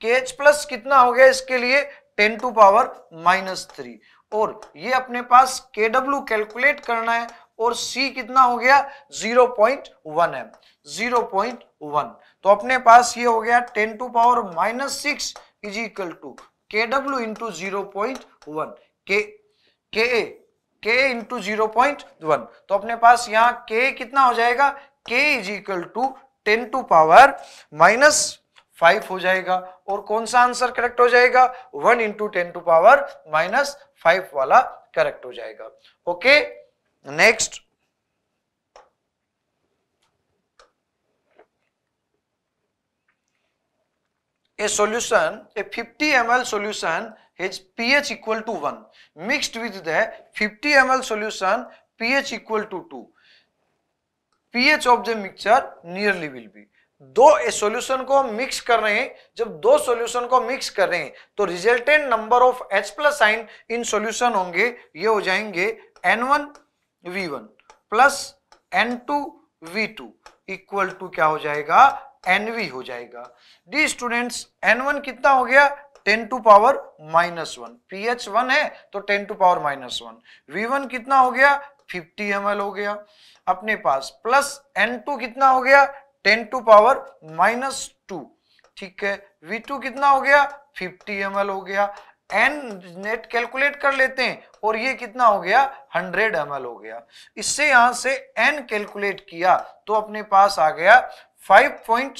के एच प्लस कितना हो गया इसके लिए ten to power minus three और ये अपने पास के डब्ल्यू कैलकुलेट करना है और सी कितना हो गया जीरो पॉइंट वन है जीरो पॉइंट वन तो अपने पास ये हो गया ten to power minus six is equal to K W into zero point one K K के इंटू जीरो पॉइंट वन तो अपने पास यहाँ के कितना हो जाएगा K is equal to ten to power minus five हो जाएगा और कौन सा आंसर करेक्ट हो जाएगा one into ten to power minus five वाला करेक्ट हो जाएगा okay next fifty M L 50 ml solution has ph equal to 1 mixed with the 50 L solution pH equal to 2 pH of the mixture nearly will be दो solution को mix कर रहे हैं जब दो सॉल्यूशन को मिक्स कर रहे हैं तो resultant number of H plus sign in solution होंगे ये हो जाएंगे N one V one plus N two V two equal to क्या हो जाएगा एन वी हो जाएगा डी स्टूडेंट्स एन वन कितना हो गया ten to power minus one P H one है तो ten to power minus one V one कितना हो गया फिफ्टी एम एल हो गया अपने पास प्लस एन टू कितना हो गया ten to power minus two ठीक है वी टू कितना हो गया फिफ्टी एम हो गया एन नेट कैलकुलेट कर लेते हैं और ये कितना हो गया 100 एम हो गया इससे यहां से एन कैलकुलेट किया तो अपने पास आ गया five point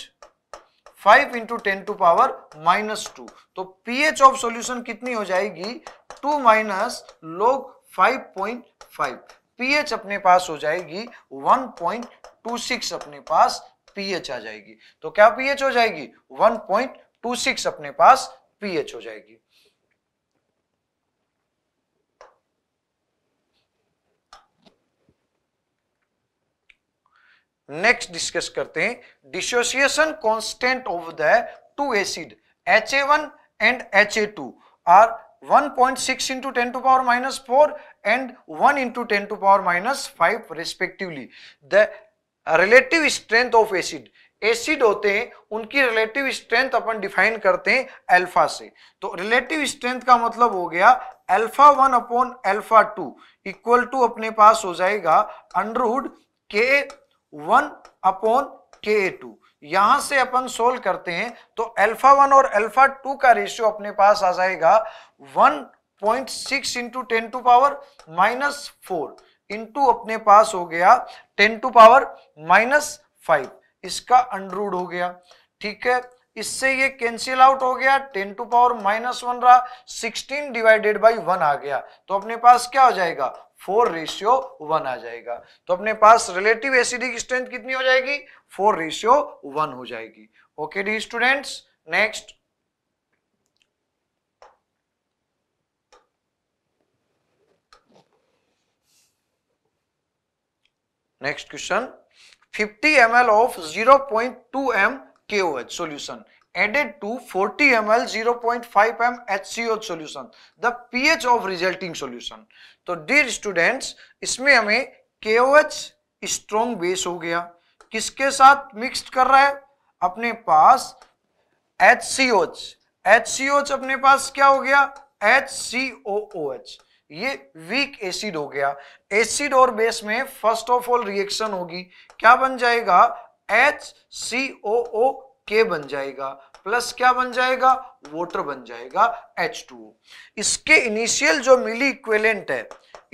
five into ten to power minus two तो पी एच ऑफ सोल्यूशन कितनी हो जाएगी टू माइनस लोग 5.5 पीएच अपने पास हो जाएगी 1.26 अपने पास पीएच आ जाएगी तो क्या पीएच हो जाएगी 1.26 अपने पास पीएच हो जाएगी नेक्स्ट डिस्कस करते हैं dissociation constant of the two acid H A one and two and one point 1.6 into ten to power minus four and 1 into 10 to power minus 5 respectively. The relative strength of acid acid होते हैं उनकी relative strength अपन define करते हैं alpha से तो relative strength का मतलब हो गया alpha one upon alpha two equal to अपने पास हो जाएगा अंडरहुड के वन अपॉन के टू यहां से अपन सोल्व करते हैं तो अल्फा वन और अल्फा टू का रेशियो अपने पास आ जाएगा one point six into ten to power minus four into अपने पास हो गया ten to power minus five इसका अंडरूड हो गया ठीक है इससे ये कैंसिल आउट हो गया ten to power minus one रहा सिक्सटीन डिवाइडेड बाई वन आ गया तो अपने पास क्या हो जाएगा फोर रेशियो वन आ जाएगा तो अपने पास रिलेटिव एसिडिक स्ट्रेंथ कितनी हो जाएगी फोर रेशियो वन हो जाएगी okay D students next next question 50 ml of 0.2 m KOH solution added to 40 ml 0.5 m HCO solution. The pH of resulting solution. तो dear students, इसमें हमें KOH strong base हो गया किसके साथ मिक्स्ड कर रहा है अपने पास HCOH HCOH अपने पास क्या हो गया HCOOH ये वीक एसिड हो गया एसिड और बेस में फर्स्ट ऑफ ऑल रिएक्शन होगी क्या बन जाएगा एच सी ओ ओ के बन जाएगा प्लस क्या बन जाएगा वाटर बन जाएगा टू इसके इनिशियल जो मिली इक्वेलेंट है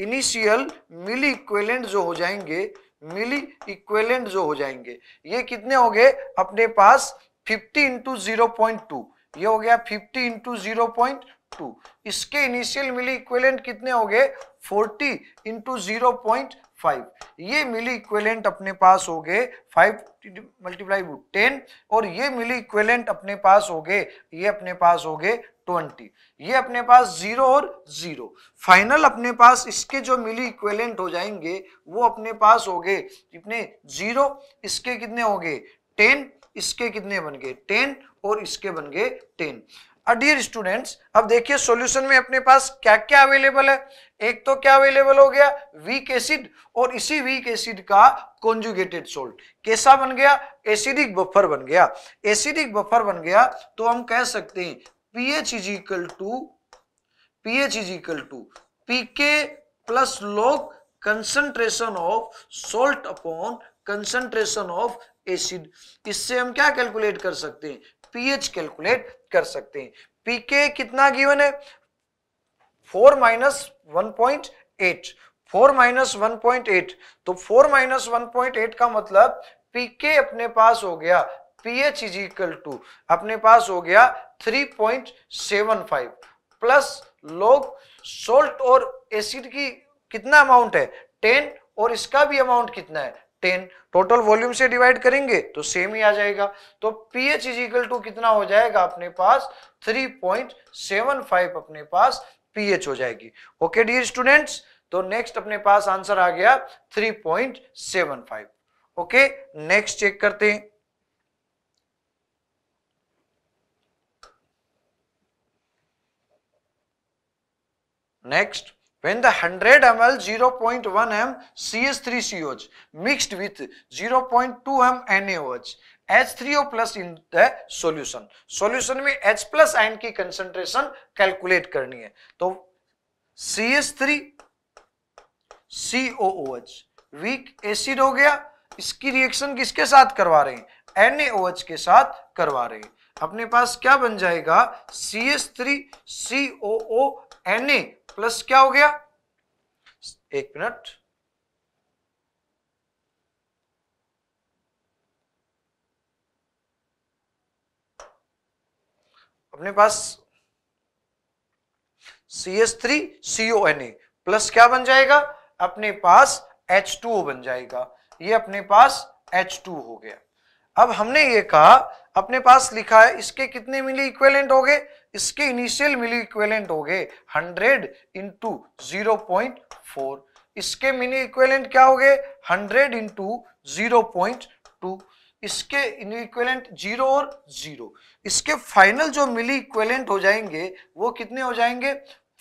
इनिशियल मिली इक्वेलेंट जो हो जाएंगे मिली इक्वेलेंट जो हो जाएंगे ये कितने हो गए अपने पास 50 इंटू जीरो पॉइंट टू ये हो गया 50 इंटू जीरो पॉइंट टू इसके इनिशियल मिली इक्वेलेंट कितने हो गए forty into zero point five ये मिली इक्वेलेंट अपने पास हो गए फाइव मल्टीप्लाई वुड टेन और ये मिली इक्वेलेंट अपने पास हो गए ये अपने पास हो गए ट्वेंटी ये अपने पास जीरो और जीरो फाइनल अपने पास इसके जो मिली इक्वेलेंट हो जाएंगे वो अपने पास हो गए कितने जीरो इसके कितने हो गए टेन इसके कितने बन गए टेन और इसके बन गए टेन डियर स्टूडेंट्स अब देखिए सॉल्यूशन में अपने पास क्या क्या अवेलेबल है एक तो क्या अवेलेबल हो गया वीक एसिड और इसी वीक एसिड का कॉन्जुगेटेड सोल्ट कैसा बन गया एसिडिक बफर बन गया एसिडिक बफर बन गया तो हम कह सकते हैं pH is equal to pH is equal to PK plus log concentration of salt upon concentration of acid इससे हम क्या कैलकुलेट कर सकते हैं पीएच कैलकुलेट कर सकते हैं पीके कितना गिवन है four minus one point eight four minus one point eight तो four minus one point eight का मतलब पीके अपने पास हो गया पीएच इज इक्वल टू अपने पास हो गया three point seven five plus log salt और एसिड की कितना अमाउंट है टेन और इसका भी अमाउंट कितना है टेन टोटल वॉल्यूम से डिवाइड करेंगे तो सेम ही आ जाएगा तो पीएच इज इक्वल टू कितना हो जाएगा अपने पास थ्री पॉइंट सेवन फाइव अपने पास पीएच हो जाएगी ओके डियर स्टूडेंट्स तो नेक्स्ट अपने पास आंसर आ गया three point seven five okay next check करते हैं next When the 100 ml 0.1 m CH3COH mixed with 0.2 m NaOH H3O plus in the solution. Solution में H plus ion की concentration calculate करनी है तो CH3COOH weak acid हो गया इसकी reaction किसके साथ करवा रहे हैं NaOH के साथ करवा रहे हैं अपने पास क्या बन जाएगा CH3COO Na प्लस क्या हो गया एक मिनट अपने पास C S three C O N A plus क्या बन जाएगा अपने पास एच टू बन जाएगा ये अपने पास एच टू हो गया अब हमने ये कहा अपने पास लिखा है इसके कितने मिली इक्वेलेंट हो गए इसके इनिशियल मिली इक्वेलेंट हो गए hundred into zero point four इसके मिनी इक्वेलेंट क्या हो गए hundred into zero point two इसके इक्वेलेंट जीरो और जीरो इसके फाइनल जो मिली इक्वेलेंट हो जाएंगे वो कितने हो जाएंगे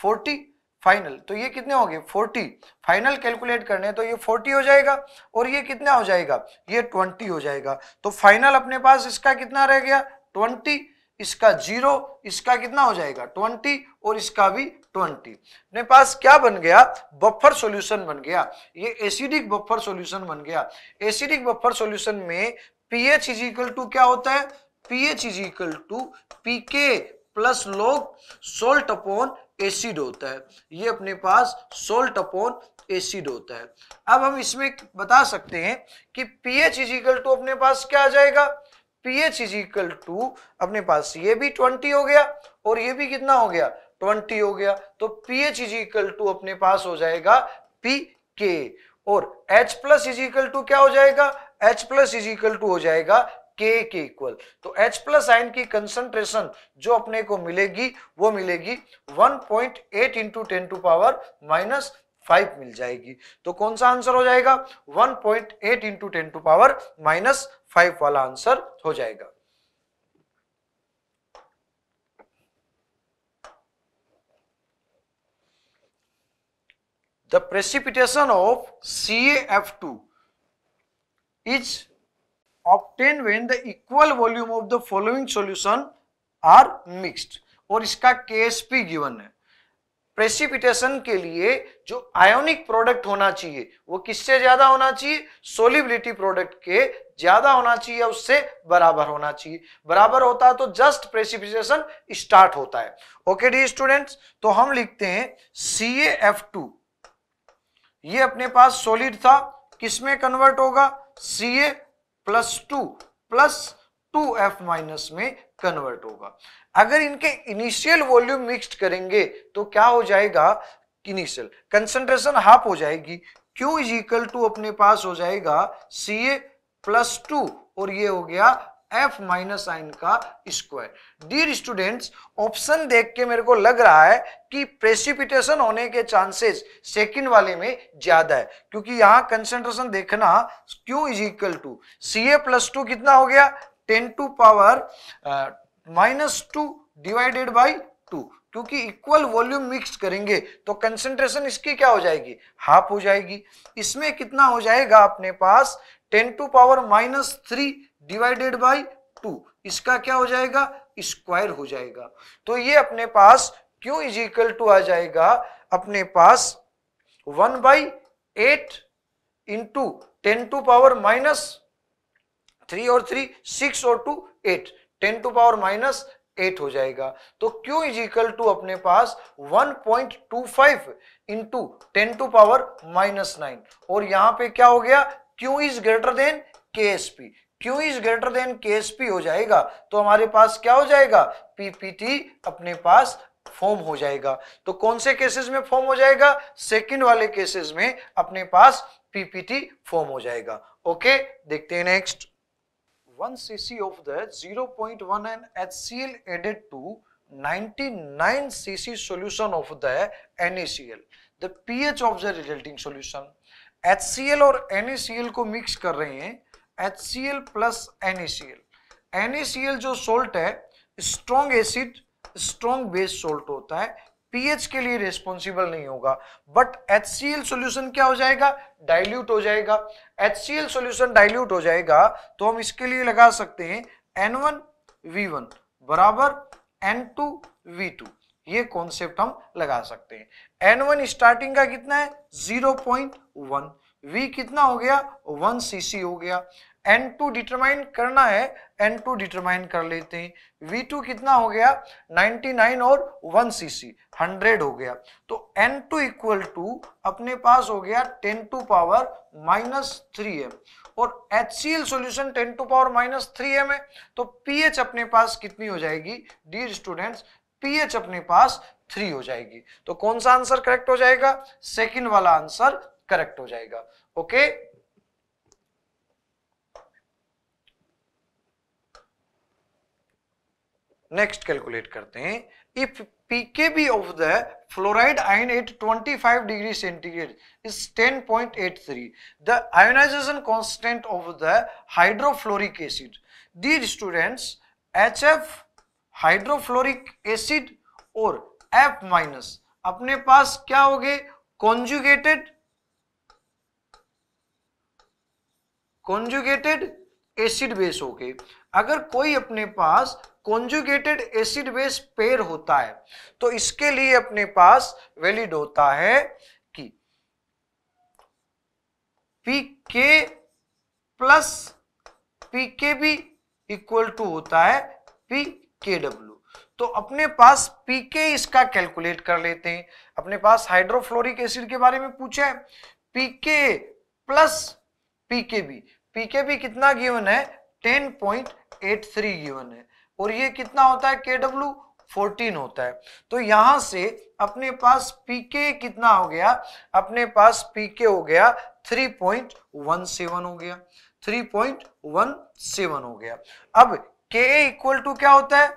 फोर्टी फाइनल तो ये कितने हो गए फोर्टी फाइनल कैलकुलेट करने तो ये फोर्टी हो जाएगा और ये कितना हो जाएगा ये ट्वेंटी हो जाएगा तो फाइनल अपने पास इसका कितना रह गया ट्वेंटी इसका जीरो इसका कितना हो जाएगा ट्वेंटी और इसका भी ट्वेंटी अपने पास क्या बन गया बफर सॉल्यूशन बन गया ये एसिडिक बफर सॉल्यूशन बन गया एसिडिक बफर सॉल्यूशन में पीएच इज इक्वल टू क्या होता है pH is equal to PK plus log salt upon acid होता है ये अपने पास सोल्ट अपॉन एसिड होता है अब हम इसमें बता सकते हैं कि पीएच इज इक्वल टू अपने पास क्या आ जाएगा P H is equal to अपने पास ये भी ट्वेंटी हो गया और ये भी कितना हो गया ट्वेंटी हो गया तो P H is equal to अपने पास हो जाएगा पी के और H plus is equal to क्या हो जाएगा H plus is equal to हो जाएगा के के इक्वल तो एच प्लस आइन की कंसंट्रेशन जो अपने को मिलेगी वो मिलेगी 1.8 point eight into ten to power minus five मिल जाएगी तो कौन सा आंसर हो जाएगा 1.8 point eight into ten to power minus five वाला आंसर हो जाएगा the precipitation of C F two is obtain when the equal volume of the following solution are mixed और इसका के केएसपी गिवन है प्रेसिपिटेशन के लिए जो आयोनिक प्रोडक्ट होना चाहिए वो किससे ज्यादा होना चाहिए सोलिबिलिटी प्रोडक्ट के ज्यादा होना चाहिए उससे बराबर होना चाहिए बराबर होता है तो जस्ट प्रेसिपिटेशन स्टार्ट होता है ओके डी स्टूडेंट्स तो हम लिखते हैं सी एफ टू ये अपने पास सोलिड था किसमें कन्वर्ट होगा सी ए plus two plus two F minus में कन्वर्ट होगा अगर इनके इनिशियल वॉल्यूम मिक्स्ड करेंगे तो क्या हो जाएगा इनिशियल कंसंट्रेशन हाफ हो जाएगी Q इज इक्वल टू अपने पास हो जाएगा सी ए प्लस टू और ये हो गया F माइनस आइन का स्क्वायर डियर स्टूडेंट्स ऑप्शन देख के मेरे को लग रहा है कि प्रेसिपिटेशन होने के चांसेस सेकंड वाले में ज्यादा है क्योंकि यहां कंसेंट्रेशन देखना Q is equal to C A plus two कितना हो गया ten to power minus two divided by two क्योंकि इक्वल वॉल्यूम मिक्स करेंगे तो कंसेंट्रेशन इसकी क्या हो जाएगी हाफ हो जाएगी इसमें कितना हो जाएगा अपने पास ten to power minus three divided by two इसका क्या हो जाएगा स्क्वायर हो जाएगा तो ये अपने पास क्यू इज इक्वल टू आ जाएगा अपने पास one by eight into ten to power minus three और थ्री सिक्स और two eight ten to power minus eight हो जाएगा तो क्यू इज इक्वल टू अपने पास one point two five into ten to power minus nine और यहाँ पे क्या हो गया Q is greater than K S P Q is greater than K S P हो जाएगा तो हमारे पास क्या हो जाएगा पीपीटी अपने पास फॉर्म हो जाएगा तो कौन से केसेस में फॉर्म हो जाएगा सेकंड वाले केसेस में अपने पास पीपीटी फॉर्म हो जाएगा ओके देखते हैं next 1 cc of that 0.1 and HCl added to 99 cc solution of the NaCl. The pH of the resulting solution. HCl or NaCl को mix कर रहे हैं HCl plus NaCl NaCl जो salt है strong acid, strong base salt होता है pH के लिए रेस्पॉन्सिबल नहीं होगा but H C L solution क्या हो जाएगा डाइल्यूट हो जाएगा H C L solution dilute हो जाएगा तो हम इसके लिए लगा सकते हैं एन वन वी वन बराबर एन टू वी टू ये कॉन्सेप्ट हम लगा सकते हैं एन वन स्टार्टिंग का कितना है जीरो पॉइंट वन वी कितना हो गया वन सीसी हो गया एन टू डिटरमाइन करना है एन टू डिटरमाइन कर लेते हैं वी टू कितना हो गया 99 और 1 सीसी 100 हो गया तो एन टू इक्वल टू अपने पास हो गया 10 to power minus three M और H C L solution ten to power minus three M है तो पी एच अपने पास कितनी हो जाएगी डियर स्टूडेंट्स पी एच अपने पास थ्री हो जाएगी तो कौन सा आंसर करेक्ट हो जाएगा सेकेंड वाला आंसर करेक्ट हो जाएगा ओके okay? नेक्स्ट कैलकुलेट करते हैं if pKb of the fluoride ion at 25 degree centigrade is 10.83 the ionisation constant of the hydrofluoric acid these students HF hydrofluoric acid और F minus अपने पास क्या हो गए कॉन्जुगेटेड कॉन्जुगेटेड एसिड बेस हो गए अगर कोई अपने पास कॉन्जुगेटेड एसिड बेस पेयर होता है तो इसके लिए अपने पास वैलिड होता है कि p K plus p K equal to होता है पी के डब्ल्यू तो अपने पास पीके इसका कैलकुलेट कर लेते हैं अपने पास हाइड्रोफ्लोरिक एसिड के बारे में पूछा है पीके प्लस पीकेबी पीकेबी कितना गिवन है 10.83 गिवन है और ये कितना होता है के डब्ल्यू फोर्टीन होता है तो यहां से अपने पास पीके कितना हो गया अपने पास पीके हो गया थ्री पॉइंट वन सेवन हो गया थ्री पॉइंट वन सेवन हो गया अब के इक्वल टू क्या होता है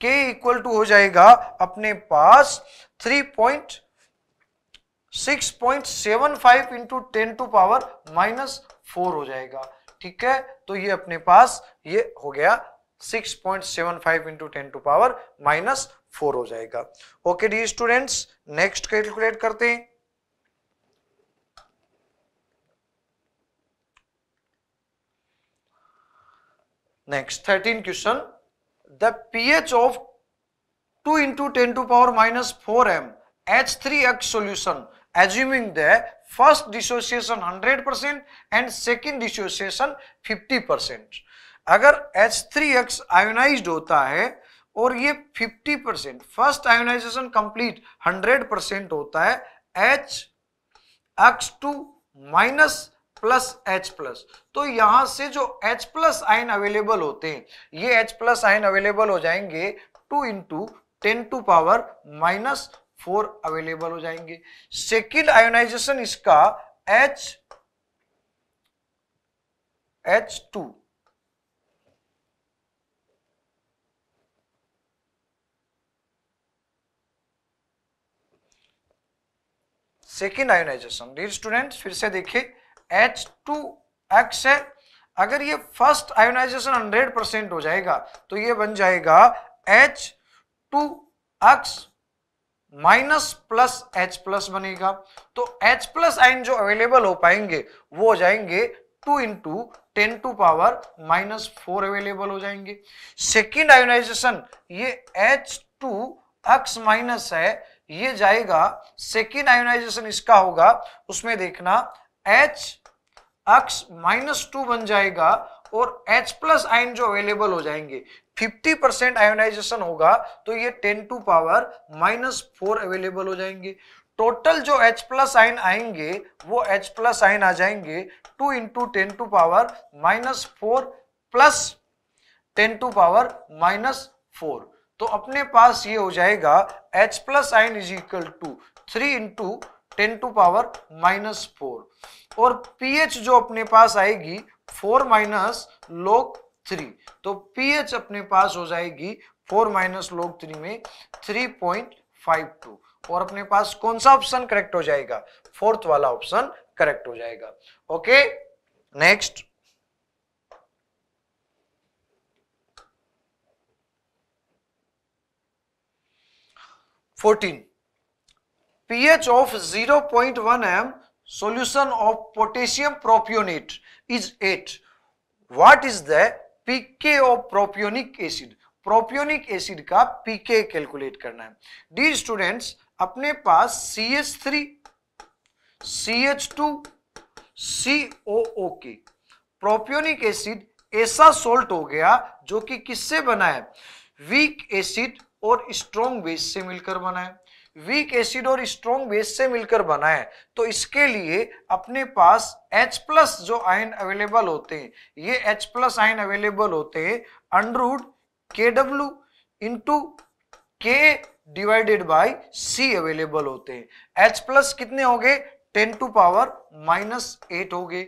के इक्वल टू हो जाएगा अपने पास three point six point seven five into ten to power minus four हो जाएगा ठीक है तो ये अपने पास ये हो गया six point seven five into ten to power minus four हो जाएगा okay D students next calculate करते हैं next thirteen question the pH of two into ten to power minus four M H three X solution assuming the first dissociation hundred percent and second dissociation fifty percent अगर H three X ionise होता है और ये 50 percent first ionisation complete 100 percent होता है H X two minus plus H plus तो यहां से जो एच प्लस आयन अवेलेबल होते हैं ये एच प्लस आयन अवेलेबल हो जाएंगे two into ten to power minus four available हो जाएंगे सेकेंड आयोनाइजेशन इसका H H two second ionisation dear student फिर से देखिए एच टू एक्स है अगर ये फर्स्ट आयोनाइजेशन 100 परसेंट हो जाएगा तो ये बन जाएगा H two x minus plus H plus बनेगा तो एच प्लस आइन जो अवेलेबल हो पाएंगे वो हो जाएंगे two into ten to power minus four available हो जाएंगे सेकेंड आयोनाइजेशन ये एच टू एक्स माइनस है ये जाएगा सेकेंड आयोनाइजेशन इसका होगा उसमें देखना H अक्स माइनस टू बन जाएगा और एच प्लस आइन जो अवेलेबल हो जाएंगे 50 परसेंट आयोनाइजेशन होगा तो ये 10 to power minus four available हो जाएंगे टोटल जो H प्लस आइन आएंगे वो H प्लस आइन आ जाएंगे 2 into ten to power minus four plus ten to power minus four तो अपने पास ये हो जाएगा H plus ion is equal to three into ten to power minus four और एच जो अपने पास आएगी फोर माइनस लोग थ्री तो एच अपने पास हो जाएगी फोर माइनस लोग थ्री में थ्री पॉइंट फाइव टू और अपने पास कौन सा ऑप्शन करेक्ट हो जाएगा फोर्थ वाला ऑप्शन करेक्ट हो जाएगा okay next 14 pH of 0.1 m solution of potassium propionate is 8 what is the pK of propionic of propionic acid propionic acid का पीके कैलकुलेट करना है डी स्टूडेंट्स अपने पास C H three C H two C O O के propionic acid ऐसा salt हो गया जो कि किससे बना है वीक एसिड और स्ट्रॉन्ग बेस से मिलकर बना है वीक एसिड और स्ट्रॉन्ग बेस से मिलकर बना है तो इसके लिए अपने पास H प्लस जो आयन अवेलेबल होते हैं ये H प्लस आयन अवेलेबल होते हैं under root K W into K divided by C available होते हैं H प्लस कितने हो गए ten to power minus eight हो गए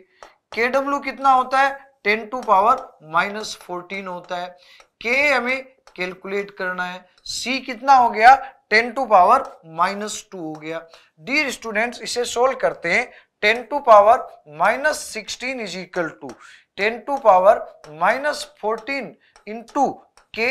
के डब्ल्यू कितना होता है ten to power minus fourteen होता है के हमें कैलकुलेट करना है सी कितना हो गया ten to power minus two हो गया डी स्टूडेंट्स इसे सोल्व करते हैं ten to power minus sixteen is equal to ten to power minus fourteen into K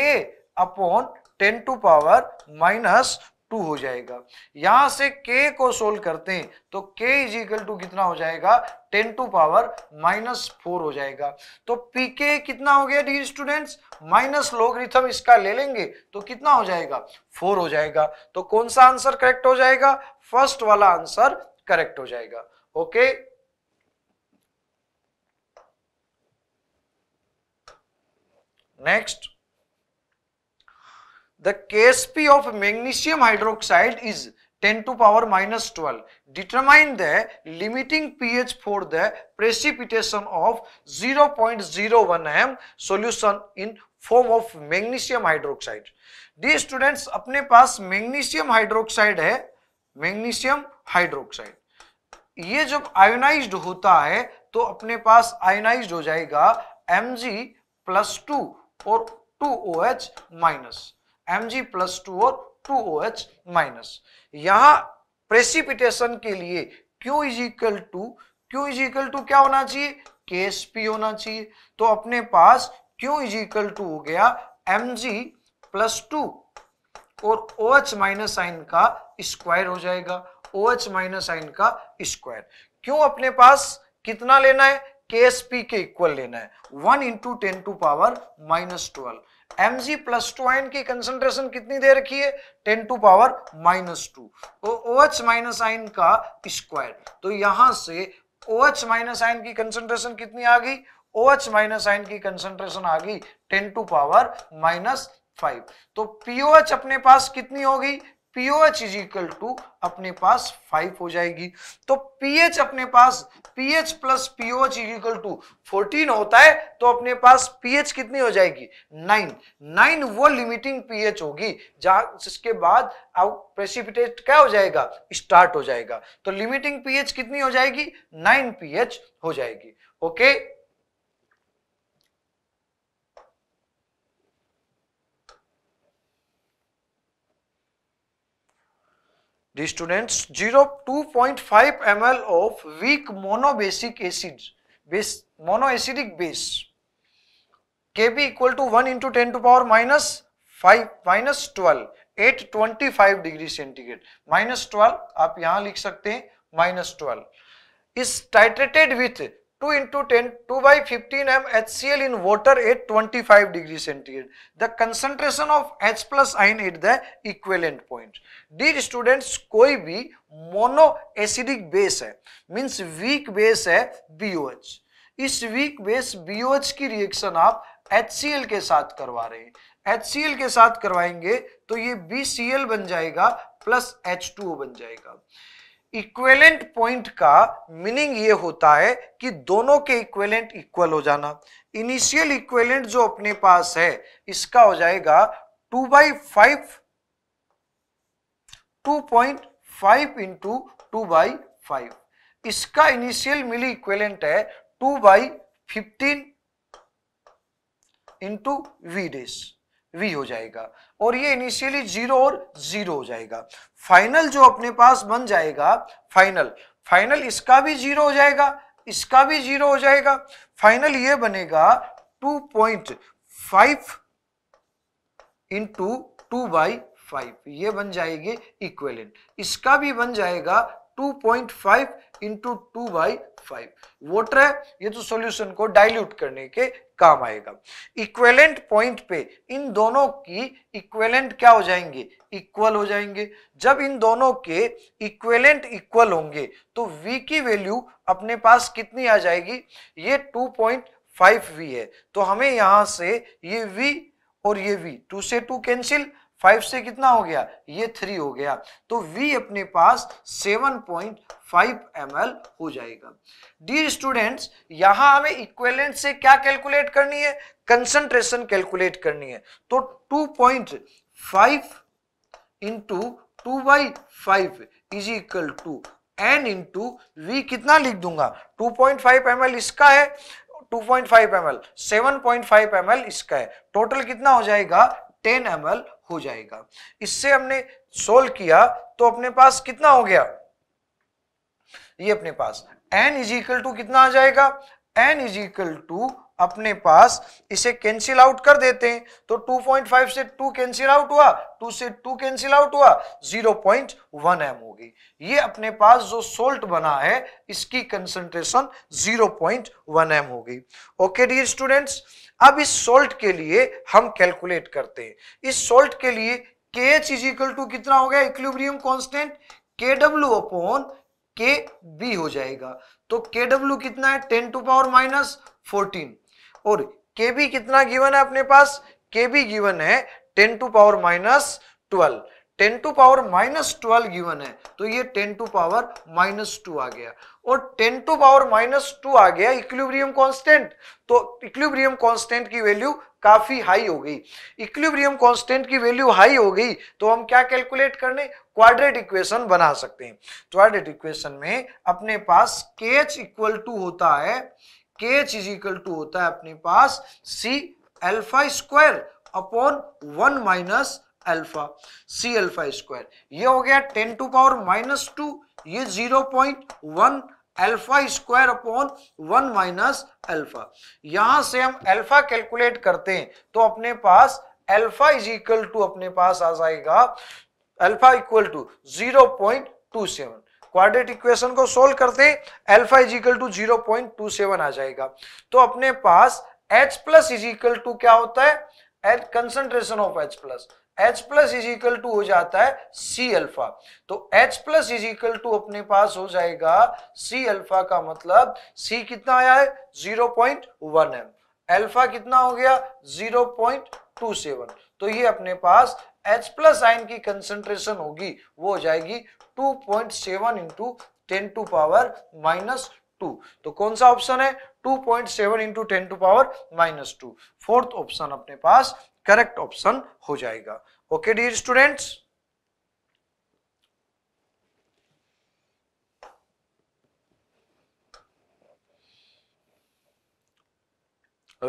upon ten to power minus two हो जाएगा यहां से k को सोल्व करते हैं तो k इज इक्वल टू कितना हो जाएगा ten to power minus four हो जाएगा तो के कितना हो गया डी स्टूडेंट्स माइनस लोग इसका ले लेंगे तो कितना हो जाएगा फोर हो जाएगा तो कौन सा आंसर करेक्ट हो जाएगा फर्स्ट वाला आंसर करेक्ट हो जाएगा okay next the Ksp of magnesium hydroxide is 10 to power minus 12. Determine the limiting pH for the precipitation of 0.01 m solution in form of magnesium hydroxide dear students अपने पास magnesium hydroxide है magnesium hydroxide ये जब ionise होता है तो अपने पास ionise हो जाएगा एम जी प्लस टू और two O H minus M G plus two और two O H minus precipitation के लिए Q is equal to Q is equal to क्या होना चाहिए के एस पी होना चाहिए तो अपने पास Q इज इक्वल टू हो गया एम जी प्लस टू और ओ एच माइनस साइन का स्क्वायर हो जाएगा ओ एच माइनस साइन का स्क्वायर क्यों अपने पास कितना लेना है K S P K equal लेना है one into ten to power minus twelve M G plus two ion की कंसेंट्रेशन कितनी दे रखी है ten to power minus two O H minus ion का स्क्वायर तो यहां से ओ एच माइनस आयन की कंसेंट्रेशन कितनी आ गई ओ एच माइनस आयन की कंसेंट्रेशन आ गई ten to power minus five तो पीओएच अपने पास कितनी होगी पीओएच इज इक्वल टू अपने पास फाइव हो जाएगी तो पीएच अपने पास pH plus pOH is equal to fourteen होता है तो अपने पास पीएच कितनी हो जाएगी नाइन नाइन वो लिमिटिंग पीएच होगी जहां जिसके बाद प्रेसिपिटेट क्या हो जाएगा स्टार्ट हो जाएगा तो लिमिटिंग पीएच कितनी हो जाएगी नाइन पीएच हो जाएगी okay okay? Dear students, 0.2.5 ml of weak monobasic acid, base, monoacidic base, Kb equal to 1 into 10 to power minus 5, minus 12, 825 degree centigrade minus twelve आप यहां लिख सकते हैं minus twelve is titrated with 2 into 10, 2 by 15 m HCl in water at 25 degree centigrade. The concentration of H plus ion at the equivalent point. Dear students, कोई भी mono acidic base है means weak base है BOH. इस weak base BOH की reaction आप HCl के साथ करवा रहे हैं HCl के साथ करवाएंगे तो ये BCl बन जाएगा प्लस H2O बन जाएगा इक्वेलेंट पॉइंट का मीनिंग ये होता है कि दोनों के इक्वेलेंट इक्वल हो जाना इनिशियल इक्वेलेंट जो अपने पास है इसका हो जाएगा two by five two point five into two by five इसका इनिशियल मिली इक्वेलेंट है two by fifteen into V डेस वी हो जाएगा और ये इनिशियली जीरो और जीरो हो जाएगा फाइनल जो अपने पास बन जाएगा फाइनल फाइनल इसका भी जीरो हो जाएगा इसका भी जीरो हो जाएगा फाइनल ये बनेगा two point five into two by five ये बन जाएगी इक्वेलेंट इसका भी बन जाएगा two point five into two by five वोटर है ये तो सॉल्यूशन को डाइल्यूट करने के काम आएगा इक्वेलेंट पॉइंट पे इन दोनों की इक्वेलेंट क्या हो जाएंगे इक्वल हो जाएंगे जब इन दोनों के इक्वेलेंट इक्वल होंगे तो v की वैल्यू अपने पास कितनी आ जाएगी ये 2.5v है तो हमें यहां से ये v और ये v टू से टू कैंसिल फाइव से कितना हो गया ये थ्री हो गया तो वी अपने पास सेवन पॉइंट फाइव एम हो जाएगा डी स्टूडेंट्स यहां हमें इक्वेलेंट से क्या कैलकुलेट करनी है कंसंट्रेशन कैलकुलेट करनी है तो two point five into two by five is equal to N into V कितना लिख दूंगा टू पॉइंट फाइव एम इसका है 2.5 ml, 7.5 ml इसका है टोटल कितना हो जाएगा 10 ml हो जाएगा इससे हमने सोल्व किया तो अपने पास कितना हो गया ये अपने पास एन इज इक्वल टू कितना आ जाएगा एन इज इक्वल टू अपने पास इसे कैंसिल आउट कर देते हैं तो 2.5 से 2 कैंसिल आउट हुआ 2 से 2 कैंसिल आउट हुआ 0.1 पॉइंट एम होगी ये अपने पास जो सोल्ट बना है इसकी कंसंट्रेशन 0.1 पॉइंट एम होगी ओके डियर स्टूडेंट्स अब इस सोल्ट के लिए हम कैलकुलेट करते हैं इस सोल्ट के लिए के एच इज इक्वल टू कितना हो गया equilibrium constant K W upon K B हो जाएगा तो के डब्ल्यू कितना है ten to power minus fourteen और के बी कितना गिवन है अपने पास के बी गिवन है ten to power minus twelve ten to power minus twelve given है तो ये ten to power minus two आ गया और ten to power minus two आ गया इक्विलिब्रियम कांस्टेंट तो इक्विलिब्रियम कांस्टेंट की वैल्यू काफी हाई हो गई इक्विलिब्रियम कांस्टेंट की वैल्यू हाई हो गई तो हम क्या कैलकुलेट करने क्वाड्रेट इक्वेशन बना सकते हैं क्वाड्रेट इक्वेशन में अपने पास के एच इक्वल टू होता है के एच इज इक्वल टू होता है अपने पास C alpha square upon one minus alpha सी अल्फा स्क्वायर ये हो गया ten to power minus two ये zero point one alpha square upon one minus alpha यहां से हम अल्फा कैलकुलेट करते हैं तो अपने पास अल्फा इज इक्वल टू अपने पास आ जाएगा alpha equal to zero point two seven quadratic equation को सोल्व करते alpha is equal to zero point two seven आ जाएगा तो अपने पास H plus is equal to क्या होता है H concentration of H plus H plus is equal to हो जाता है C अल्फा तो H plus is equal to अपने पास हो जाएगा C अल्फा का मतलब C कितना आया है zero point one M alpha कितना हो गया जीरो पॉइंट टू सेवन तो ये अपने पास H प्लस आइन की कंसंट्रेशन होगी वो हो जाएगी two point seven into ten to power minus two तो कौन सा ऑप्शन है two point seven into ten to power minus two fourth option अपने पास करेक्ट ऑप्शन हो जाएगा okay dear students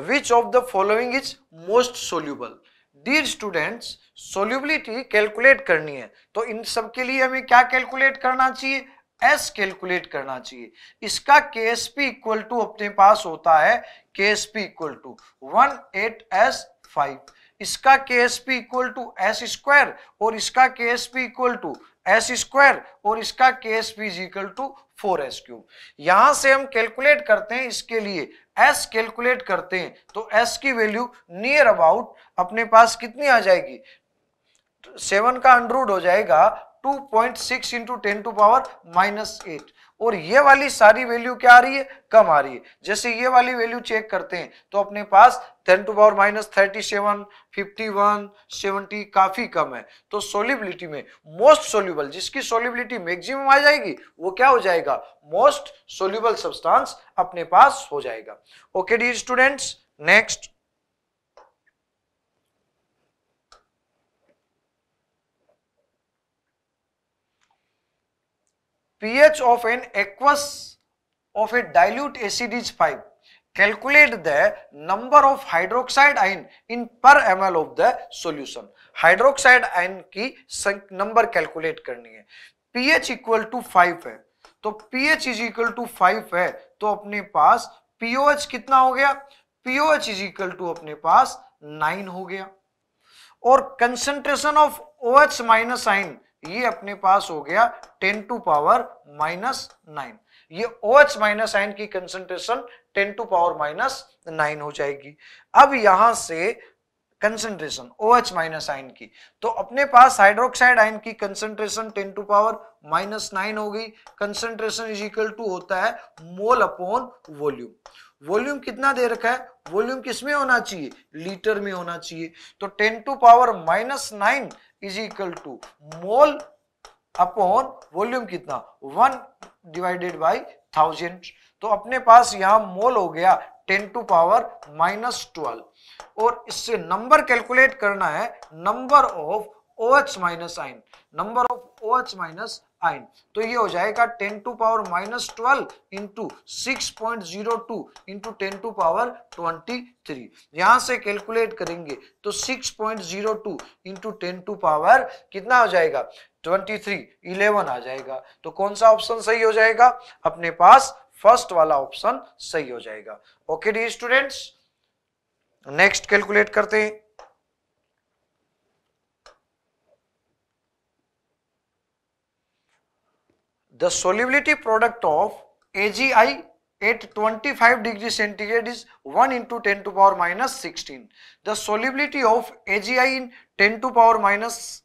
which of the following is most soluble dear students solubility calculate करनी है तो इन सब के लिए हमें क्या कैलकुलेट करना चाहिए एस कैलकुलेट करना चाहिए इसका K S P equal to अपने पास होता है K S P equal to one eight S five इसका K S P equal to S square और इसका K S P equal to S square और इसका K S P is equal to four S cube यहां से हम calculate करते हैं इसके लिए एस कैलकुलेट करते हैं तो एस की वैल्यू नियर अबाउट अपने पास कितनी आ जाएगी सेवन का अंडरूड हो जाएगा two point six into ten to power minus eight और ये वाली सारी वैल्यू क्या आ रही है कम आ रही है जैसे ये वाली वैल्यू चेक करते हैं तो अपने पास ten to power minus thirty seven fifty one seventy काफी कम है तो सोलिबिलिटी में मोस्ट सोल्यूबल जिसकी सोलिबिलिटी मैक्सिमम आ जाएगी वो क्या हो जाएगा मोस्ट सोल्यूबल सब्सटांस अपने पास हो जाएगा okay D students next pH of an aqueous of a dilute acid is 5. Calculate the number of hydroxide ion in per ml of the solution. Hydroxide ion की नंबर कैलकुलेट करनी है pH equal to five है तो pH is equal to five है तो अपने पास pOH कितना हो गया पीओएच इज इक्वल टू अपने पास नाइन हो गया और concentration of O H minus ion ये अपने पास हो गया ten to power minus nine ये ओ एच माइनस आइन की concentration ten to power minus nine हो जाएगी अब यहां से कंसेंट्रेशन ओ एच माइनस आइन की तो अपने पास हाइड्रोक्साइड आइन की concentration ten to power minus nine हो गई कंसेंट्रेशन इज इक्वल टू होता है मोल अपॉन वॉल्यूम वॉल्यूम कितना दे रखा है वॉल्यूम किसमें होना चाहिए लीटर में होना चाहिए तो ten to power minus nine is equal to mole upon volume कितना वन डिवाइडेड बाई थाउजेंड तो अपने पास यहां मोल हो गया ten to power minus twelve और इससे नंबर कैलकुलेट करना है number of O H minus ion number of O H minus ion तो ये हो जाएगा ten to power minus twelve into six point zero two into ten to power twenty three यहां से कैलकुलेट करेंगे तो six point zero two into ten to power कितना हो जाएगा ट्वेंटी थ्री इलेवन आ जाएगा तो कौन सा ऑप्शन सही हो जाएगा अपने पास फर्स्ट वाला ऑप्शन सही हो जाएगा okay D students next calculate करते हैं The solubility product of AgI at 25 degree centigrade is 1 into 10 to power minus 16. The solubility of AgI in 10 to power minus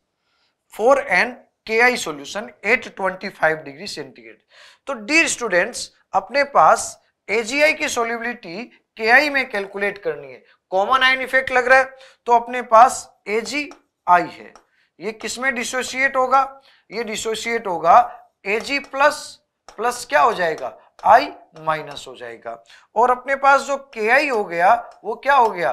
4 and KI solution at 25 degree centigrade. so dear students अपने पास AgI की solubility KI में calculate करनी है common ion effect लग रहा है तो अपने पास AgI है ये किसमें डिसोसिएट होगा ये डिसोसिएट होगा ए जी प्लस प्लस क्या हो जाएगा आई माइनस हो जाएगा और अपने पास जो के आई हो गया वो क्या हो गया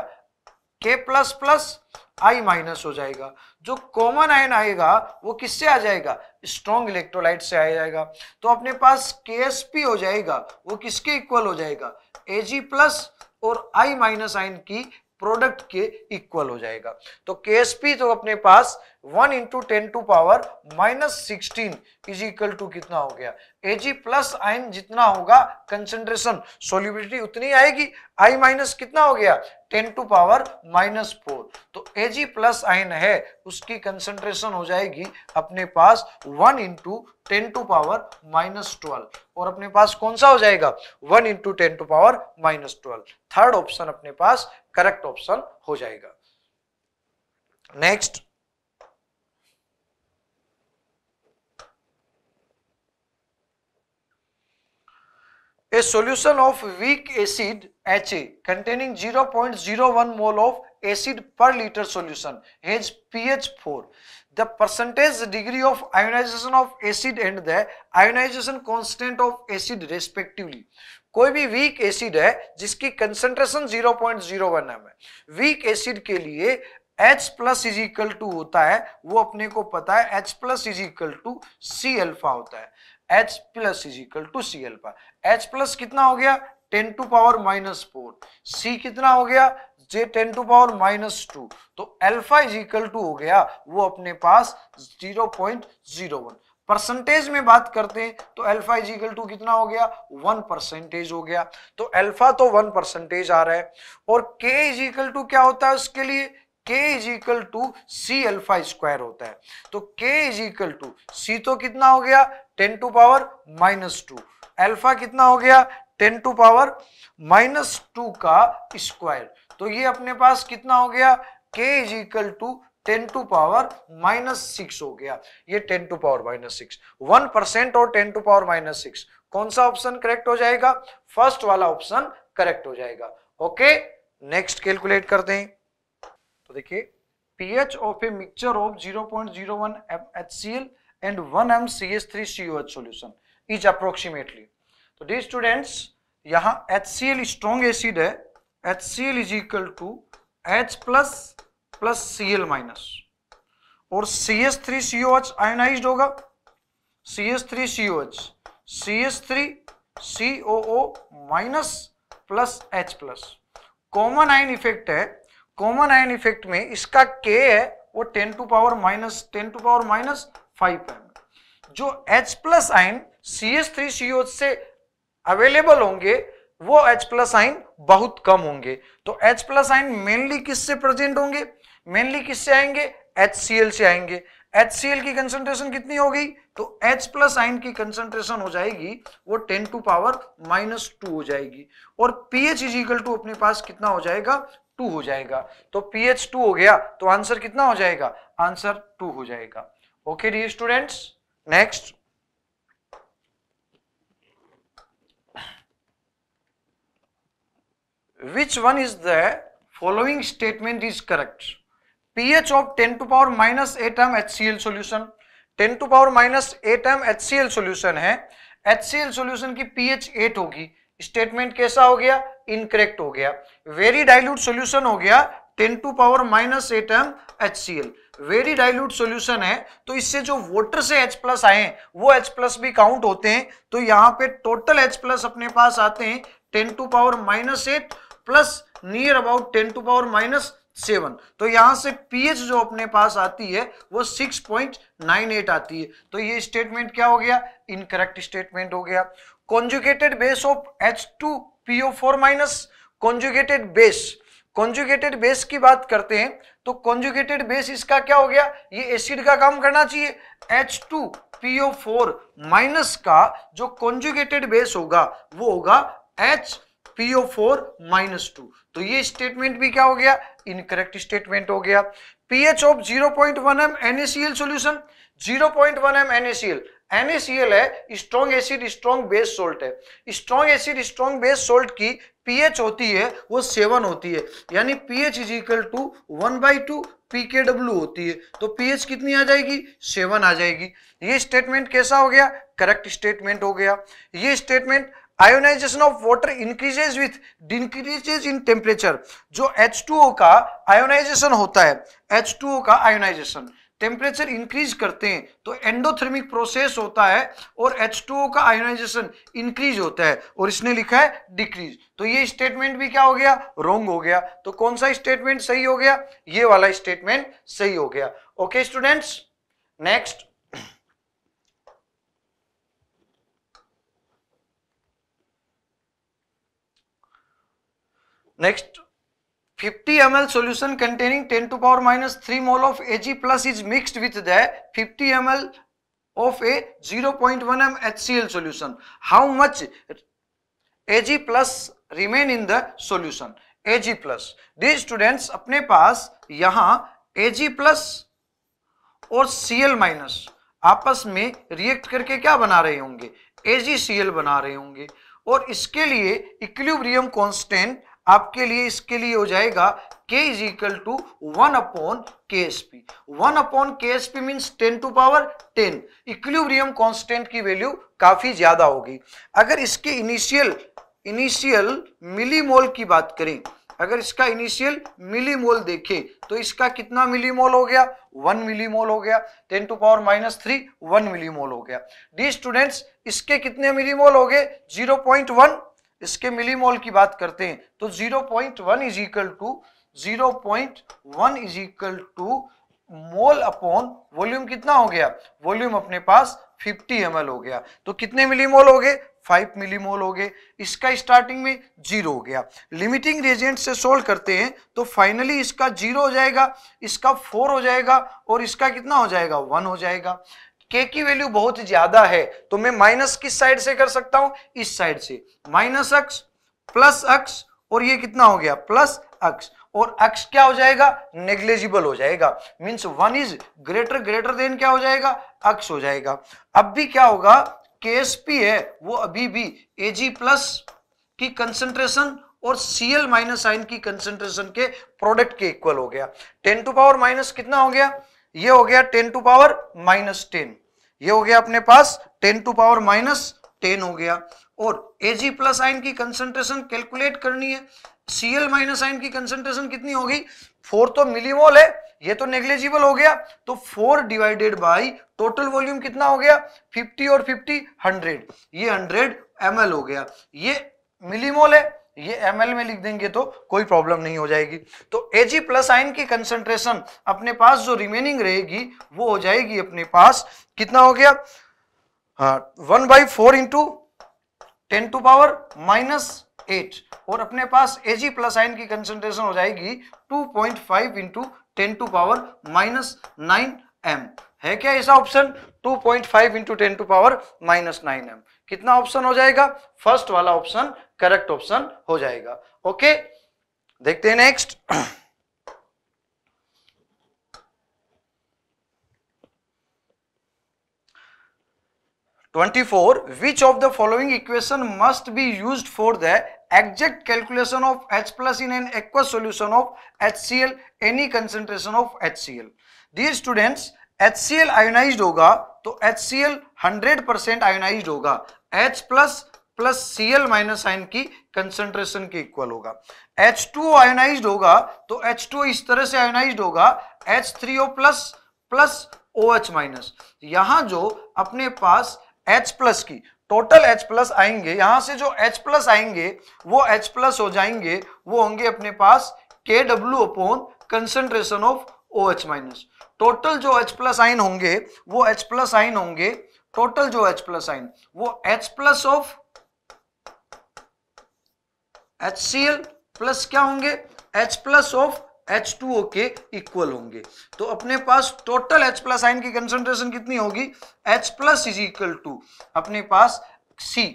के प्लस प्लस आई माइनस हो जाएगा जो कॉमन आयन आएगा वो किससे आ जाएगा स्ट्रॉन्ग इलेक्ट्रोलाइट से आ जाएगा तो अपने पास के एस पी हो जाएगा वो किसके इक्वल हो जाएगा ए जी प्लस और आई माइनस आयन की प्रोडक्ट के इक्वल हो जाएगा तो के एस पी तो अपने पास one into ten to power minus sixteen is equal to कितना हो गया एजी प्लस आइन जितना होगा कंसेंट्रेशन सोलिबिलिटी उतनी आएगी आई माइनस कितना हो गया ten to power minus four तो एजी प्लस आइन है उसकी कंसेंट्रेशन हो जाएगी अपने पास one into ten to power minus twelve और अपने पास कौन सा हो जाएगा one into ten to power minus twelve third option अपने पास करेक्ट ऑप्शन हो जाएगा next a solution of weak acid HA containing 0.01 mole of acid per liter solution is pH 4. The percentage degree of ionization of acid and the ionization constant of acid respectively. कोई भी week acid है जिसकी concentration 0.01 M है weak acid के लिए H plus is equal to होता है वो अपने को पता है H plus is equal to C alpha होता है H plus is equal to C alpha H plus कितना हो गया ten to power minus four C कितना हो गया जे ten to power minus two तो एल्फा इज इक्वल टू हो गया वो अपने पास zero point zero one percentage में बात करते हैं तो अल्फा इज इक्वल टू कितना हो गया वन परसेंटेज हो गया तो अल्फा तो वन परसेंटेज आ रहा है और के इज इक्वल टू क्या होता है उसके लिए K is equal to C alpha square होता है तो के इज इक्वल टू सी तो कितना हो गया ten to power minus two alpha कितना हो गया ten to power minus two का स्क्वायर तो ये अपने पास कितना हो गया K is equal to ten to power minus six हो गया ये ten to power minus six one percent और ten to power minus six कौन सा ऑप्शन करेक्ट हो जाएगा फर्स्ट वाला ऑप्शन करेक्ट हो जाएगा ओके नेक्स्ट कैलकुलेट कर दें तो देखिए pH of a mixture of zero point zero one F H C L and 1 m CH3COH solution is approximately. So, dear students here HCl is strong acid HCl is equal to H plus plus Cl minus और CH3COH ionised होगा CH3COH CH3COO minus plus H plus common ion effect है common ion effect में इसका K है वो 10 to power minus 10 to power minus five prime जो H plus ion C S three C ओ से available होंगे वो H प्लस आइन बहुत कम होंगे तो H प्लस आइन मेनली किससे प्रेजेंट होंगे मेनली किससे आएंगे HCl से आएंगे HCl की कंसंट्रेशन कितनी हो गई तो H प्लस आइन की कंसंट्रेशन हो जाएगी वो 10 टू पावर माइनस टू हो जाएगी और पीएच इज इक्वल टू अपने पास कितना हो जाएगा टू हो जाएगा तो पीएच टू हो गया तो आंसर कितना हो जाएगा आंसर टू हो जाएगा okay D students next which one is the following statement is correct pH of ten to power minus eight M H C L solution ten to power minus eight M H C L solution है H C L solution की pH eight होगी statement कैसा हो गया incorrect हो गया very dilute solution हो गया ten to power minus eight M H C L very dilute solution है तो इससे जो वोटर से एच प्लस आए वो एच प्लस भी काउंट होते हैं तो यहाँ पे टोटल एच प्लस अपने पास आते हैं ten to power minus eight plus near about ten to power minus seven तो यहां से पीएच जो अपने पास आती है वो सिक्स पॉइंट नाइन एट आती है तो ये स्टेटमेंट क्या हो गया इनकरेक्ट स्टेटमेंट हो गया conjugated base of H two PO four minus conjugated base conjugated base की बात करते हैं तो कॉन्जुगेटेड बेस इसका क्या हो गया ये एसिड का काम करना चाहिए फोर माइनस का जो कॉन्जुगेटेड बेस होगा वो होगा ओ फोर माइनस टू तो ये स्टेटमेंट भी क्या हो गया इनकरेक्ट स्टेटमेंट हो गया pH of one M NaCl point one M NaCl NaCl है strong acid strong base salt है strong acid strong base salt की पीएच होती है वो सेवन होती है यानी pH is equal to one by two पीकेडब्ल्यू होती है तो पीएच कितनी आ जाएगी सेवन आ जाएगी ये स्टेटमेंट कैसा हो गया करेक्ट स्टेटमेंट हो गया ये statement ionization of water increases with decreases in temperature जो एच का आयोनाइजेशन होता है एच का आयोनाइजेशन टेम्परेचर इंक्रीज करते हैं तो एंडोथर्मिक प्रोसेस होता है और H2O का आयोनाइजेशन इंक्रीज होता है और इसने लिखा है डिक्रीज तो ये स्टेटमेंट भी क्या हो गया रॉन्ग हो गया तो कौन सा स्टेटमेंट सही हो गया ये वाला स्टेटमेंट सही हो गया okay students next next fifty M L solution containing ten to power minus three mole of A G plus is mixed with the fifty M L of a zero point one M H C L solution how much A G plus remain in the solution A G plus the students अपने पास यहां ए G plus और सी L minus आपस में react करके क्या बना रहे होंगे ए जी सी एल बना रहे होंगे और इसके लिए इक्लिब्रियम कॉन्स्टेंट आपके लिए इसके लिए हो जाएगा k is equal to one upon K S P one upon K S P means ten to power ten equilibrium constant की वैल्यू काफी ज्यादा होगी अगर इसके इनिशियल इनिशियल मिलीमोल की बात करें अगर इसका इनिशियल मिलीमोल देखें तो इसका कितना मिलीमोल हो गया वन मिलीमोल हो गया ten to power minus three one millimole हो गया डी स्टूडेंट्स इसके कितने मिलीमोल हो गए जीरो पॉइंट वन इसके मिलीमोल की बात करते हैं तो 0.1 point one is equal to zero point one is equal to mole upon volume कितना हो गया वॉल्यूम अपने पास 50 एम हो गया तो कितने मिलीमोल हो गए 5 मिलीमोल हो गए इसका स्टार्टिंग में जीरो हो गया लिमिटिंग रेजेंट से सोल्व करते हैं तो फाइनली इसका जीरो हो जाएगा इसका फोर हो जाएगा और इसका कितना हो जाएगा वन हो जाएगा के की वैल्यू बहुत ज्यादा है तो मैं माइनस किस साइड से कर सकता हूं इस साइड से माइनस अक्स प्लस अक्स और ये कितना हो गया प्लस अक्स और अक्स क्या हो जाएगा नेग्लेजिबल हो जाएगा means one is greater greater than क्या हो जाएगा अक्स हो जाएगा अब भी क्या होगा केएसपी है वो अभी भी एजी प्लस की कंसेंट्रेशन और सीएल माइनस आइन की कंसेंट्रेशन के प्रोडक्ट के इक्वल हो गया टेन टू पावर माइनस कितना हो गया ये हो गया ten to power minus ten ये हो गया अपने पास ten to power minus ten हो गया और एजी प्लस आइन की कंसेंट्रेशन कैलकुलेट करनी है एल माइनस आइन की कंसेंट्रेशन कितनी होगी फोर तो मिलीमोल है ये तो नेग्लेजिबल हो गया तो four divided by total volume कितना हो गया फिफ्टी और फिफ्टी हंड्रेड ये हंड्रेड एम हो गया ये मिलीमोल है ये एम में लिख देंगे तो कोई प्रॉब्लम नहीं हो जाएगी तो एजी प्लस आइन की कंसंट्रेशन अपने पास जो रिमेनिंग रहेगी वो हो जाएगी अपने पास कितना हो गया one by four into ten to power minus eight और अपने पास एजी प्लस आइन की कंसंट्रेशन हो जाएगी two point five into ten to power minus nine M है क्या ऐसा option two point five into ten to power minus nine M कितना option हो जाएगा फर्स्ट वाला ऑप्शन करेक्ट ऑप्शन हो जाएगा ओके देखते हैं next twenty four which of the following equation must be use for the exact calculation of H plus in an aq solution of H C L any concentration of H C L the students H C L ionize होगा तो H C L hundred percent ionize होगा H plus plus C L minus ion की concentration के equal होगा H two ionise होगा तो H two इस तरह से आयोनाइज होगा H three O plus plus O H minus यहां जो अपने पास एच प्लस की टोटल एच प्लस आएंगे यहां से जो एच प्लस आएंगे वो एच प्लस हो जाएंगे वो होंगे अपने पास K W upon concentration of O H minus total जो एच प्लस आइन होंगे वो एच प्लस आइन होंगे टोटल जो एच प्लस आइन वो H plus of H C L plus क्या होंगे H plus of H two O के equal होंगे तो अपने पास टोटल एच प्लस आइन की कंसेंट्रेशन कितनी होगी H plus is equal to अपने पास C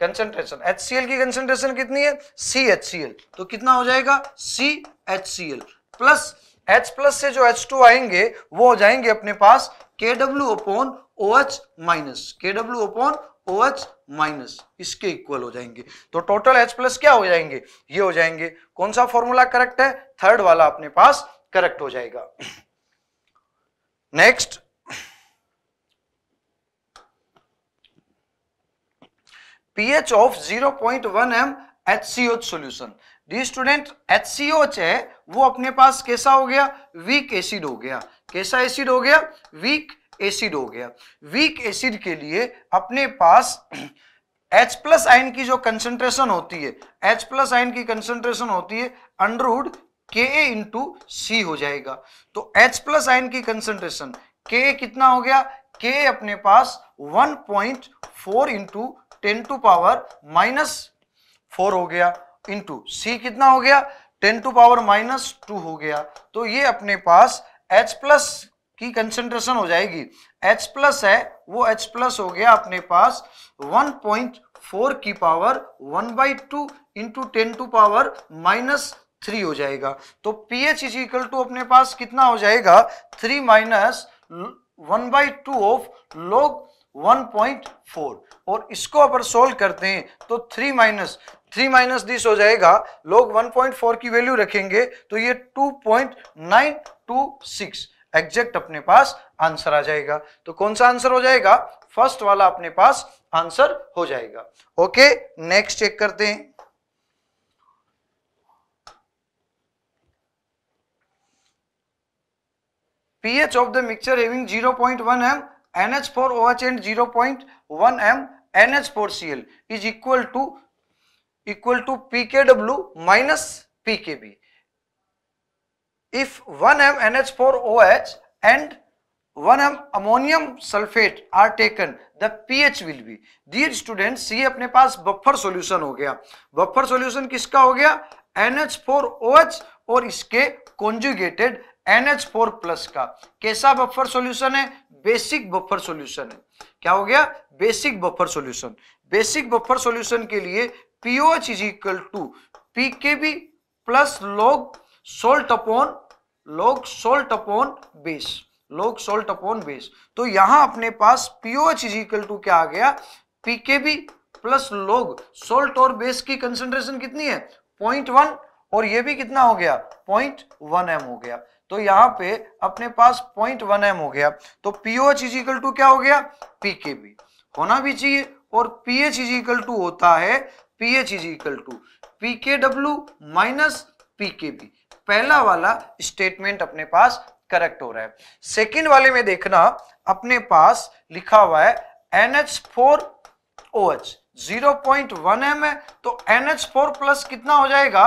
concentration H C L की कंसेंट्रेशन कितनी है सी एच सी एल तो कितना हो जाएगा C H C L plus H plus से जो एच टू आएंगे वो हो जाएंगे अपने पास K W upon O H minus K W upon O H minus इसके इक्वल हो जाएंगे तो टोटल एच प्लस क्या हो जाएंगे ये हो जाएंगे कौन सा फॉर्मूला करेक्ट है थर्ड वाला अपने पास करेक्ट हो जाएगा next pH of 0.1 M H C solution the student H है वो अपने पास कैसा हो गया वीक एसिड हो गया कैसा एसिड हो गया वीक एसिड हो गया वीक एसिड के लिए अपने पास H प्लस आइन की जो कंसेंट्रेशन होती है H प्लस आइन की कंसेंट्रेशन होती है अंडरवुड के ए इंटू सी हो जाएगा तो H प्लस आइन की कंसेंट्रेशन के कितना हो गया के अपने पास 1.4 point four into ten to power minus four हो गया इंटू सी कितना हो गया ten to power minus two हो गया तो ये अपने पास एच प्लस की कंसेंट्रेशन हो जाएगी एच प्लस है वो एच प्लस हो गया अपने पास वन पॉइंट फोर की power one by two into ten to power minus three हो जाएगा तो P H is equal to अपने पास कितना हो जाएगा three minus one by two of log 1.4 और इसको अगर सोल्व करते हैं तो 3 माइनस थ्री माइनस दिस हो जाएगा लोग 1.4 की वैल्यू रखेंगे तो ये 2.926 पॉइंट एग्जैक्ट अपने पास आंसर आ जाएगा तो कौन सा आंसर हो जाएगा फर्स्ट वाला अपने पास आंसर हो जाएगा ओके नेक्स्ट चेक करते हैं pH of the mixture having 0.1 point one M H four O and zero m NH4OH and 0.1 m NH4Cl is equal to equal to PKW minus PKB. If 1M NH4OH and 1M ammonium sulfate are taken, the pH will be. Dear students, ये अपने पास buffer solution हो गया buffer solution किसका हो गया N H four O H और इसके conjugated N H four plus का कैसा बफर सोल्यूशन है बेसिक बफर सोल्यूशन है क्या हो गया basic buffer solution basic buffer solution के लिए pOH is equal to P K B plus log salt upon log salt upon base log salt upon base तो यहां अपने पास पीओएच इज इक्वल टू क्या आ गया पीकेबी प्लस लॉग सोल्ट और बेस की कंसेंट्रेशन कितनी है पॉइंट वन और ये भी कितना हो गया पॉइंट वन एम हो गया तो यहां पे अपने पास पॉइंट वन एम हो गया तो पीओएच इज इक्वल टू क्या हो गया पीकेबी होना भी चाहिए और पीएच इज इक्वल टू होता है P H is equal to P K W minus P K B पहला वाला स्टेटमेंट अपने पास करेक्ट हो रहा है सेकेंड वाले में देखना अपने पास लिखा हुआ है N H four O H zero point one M है तो एन एच फोर प्लस कितना हो जाएगा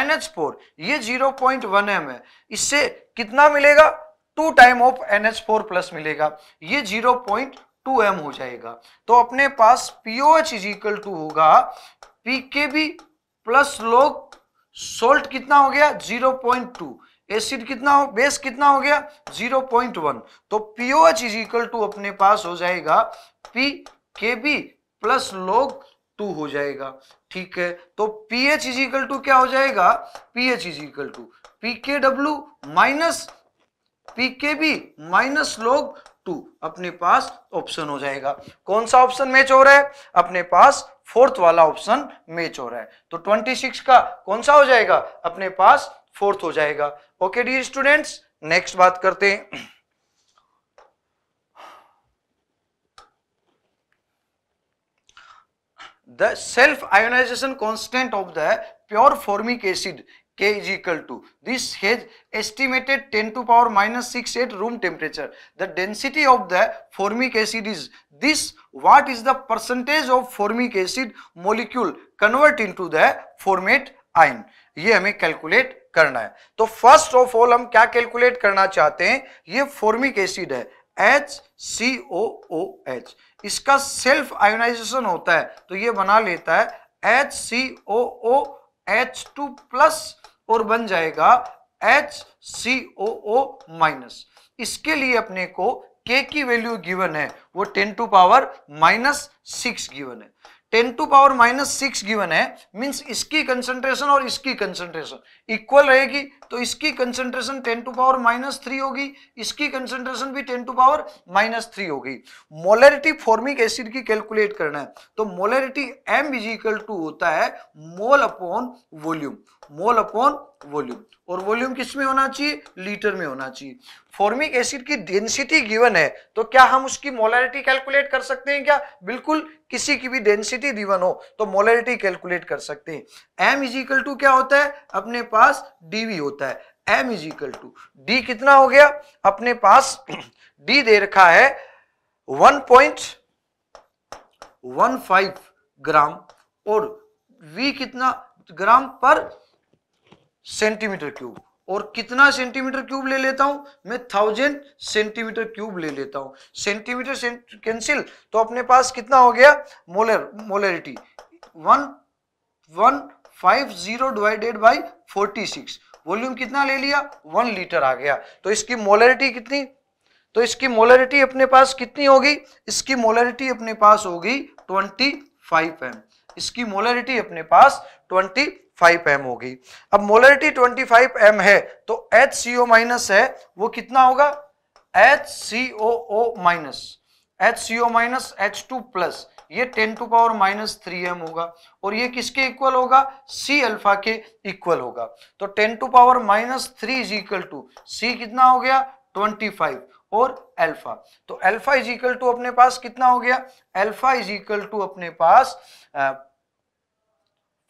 एन एच फोर ये जीरो पॉइंट वन एम है इससे कितना मिलेगा two time of N H four plus मिलेगा ये जीरो पॉइंट टू एम हो जाएगा तो अपने पास pOH is equal to होगा P K B plus log salt कितना हो गया जीरो पॉइंट टू एसिड कितना हो बेस कितना हो गया जीरो पॉइंट वन तो pOH is equal to अपने पास हो जाएगा पी के बी प्लस लोग टू हो जाएगा ठीक है तो P H is equal to क्या हो जाएगा P H is equal to P K W minus P K B minus log two अपने पास ऑप्शन हो जाएगा कौन सा ऑप्शन मैच हो रहा है अपने पास फोर्थ वाला ऑप्शन मैच हो रहा है तो ट्वेंटी सिक्स का कौन सा हो जाएगा अपने पास फोर्थ हो जाएगा ओके डी स्टूडेंट्स नेक्स्ट बात करते हैं the self ionization constant of the pure formic acid K is equal to this has estimated 10 to power minus 6 at room temperature. The density of the formic acid is this what is the percentage of formic acid molecule convert into the formate ion ये हमें calculate करना है तो first of all हम क्या calculate करना चाहते हैं ये फॉर्मिक एसिड है H C O O H इसका सेल्फ आयोनाइजेशन होता है तो ये बना लेता है H C O O H two plus और बन जाएगा H C O O minus इसके लिए अपने को के की वैल्यू गिवन है वो ten to power minus six given है ten to power minus six given है मींस इसकी कंसंट्रेशन और इसकी कंसंट्रेशन इक्वल रहेगी तो इसकी concentration ten to power minus three होगी इसकी कंसेंट्रेशन भी ten to power minus three होगी मोलरिटी फॉर्मिक एसिड की कैलकुलेट करना है तो molarity M is equal to होता है mole upon volume mole upon volume और वॉल्यूम किस में होना चाहिए लीटर में होना चाहिए फॉर्मिक एसिड की डेंसिटी गिवन है तो क्या हम उसकी मोलरिटी कैलकुलेट कर सकते हैं क्या बिल्कुल किसी की भी डेंसिटी गिवन हो तो मोलरिटी कैलकुलेट कर सकते हैं एम इज इक्वल टू क्या होता है अपने पास dv होता है M is equal to D कितना हो गया अपने पास डी दे रखा है 1.15 ग्राम और वी कितना ग्राम पर सेंटीमीटर क्यूब और कितना सेंटीमीटर क्यूब ले लेता हूं मैं थाउजेंड सेंटीमीटर क्यूब ले लेता हूं सेंटीमीटर कैंसिल तो अपने पास कितना हो गया molar molarity one one five zero divided by 46 volume कितना ले लिया वन लीटर आ गया तो इसकी मोलरिटी कितनी तो इसकी मोलरिटी अपने पास कितनी होगी इसकी मोलरिटी अपने पास होगी 25 एम इसकी मोलरिटी अपने पास 25 एम होगी अब मोलरिटी 25 एम है तो एच सी ओ माइनस है वो कितना होगा H C O O minus H C O minus H two plus ये ten to power minus three M होगा और ये किसके इक्वल होगा सी अल्फा के इक्वल होगा तो ten to power minus three is equal to C कितना हो गया ट्वेंटी फाइव और अल्फा तो अल्फा इज इक्वल टू अपने पास कितना हो गया अल्फा इज इक्वल टू अपने पास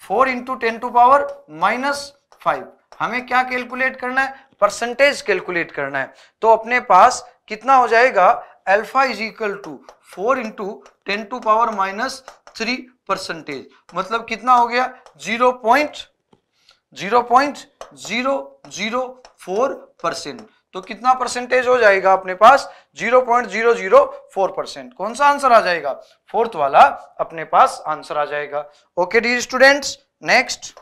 four into ten to power minus five हमें क्या कैलकुलेट करना है परसेंटेज कैलकुलेट करना है तो अपने पास कितना हो जाएगा alpha is equal to four into ten to power minus three percentage मतलब कितना हो गया zero point zero point zero zero four percent तो कितना परसेंटेज हो जाएगा अपने पास zero point zero zero four percent कौन सा आंसर आ जाएगा फोर्थ वाला अपने पास आंसर आ जाएगा okay D students next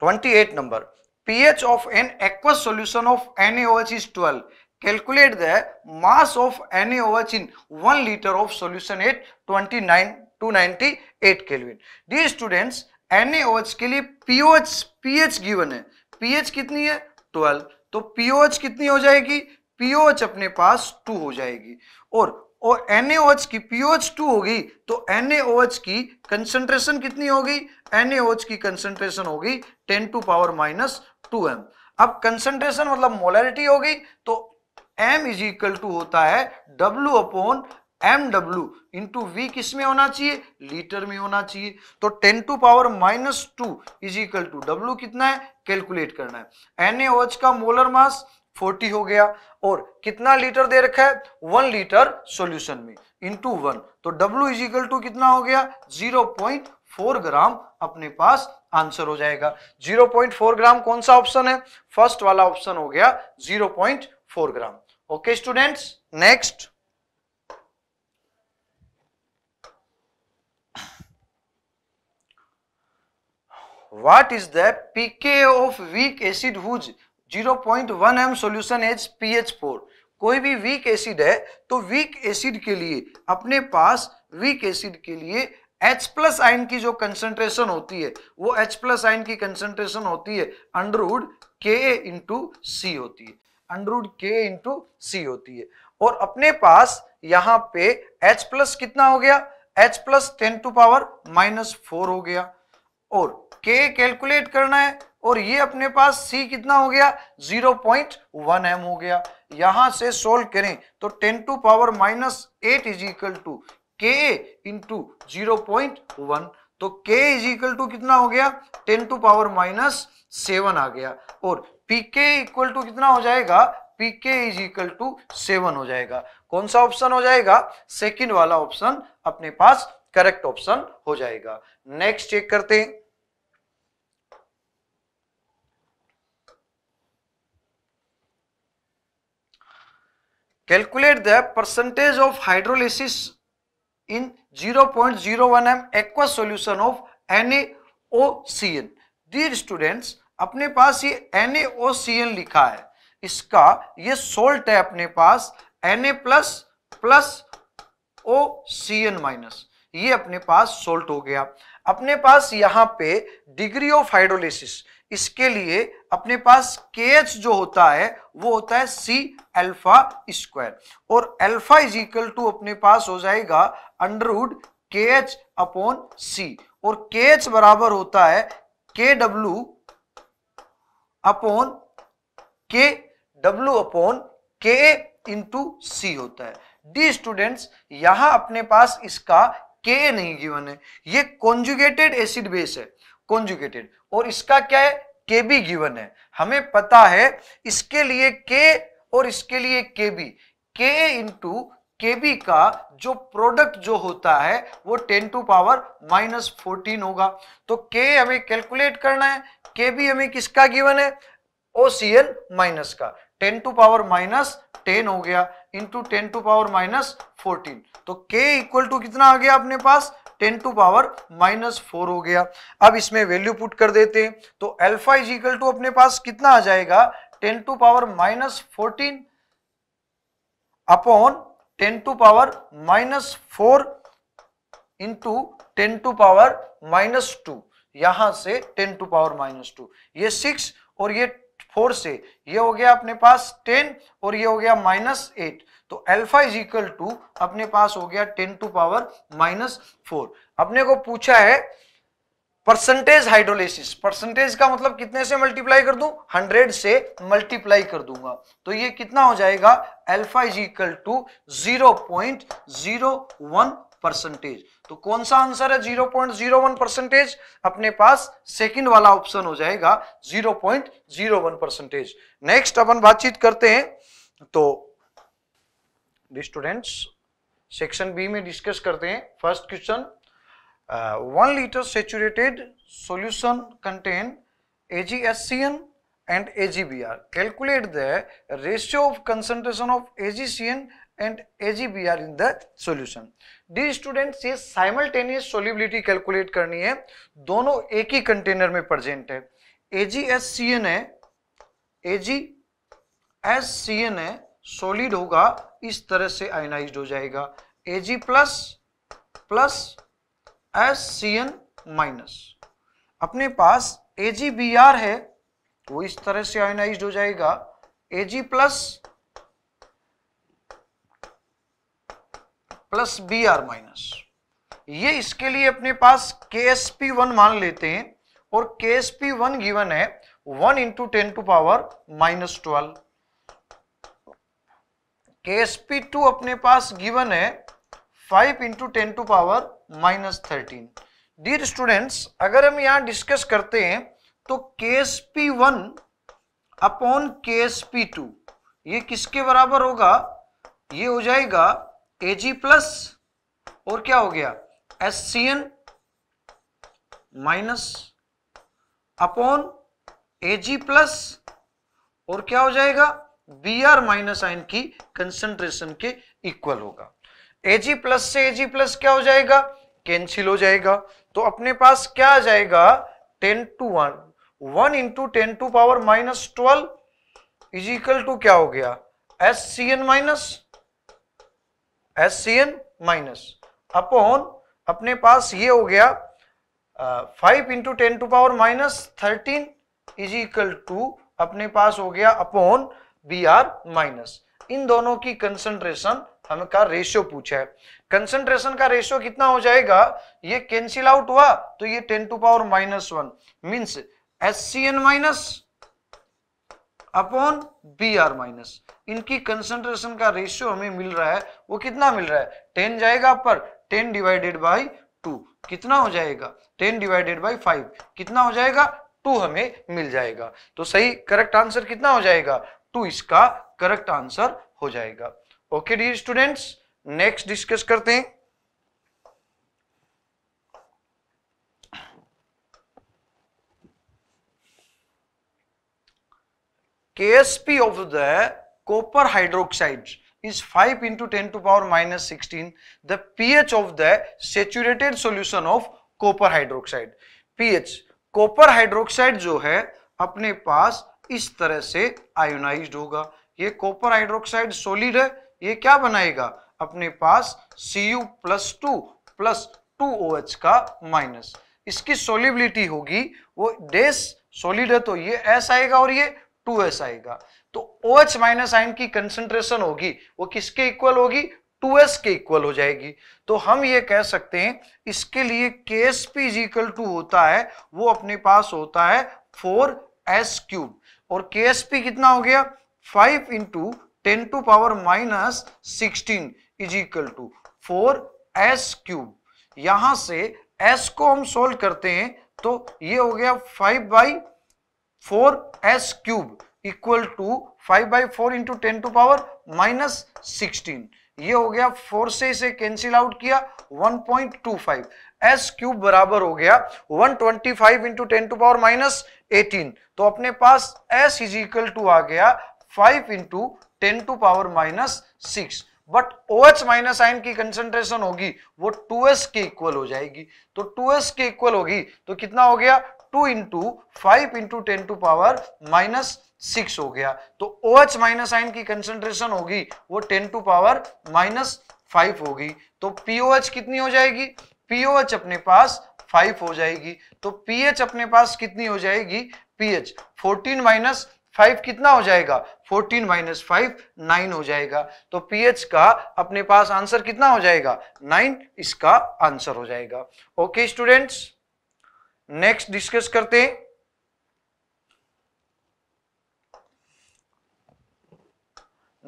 28 number pH of an aqueous solution of NaOH is 12. Calculate the mass of NaOH in 1 liter of solution at 29 298 Kelvin. Dear students, NaOH के लिए pH pH given है. pH कितनी है 12. तो pH कितनी हो जाएगी? pH अपने पास 2 हो जाएगी और और एन की पीओएच टू होगी तो एन की कंसेंट्रेशन कितनी होगी एन की कंसेंट्रेशन होगी ten to power minus two M अब कंसेंट्रेशन मतलब मोलरिटी होगी तो एम इज इक्वल टू होता है W upon M W into V किस में होना चाहिए लीटर में होना चाहिए तो ten to power minus two is equal to W कितना है कैलकुलेट करना है एन का मोलर मास फोर्टी हो गया और कितना लीटर दे रखा है वन लीटर सोल्यूशन में इंटू वन तो डब्ल्यू इज इक्वल टू कितना हो गया जीरो पॉइंट फोर ग्राम अपने पास आंसर हो जाएगा जीरो पॉइंट फोर ग्राम कौन सा ऑप्शन है फर्स्ट वाला ऑप्शन हो गया zero point four gram okay students next what is the pK of weak acid whose 0.1 M solution has pH four कोई भी वीक एसिड है तो वीक एसिड के लिए अपने पास वीक एसिड के लिए H प्लस आइन की जो कंसेंट्रेशन होती है वो H प्लस आइन की कंसेंट्रेशन होती है अंडरवुड के इंटू सी होती है अंडरवुड के इंटू सी होती है और अपने पास यहाँ पे H प्लस कितना हो गया H plus ten to power minus four हो गया और के कैलकुलेट करना है और ये अपने पास C कितना हो गया 0.1 एम हो गया यहां से सोल्व करें तो 10 to power minus eight is equal to K into zero तो K इज इक्वल टू कितना हो गया 10 टू पावर माइनस सेवन आ गया और पी के इक्वल टू कितना हो जाएगा पी के इज इक्वल टू सेवन हो जाएगा कौन सा ऑप्शन हो जाएगा सेकंड वाला ऑप्शन अपने पास करेक्ट ऑप्शन हो जाएगा नेक्स्ट चेक करते हैं Calculate the percentage of hydrolysis in 0.01 m aqueous solution of NaOCN. Dear students, अपने पास ये NaOCN लिखा है इसका ये सोल्ट है अपने पास Na plus plus O C N minus ये अपने पास सोल्ट हो गया अपने पास यहाँ पे डिग्री ऑफ हाइड्रोलिसिस इसके लिए अपने पास के एच जो होता है वो होता है सी अल्फा स्क्वायर और अल्फा इज इक्वल टू अपने पास हो जाएगा अंडरवुड के एच अपॉन सी और के एच बराबर होता है K W upon K W upon K into C होता है डी स्टूडेंट्स यहां अपने पास इसका के नहीं गिवन है ये कॉन्जुगेटेड एसिड बेस है कॉन्जुकेटेड और इसका क्या है के बी गिवन है हमें पता है इसके लिए के और इसके लिए के बी के इंटू के बी का जो प्रोडक्ट जो होता है वो ten to power minus fourteen होगा तो के हमें कैलकुलेट करना है के बी हमें किसका गिवन है ओ सी एल माइनस का ten to power minus ten हो गया into ten to power minus fourteen तो के इक्वल टू कितना आ गया अपने पास ten to power minus four हो गया अब इसमें वैल्यू पुट कर देते हैं तो एल्फा इज इक्वल टू अपने पास कितना आ जाएगा ten to power minus fourteen upon ten to power minus four into ten to power minus two यहां से ten to power minus two ये सिक्स और ये फोर से ये हो गया अपने पास टेन और ये हो गया माइनस एट तो अल्फा इज इक्वल टू अपने पास हो गया ten to power minus four अपने को पूछा है परसेंटेज हाइड्रोलिसिस परसेंटेज का मतलब कितने से मल्टीप्लाई कर दू 100 से मल्टीप्लाई कर दूंगा तो ये कितना हो जाएगा alpha is equal to zero point zero one percentage तो कौन सा आंसर है 0.01 परसेंटेज अपने पास सेकंड वाला ऑप्शन हो जाएगा 0.01 परसेंटेज नेक्स्ट अपन बातचीत करते हैं तो स्टूडेंट्स सेक्शन बी में डिस्कस करते हैं first question one litre saturated solution contain AgSCN and AgBr calculate the ratio of concentration of AgCN and AgBr in the solution. Dear students ये साइमल्टेनियस सोल्यूबिलिटी कैलकुलेट करनी है दोनों एक ही container में present है एजीएससीएन है एजी एस सी एन है solid होगा इस तरह से आयनाइज हो जाएगा A G plus plus S C N minus अपने पास ए जी बी आर है वो इस तरह से आयनाइज हो जाएगा A G plus plus B R minus ये इसके लिए अपने पास के एस पी वन मान लेते हैं और K S P one given है one into ten to power minus twelve P two अपने पास गिवन है five into ten to power minus thirteen dear students अगर हम यहां डिस्कस करते हैं तो K S P one upon K S P two ये किसके बराबर होगा ये हो जाएगा ए जी प्लस और क्या हो गया S C N minus upon A G plus और क्या हो जाएगा बी आर माइनस आइन की कंसेंट्रेशन के इक्वल होगा एजी प्लस से एजी प्लस क्या हो जाएगा कैंसिल हो जाएगा तो अपने पास क्या आ जाएगा ten to one one into ten to power minus twelve is equal to क्या हो गया S C N minus S C N minus upon अपने पास ये हो गया five into ten to power minus thirteen is equal to अपने पास हो गया अपॉन बी आर माइनस इन दोनों की कंसंट्रेशन हमें का रेशियो पूछा है कंसंट्रेशन का रेशियो कितना हो जाएगा ये कैंसिल आउट हुआ तो ये ten to power minus one means S C N minus upon B R minus इनकी कंसंट्रेशन का रेशियो हमें मिल रहा है वो कितना मिल रहा है टेन जाएगा पर टेन डिवाइडेड बाई टू कितना हो जाएगा टेन डिवाइडेड बाई फाइव कितना हो जाएगा टू हमें मिल जाएगा तो सही करेक्ट आंसर कितना हो जाएगा तो इसका करेक्ट आंसर हो जाएगा okay D students next discuss करते हैं KSP of the copper hydroxide is 5 into 10 to power minus 16 the pH of the saturated solution of copper hydroxide pH copper hydroxide जो है अपने पास इस तरह से आयोनाइज होगा ये कॉपर हाइड्रोक्साइड सोलिड है ये क्या बनाएगा अपने पास C U plus two plus two O H का माइनस इसकी सोलिबिलिटी होगी वो डेस सोलिड है तो ये एस आएगा और ये टू एस आएगा तो ओ एच माइनस आइन की कंसेंट्रेशन होगी वो किसके इक्वल होगी टू एस के इक्वल हो जाएगी तो हम ये कह सकते हैं इसके लिए K S P is equal to होता है वो अपने पास होता है फोर एस क्यूब और के एस पी कितना हो गया five into ten to power minus sixteen is equal to four S cube यहां से एस को हम सोल्व करते हैं तो ये हो गया five by four S cube equal to five by four into ten to power minus sixteen ये हो गया फोर से इसे कैंसिल आउट किया 1.25 एस क्यूब बराबर हो गया 125 twenty five into ten to power minus eighteen तो अपने पास एस इज इक्वल टू आ गया 5 into ten to power minus six but O H minus ion की कंसेंट्रेशन होगी वो 2s के इक्वल हो जाएगी तो 2s के इक्वल होगी तो कितना हो गया 2 into five into ten to power minus six हो गया तो ओ एच माइनस आइन की कंसेंट्रेशन होगी वो ten to power minus five होगी तो पीओएच कितनी हो जाएगी पीओएच अपने पास फाइव हो जाएगी तो पीएच अपने पास कितनी हो जाएगी पीएच फोर्टीन माइनस फाइव कितना हो जाएगा फोर्टीन माइनस फाइव नाइन हो जाएगा तो पीएच का अपने पास आंसर कितना हो जाएगा नाइन इसका आंसर हो जाएगा ओके स्टूडेंट्स नेक्स्ट डिस्कस करते हैं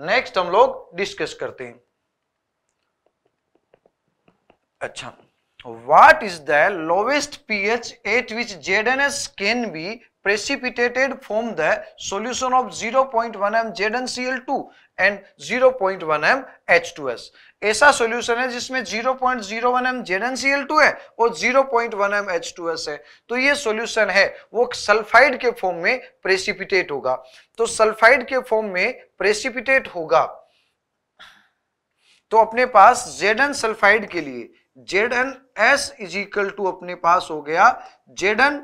नेक्स्ट हम लोग डिस्कस करते हैं अच्छा N S can be precipitated from the solution of zero point one M Z N C L two and H two S ऐसा सोल्यूशन है जिसमें सी एल टू है और एच टू एस है तो ये सोल्यूशन है वो सल्फाइड के फॉर्म में प्रेसिपिटेट होगा तो सल्फाइड के फॉर्म में प्रेसिपिटेट होगा तो अपने पास जेड एन सल्फाइड के लिए Z N S is equal to अपने पास हो गया Z N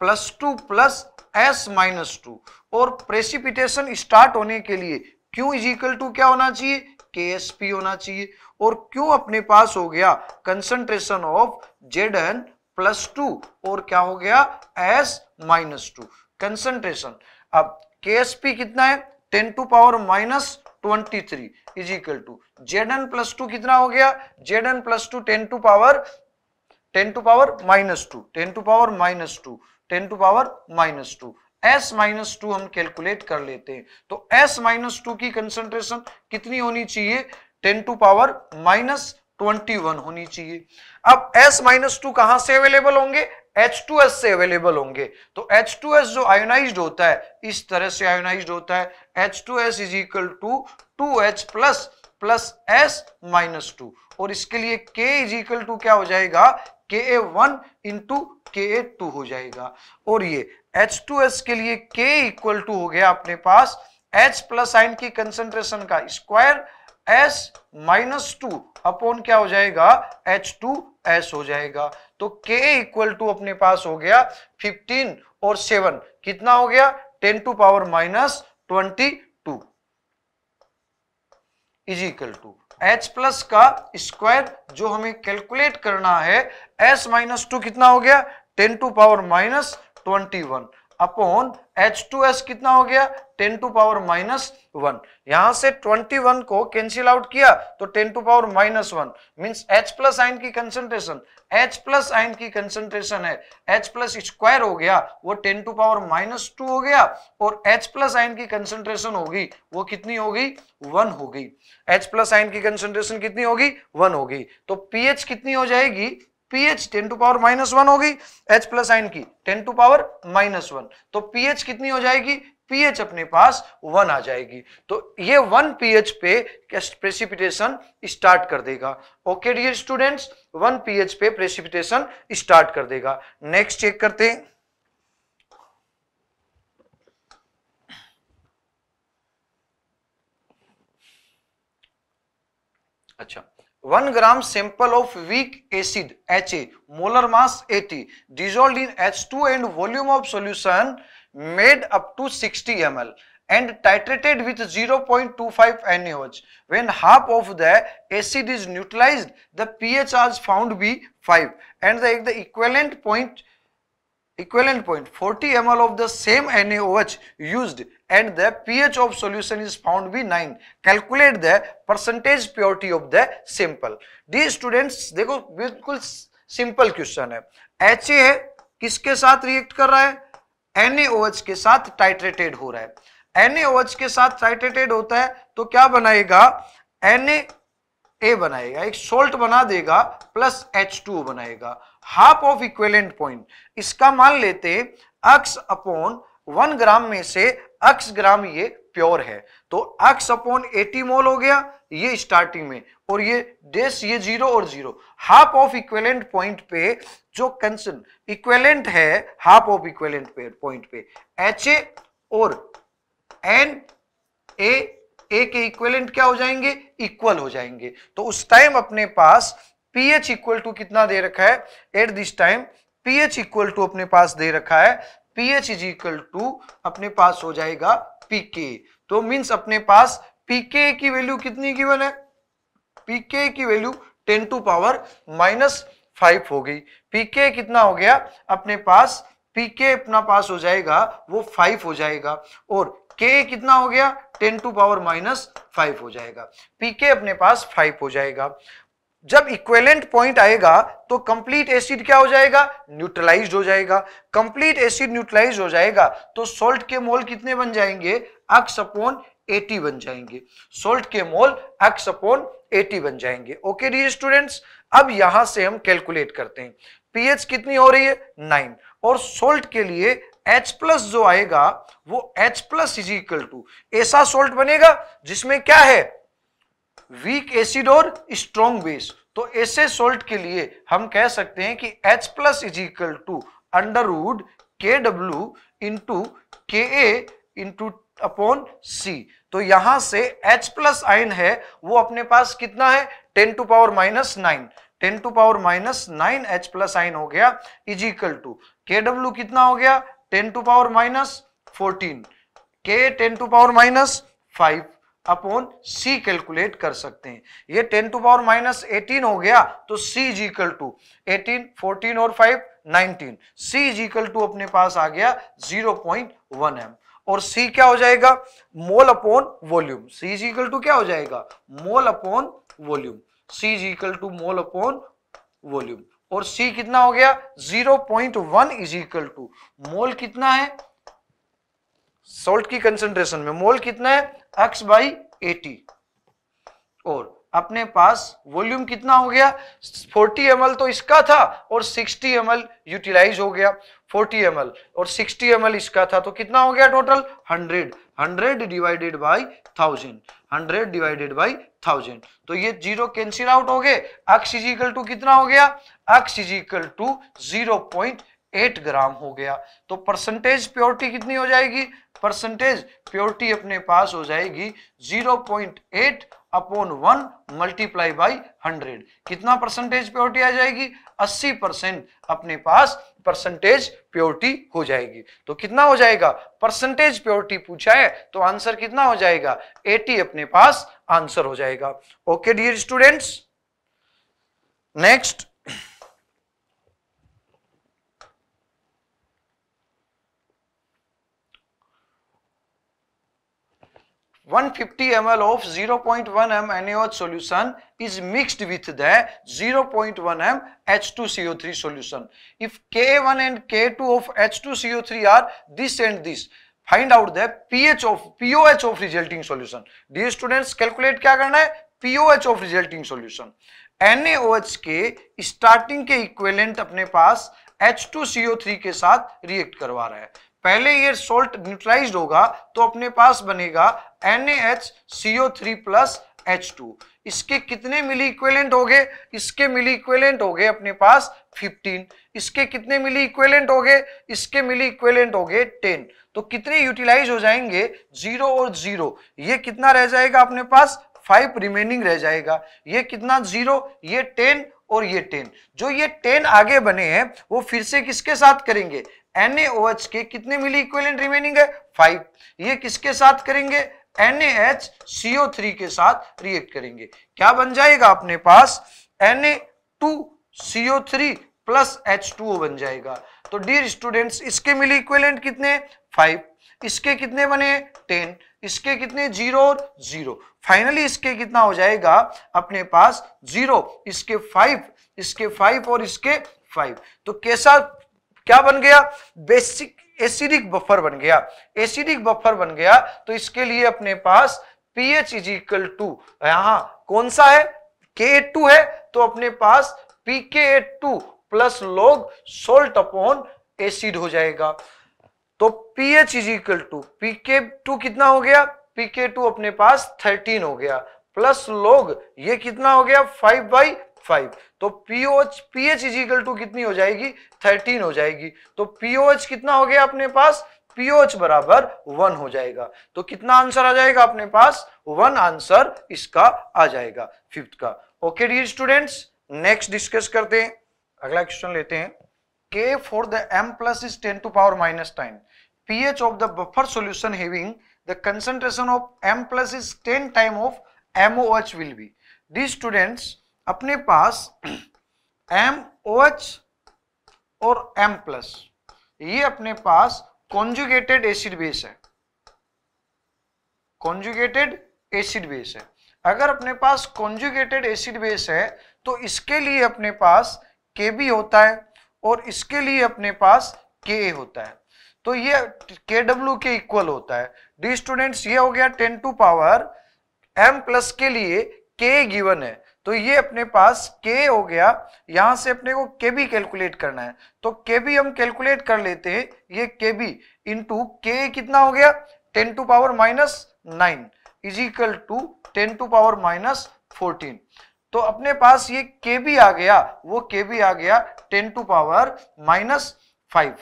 plus two plus S minus two और प्रेसिपिटेशन स्टार्ट होने के लिए क्यू इज इक्वल टू क्या होना चाहिए के एस पी होना चाहिए और क्यू अपने पास हो गया concentration of Z N plus two और क्या हो गया एस माइनस टू कंसंट्रेशन अब के एस पी कितना है ten to power minus twenty three is equal to Z N plus two कितना हो गया Z N plus two ten to power ten to power minus two ten to power minus two ten to power minus two S minus two हम calculate कर लेते हैं तो S minus two की concentration कितनी होनी चाहिए ten to power minus twenty one होनी चाहिए अब एस माइनस टू कहां से अवेलेबल होंगे H2S से अवेलेबल होंगे तो H2S जो आयोनाइज होता है इस तरह से आयोनाइज होता है H2S is equal to two H plus plus S minus two और इसके लिए K इज इक्वल टू क्या हो जाएगा के ए one into K A to हो जाएगा और ये एच टू एस के लिए के इक्वल टू हो गया अपने पास एच प्लस आइन की कंसेंट्रेशन का square S minus two upon क्या हो जाएगा एच टू एस हो जाएगा तो के इक्वल टू अपने पास हो गया फिफ्टीन और सेवन कितना हो गया ten to power minus twenty two is equal to H plus का स्क्वायर जो हमें कैलकुलेट करना है एस माइनस टू कितना हो गया ten to power minus twenty one upon H two S कितना हो गया ten to power minus one यहां से ट्वेंटी वन को कैंसिल आउट किया तो ten to power minus one means H plus ion की कंसेंट्रेशन एच प्लस आइन की कंसेंट्रेशन है एच प्लस स्क्वायर हो गया वो ten to power minus two हो गया और एच प्लस आइन की कंसेंट्रेशन होगी वो कितनी होगी वन होगी एच प्लस आइन की कंसेंट्रेशन कितनी होगी वन होगी तो पीएच कितनी हो जाएगी pH ten to power minus one होगी एच प्लस आइन की ten to power minus one तो पीएच कितनी हो जाएगी पीएच अपने पास वन आ जाएगी तो ये वन पीएच पे प्रेसिपिटेशन स्टार्ट कर देगा okay dear students one pH पे प्रेसिपिटेशन स्टार्ट कर देगा नेक्स्ट चेक करते हैं अच्छा 1 gram sample of weak acid HA, molar mass 80, dissolved in H2 and volume of solution made up to 60 ml and titrated with 0.25 NaOH. When half of the acid is neutralized, the pH is found to be 5 and the, the equivalent point equivalent point 40 ml of the same NaOH used and the pH of solution is found to be 9. Calculate the percentage purity of the sample. Dear students, देखो बिल्कुल simple question है H किसके साथ react कर रहा है NaOH के साथ टाइट्रेटेड हो रहा है एनएओएच के साथ टाइट्रेटेड होता है तो क्या बनाएगा एनए ए बनाएगा एक सोल्ट बना देगा प्लस एच टू बनाएगा हाफ ऑफ इक्वेलेंट पॉइंट इसका मान लेते अक्स अपॉन वन ग्राम में से अक्स ग्राम ये प्योर है तो अक्स अपॉन एटी मोल हो गया ये स्टार्टिंग में और ये डेस ये जीरो और zero half of equivalent point पे जो कंसन इक्वेलेंट है हाफ ऑफ इक्वेलेंट पे पॉइंट पे एच ए और एन ए ए के इक्वेलेंट क्या हो जाएंगे इक्वल हो जाएंगे तो उस टाइम अपने पास पीएच इक्वल टू कितना दे रखा है at this time pH equal to अपने पास दे रखा है पीएच इज इक्वल टू अपने पास हो जाएगा पीके तो मीन्स अपने पास पीके की वैल्यू कितनी गिवन है पीके की value ten to power minus five हो गई पीके कितना हो गया अपने पास पीके अपना पास हो जाएगा वो फाइव हो जाएगा और के कितना हो गया ten to power minus five हो जाएगा पीके अपने पास फाइव हो जाएगा जब इक्वेलेंट पॉइंट आएगा तो कंप्लीट एसिड क्या हो जाएगा न्यूट्रलाइज हो जाएगा कंप्लीट एसिड न्यूट्रलाइज हो जाएगा तो सोल्ट के मोल कितने बन जाएंगे अक्स अपोन एटी बन जाएंगे सोल्ट के मोल अक्स अपोन एटी बन जाएंगे ओके डी स्टूडेंट्स अब यहां से हम कैलकुलेट करते हैं पीएच कितनी हो रही है नाइन और सोल्ट के लिए एच प्लस जो आएगा वो H plus is equal to ऐसा सोल्ट बनेगा जिसमें क्या है वीक एसिड और स्ट्रॉन्ग बेस तो ऐसे सोल्ट के लिए हम कह सकते हैं कि H plus is equal to under root K W into K A into upon सी तो यहां से H प्लस आइन है वो अपने पास कितना है 10 to power minus nine ten to power minus nine H plus ion हो गया is equal to K W कितना हो गया ten to power minus fourteen K ten to power minus five upon C calculate कर सकते हैं ये ten to power minus eighteen हो गया तो C is equal to eighteen fourteen और five nineteen C is equal to अपने पास आ गया जीरो पॉइंट वन एम और सी क्या हो जाएगा mole upon volume C is equal to क्या हो जाएगा mole upon volume C is equal to mole upon volume और सी कितना हो गया zero point one is equal to mole कितना है सोल्ट की कंसेंट्रेशन में मोल कितना है एक्स बाई एटी और अपने पास वॉल्यूम कितना हो गया 40 एम तो इसका था और 60 एम यूटिलाइज हो गया 40 एम और 60 एम इसका था तो कितना हो गया total 100 100 divided by 1000 100 divided by 1000 तो ये जीरो कैंसिल आउट हो गए एक्स इजिकल टू कितना हो गया X is equal to zero point eight gram हो गया तो परसेंटेज प्योरिटी कितनी हो जाएगी परसेंटेज प्योरिटी अपने पास हो जाएगी zero point eight upon one multiply by hundred कितना परसेंटेज प्योरिटी आ जाएगी अस्सी परसेंट अपने पास परसेंटेज प्योरिटी हो जाएगी तो कितना हो जाएगा परसेंटेज प्योरिटी पूछा है तो आंसर कितना हो जाएगा एटी अपने पास आंसर हो जाएगा okay dear students next 150 ml of 0.1 m NaOH solution is mixed with the 0.1 m H2CO3 solution. If K1 and K2 of H2CO3 are this and this, find out the pH of POH of resulting solution. Dear students, calculate क्या करना है POH of resulting solution. NaOH के starting के equivalent अपने पास H2CO3 के साथ react करवा रहा है पहले ये सोल्ट न्यूट्रलाइज होगा तो अपने पास बनेगा NaHCO3 प्लस H2 इसके कितने मिली इक्वेलेंट हो गए इसके मिली इक्वेलेंट हो गए अपने पास 15 इसके कितने मिली इक्वेलेंट हो गए इसके मिली इक्वेलेंट हो गए 10 तो कितने यूटिलाइज हो जाएंगे जीरो और जीरो ये कितना रह जाएगा अपने पास फाइव रिमेनिंग रह जाएगा ये कितना जीरो ये टेन और ये टेन जो ये टेन आगे बने हैं वो फिर से किसके साथ करेंगे NaOH के कितने मिली इक्विवेलेंट रिमेनिंग है फाइव ये किसके साथ करेंगे NaHCO3 के साथ रिएक्ट करेंगे क्या बन जाएगा अपने पास Na2CO3 प्लस H2O बन जाएगा तो डियर स्टूडेंट्स इसके मिली इक्वेलेंट कितने फाइव इसके कितने बने टेन इसके कितने जीरो और जीरो फाइनली इसके कितना हो जाएगा अपने पास जीरो इसके फाइव इसके फाइव और इसके फाइव तो कैसा क्या बन गया बेसिक एसिडिक बफर बन गया एसिडिक बफर बन गया तो इसके लिए अपने पास पीएच इज इक्वल टू यहां कौन सा है के टू है तो अपने पास P K two plus log salt upon acid हो जाएगा तो pH is equal to pK two कितना हो गया पीके टू अपने पास थर्टीन हो गया प्लस लोग ये कितना हो गया फाइव बाई फाइव तो pOH pH is equal to कितनी हो जाएगी थर्टीन हो जाएगी तो पीओएच कितना हो गया अपने पास पीओच बराबर वन हो जाएगा तो कितना आंसर आ जाएगा अपने पास वन आंसर इसका आ जाएगा फिफ्थ का okay D students next discuss करते हैं अगला क्वेश्चन लेते हैं के for the M plus is ten to power minus ten of the buffer solution having the concentration of M plus is ten time of MO H will be These students अपने पास M O H और M plus ये अपने पास conjugated acid base है conjugated acid base है अगर अपने पास कॉन्जुगेटेड एसिड बेस है तो इसके लिए अपने पास के बी होता है और इसके लिए अपने पास के ए होता है तो ये के डब्ल्यू के इक्वल होता है डी स्टूडेंट्स ये हो गया ten to power M plus के लिए के गिवन है तो ये अपने पास के हो गया यहां से अपने को के बी कैलकुलेट करना है तो के बी हम कैलकुलेट कर लेते हैं ये के बी इंटू के कितना हो गया ten to power minus nine is equal to ten to power minus fourteen तो अपने पास ये के बी आ गया वो के बी आ गया ten to power minus five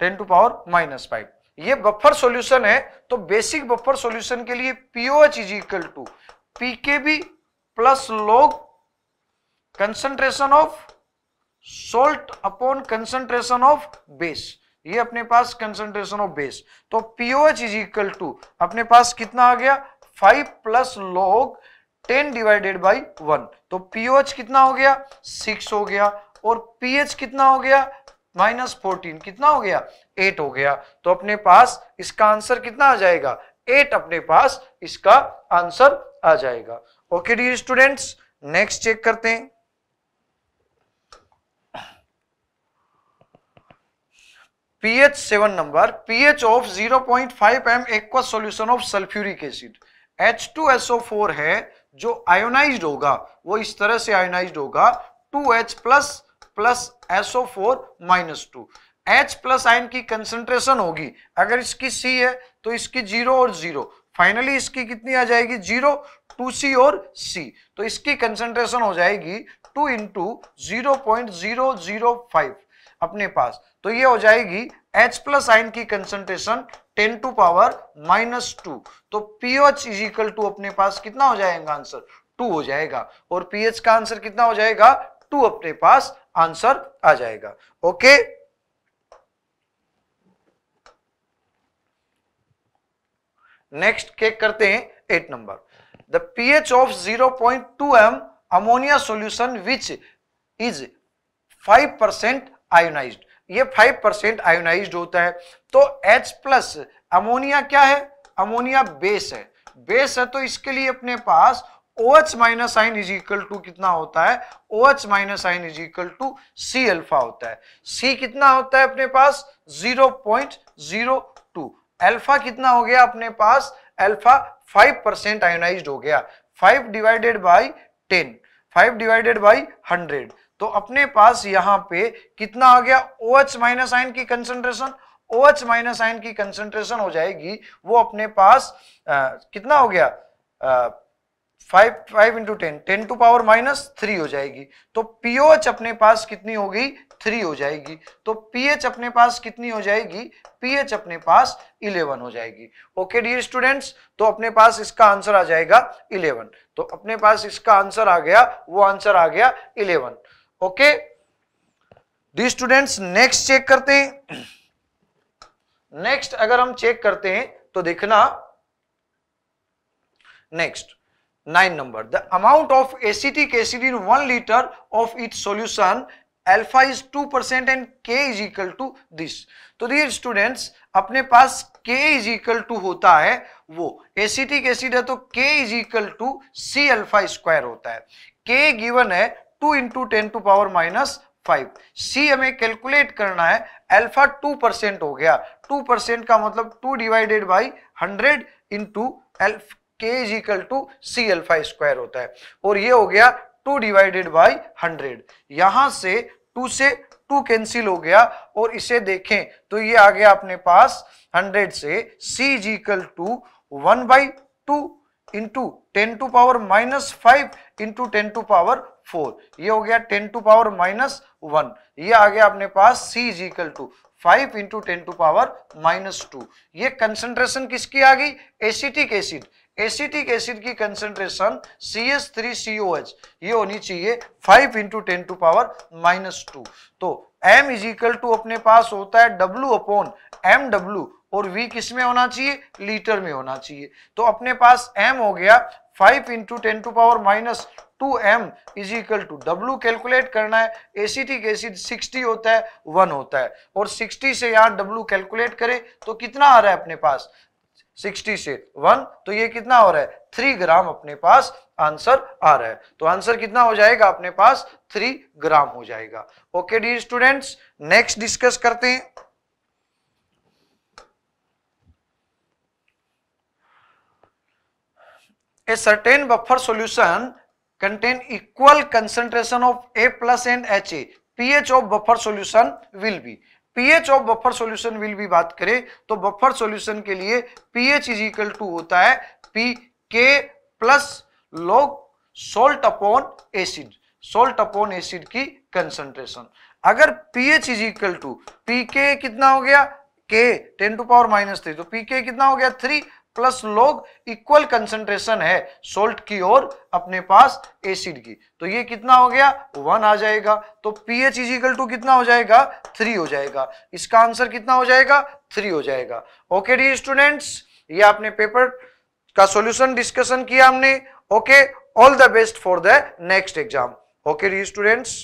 ten to power minus five ये बफर सॉल्यूशन है तो बेसिक बफर सॉल्यूशन के लिए pOH is equal to pKb plus log concentration of salt upon concentration of base ये अपने पास कंसंट्रेशन ऑफ बेस तो pOH is equal to अपने पास कितना आ गया five plus log ten divided by one तो पीओएच कितना हो गया सिक्स हो गया और पीएच कितना हो गया माइनस फोर्टीन कितना हो गया एट हो गया तो अपने पास इसका आंसर कितना आ जाएगा एट अपने पास इसका आंसर आ जाएगा okay D students next check करते हैं pH seven number pH of zero point five M aqua solution of sulphuric acid H two S O four है जो आयोनाइज होगा वो इस तरह से आयोनाइज होगा two H plus plus SO four minus two H plus ion की concentration होगी अगर इसकी सी है तो इसकी जीरो और जीरो फाइनली इसकी कितनी आ जाएगी जीरो टू सी और सी तो इसकी कंसेंट्रेशन हो जाएगी two into zero point zero zero five अपने पास तो ये हो जाएगी H प्लस आइन की concentration 10 to power minus two तो पीएच इज इक्वल टू अपने पास कितना हो जाएगा आंसर टू हो जाएगा और पीएच का आंसर कितना हो जाएगा टू अपने पास आंसर आ जाएगा ओके नेक्स्ट केक करते हैं eight number the pH of 0.2 M ammonia solution which is 5% percent ionise ये 5% परसेंट आयोनाइज होता है तो H प्लस अमोनिया क्या है अमोनिया बेस है बेस है तो इसके लिए अपने पास O H minus sign is equal to कितना होता है O H minus sign is equal to C alpha होता है सी कितना होता है अपने पास zero point zero two alpha कितना हो गया अपने पास एल्फा फाइव परसेंट आयोनाइज हो गया five divided by ten five divided by hundred तो अपने पास यहां पे कितना आ गया ओ एच माइनस आइन की कंसेंट्रेशन ओ एच माइनस आइन की कंसेंट्रेशन हो जाएगी वो अपने पास आ, कितना हो गया five five into ten ten to power minus three हो जाएगी तो पीओएच अपने पास कितनी हो गई थ्री हो जाएगी तो पीएच अपने पास कितनी हो जाएगी पीएच अपने पास इलेवन हो जाएगी ओके डियर स्टूडेंट्स तो अपने पास इसका आंसर आ जाएगा इलेवन तो अपने पास इसका आंसर आ गया वो आंसर आ गया eleven okay D students next check करते हैं नेक्स्ट अगर हम चेक करते हैं तो देखना next 9 number the amount of acetic acid in 1 liter of its solution alpha is 2% and k is equal to this तो देखिए students अपने पास k is equal to होता है वो acetic acid है तो k is equal to c alpha square होता है k given है 2 into 10 to power minus 5 c हमें कैलकुलेट करना है अल्फा 2% हो गया 2% का मतलब 2 divided by 100 into K is equal to C alpha square होता है और ये हो गया टू डिवाइडेड बाई हंड्रेड यहां से टू से टू कैंसिल हो गया और इसे देखें तो ये आ गया अपने पास हंड्रेड से C is equal to one by two into ten to power minus five into ten to power four ये हो गया ten to power minus one ये आ गया अपने पास C is equal to five into ten to power minus two ये concentration किसकी आ गई एसिटिक एसिड एसिटिक एसिड की concentration C S three C O H ये होनी चाहिए five into ten to power minus two तो एम इज इक्वल टू अपने पास होता है डब्लू अपॉन एम डब्ल्यू और वी किस में होना चाहिए लीटर में होना चाहिए तो अपने पास एम हो गया five into ten to power minus two M is equal to W calculate करना है एसिटिक एसिड सिक्सटी होता है वन होता है और सिक्सटी से यहाँ डब्ल्यू कैलकुलेट करें तो कितना आ रहा है अपने पास सिक्सटी से वन तो ये कितना हो रहा है थ्री ग्राम अपने पास आंसर आ रहा है तो आंसर कितना हो जाएगा अपने पास थ्री ग्राम हो जाएगा okay D students next discuss करते हैं a certain buffer solution contain equal concentration of A plus and H A pH of buffer solution will be pH of buffer solution will भी बात करें तो buffer solution के लिए pH is equal to होता है p K plus log salt upon acid salt upon acid की concentration अगर पीएच इज इक्वल टू पीके कितना हो गया के ten to power minus three तो पीके कितना हो गया three plus log equal concentration है सोल्ट की और अपने पास एसिड की तो ये कितना हो गया वन आ जाएगा तो पीएच इज इक्वल टू कितना हो जाएगा थ्री हो जाएगा इसका आंसर कितना हो जाएगा थ्री हो जाएगा ओके डी स्टूडेंट्स ये आपने पेपर का सॉल्यूशन डिस्कशन किया हमने okay all the best for the next exam okay D students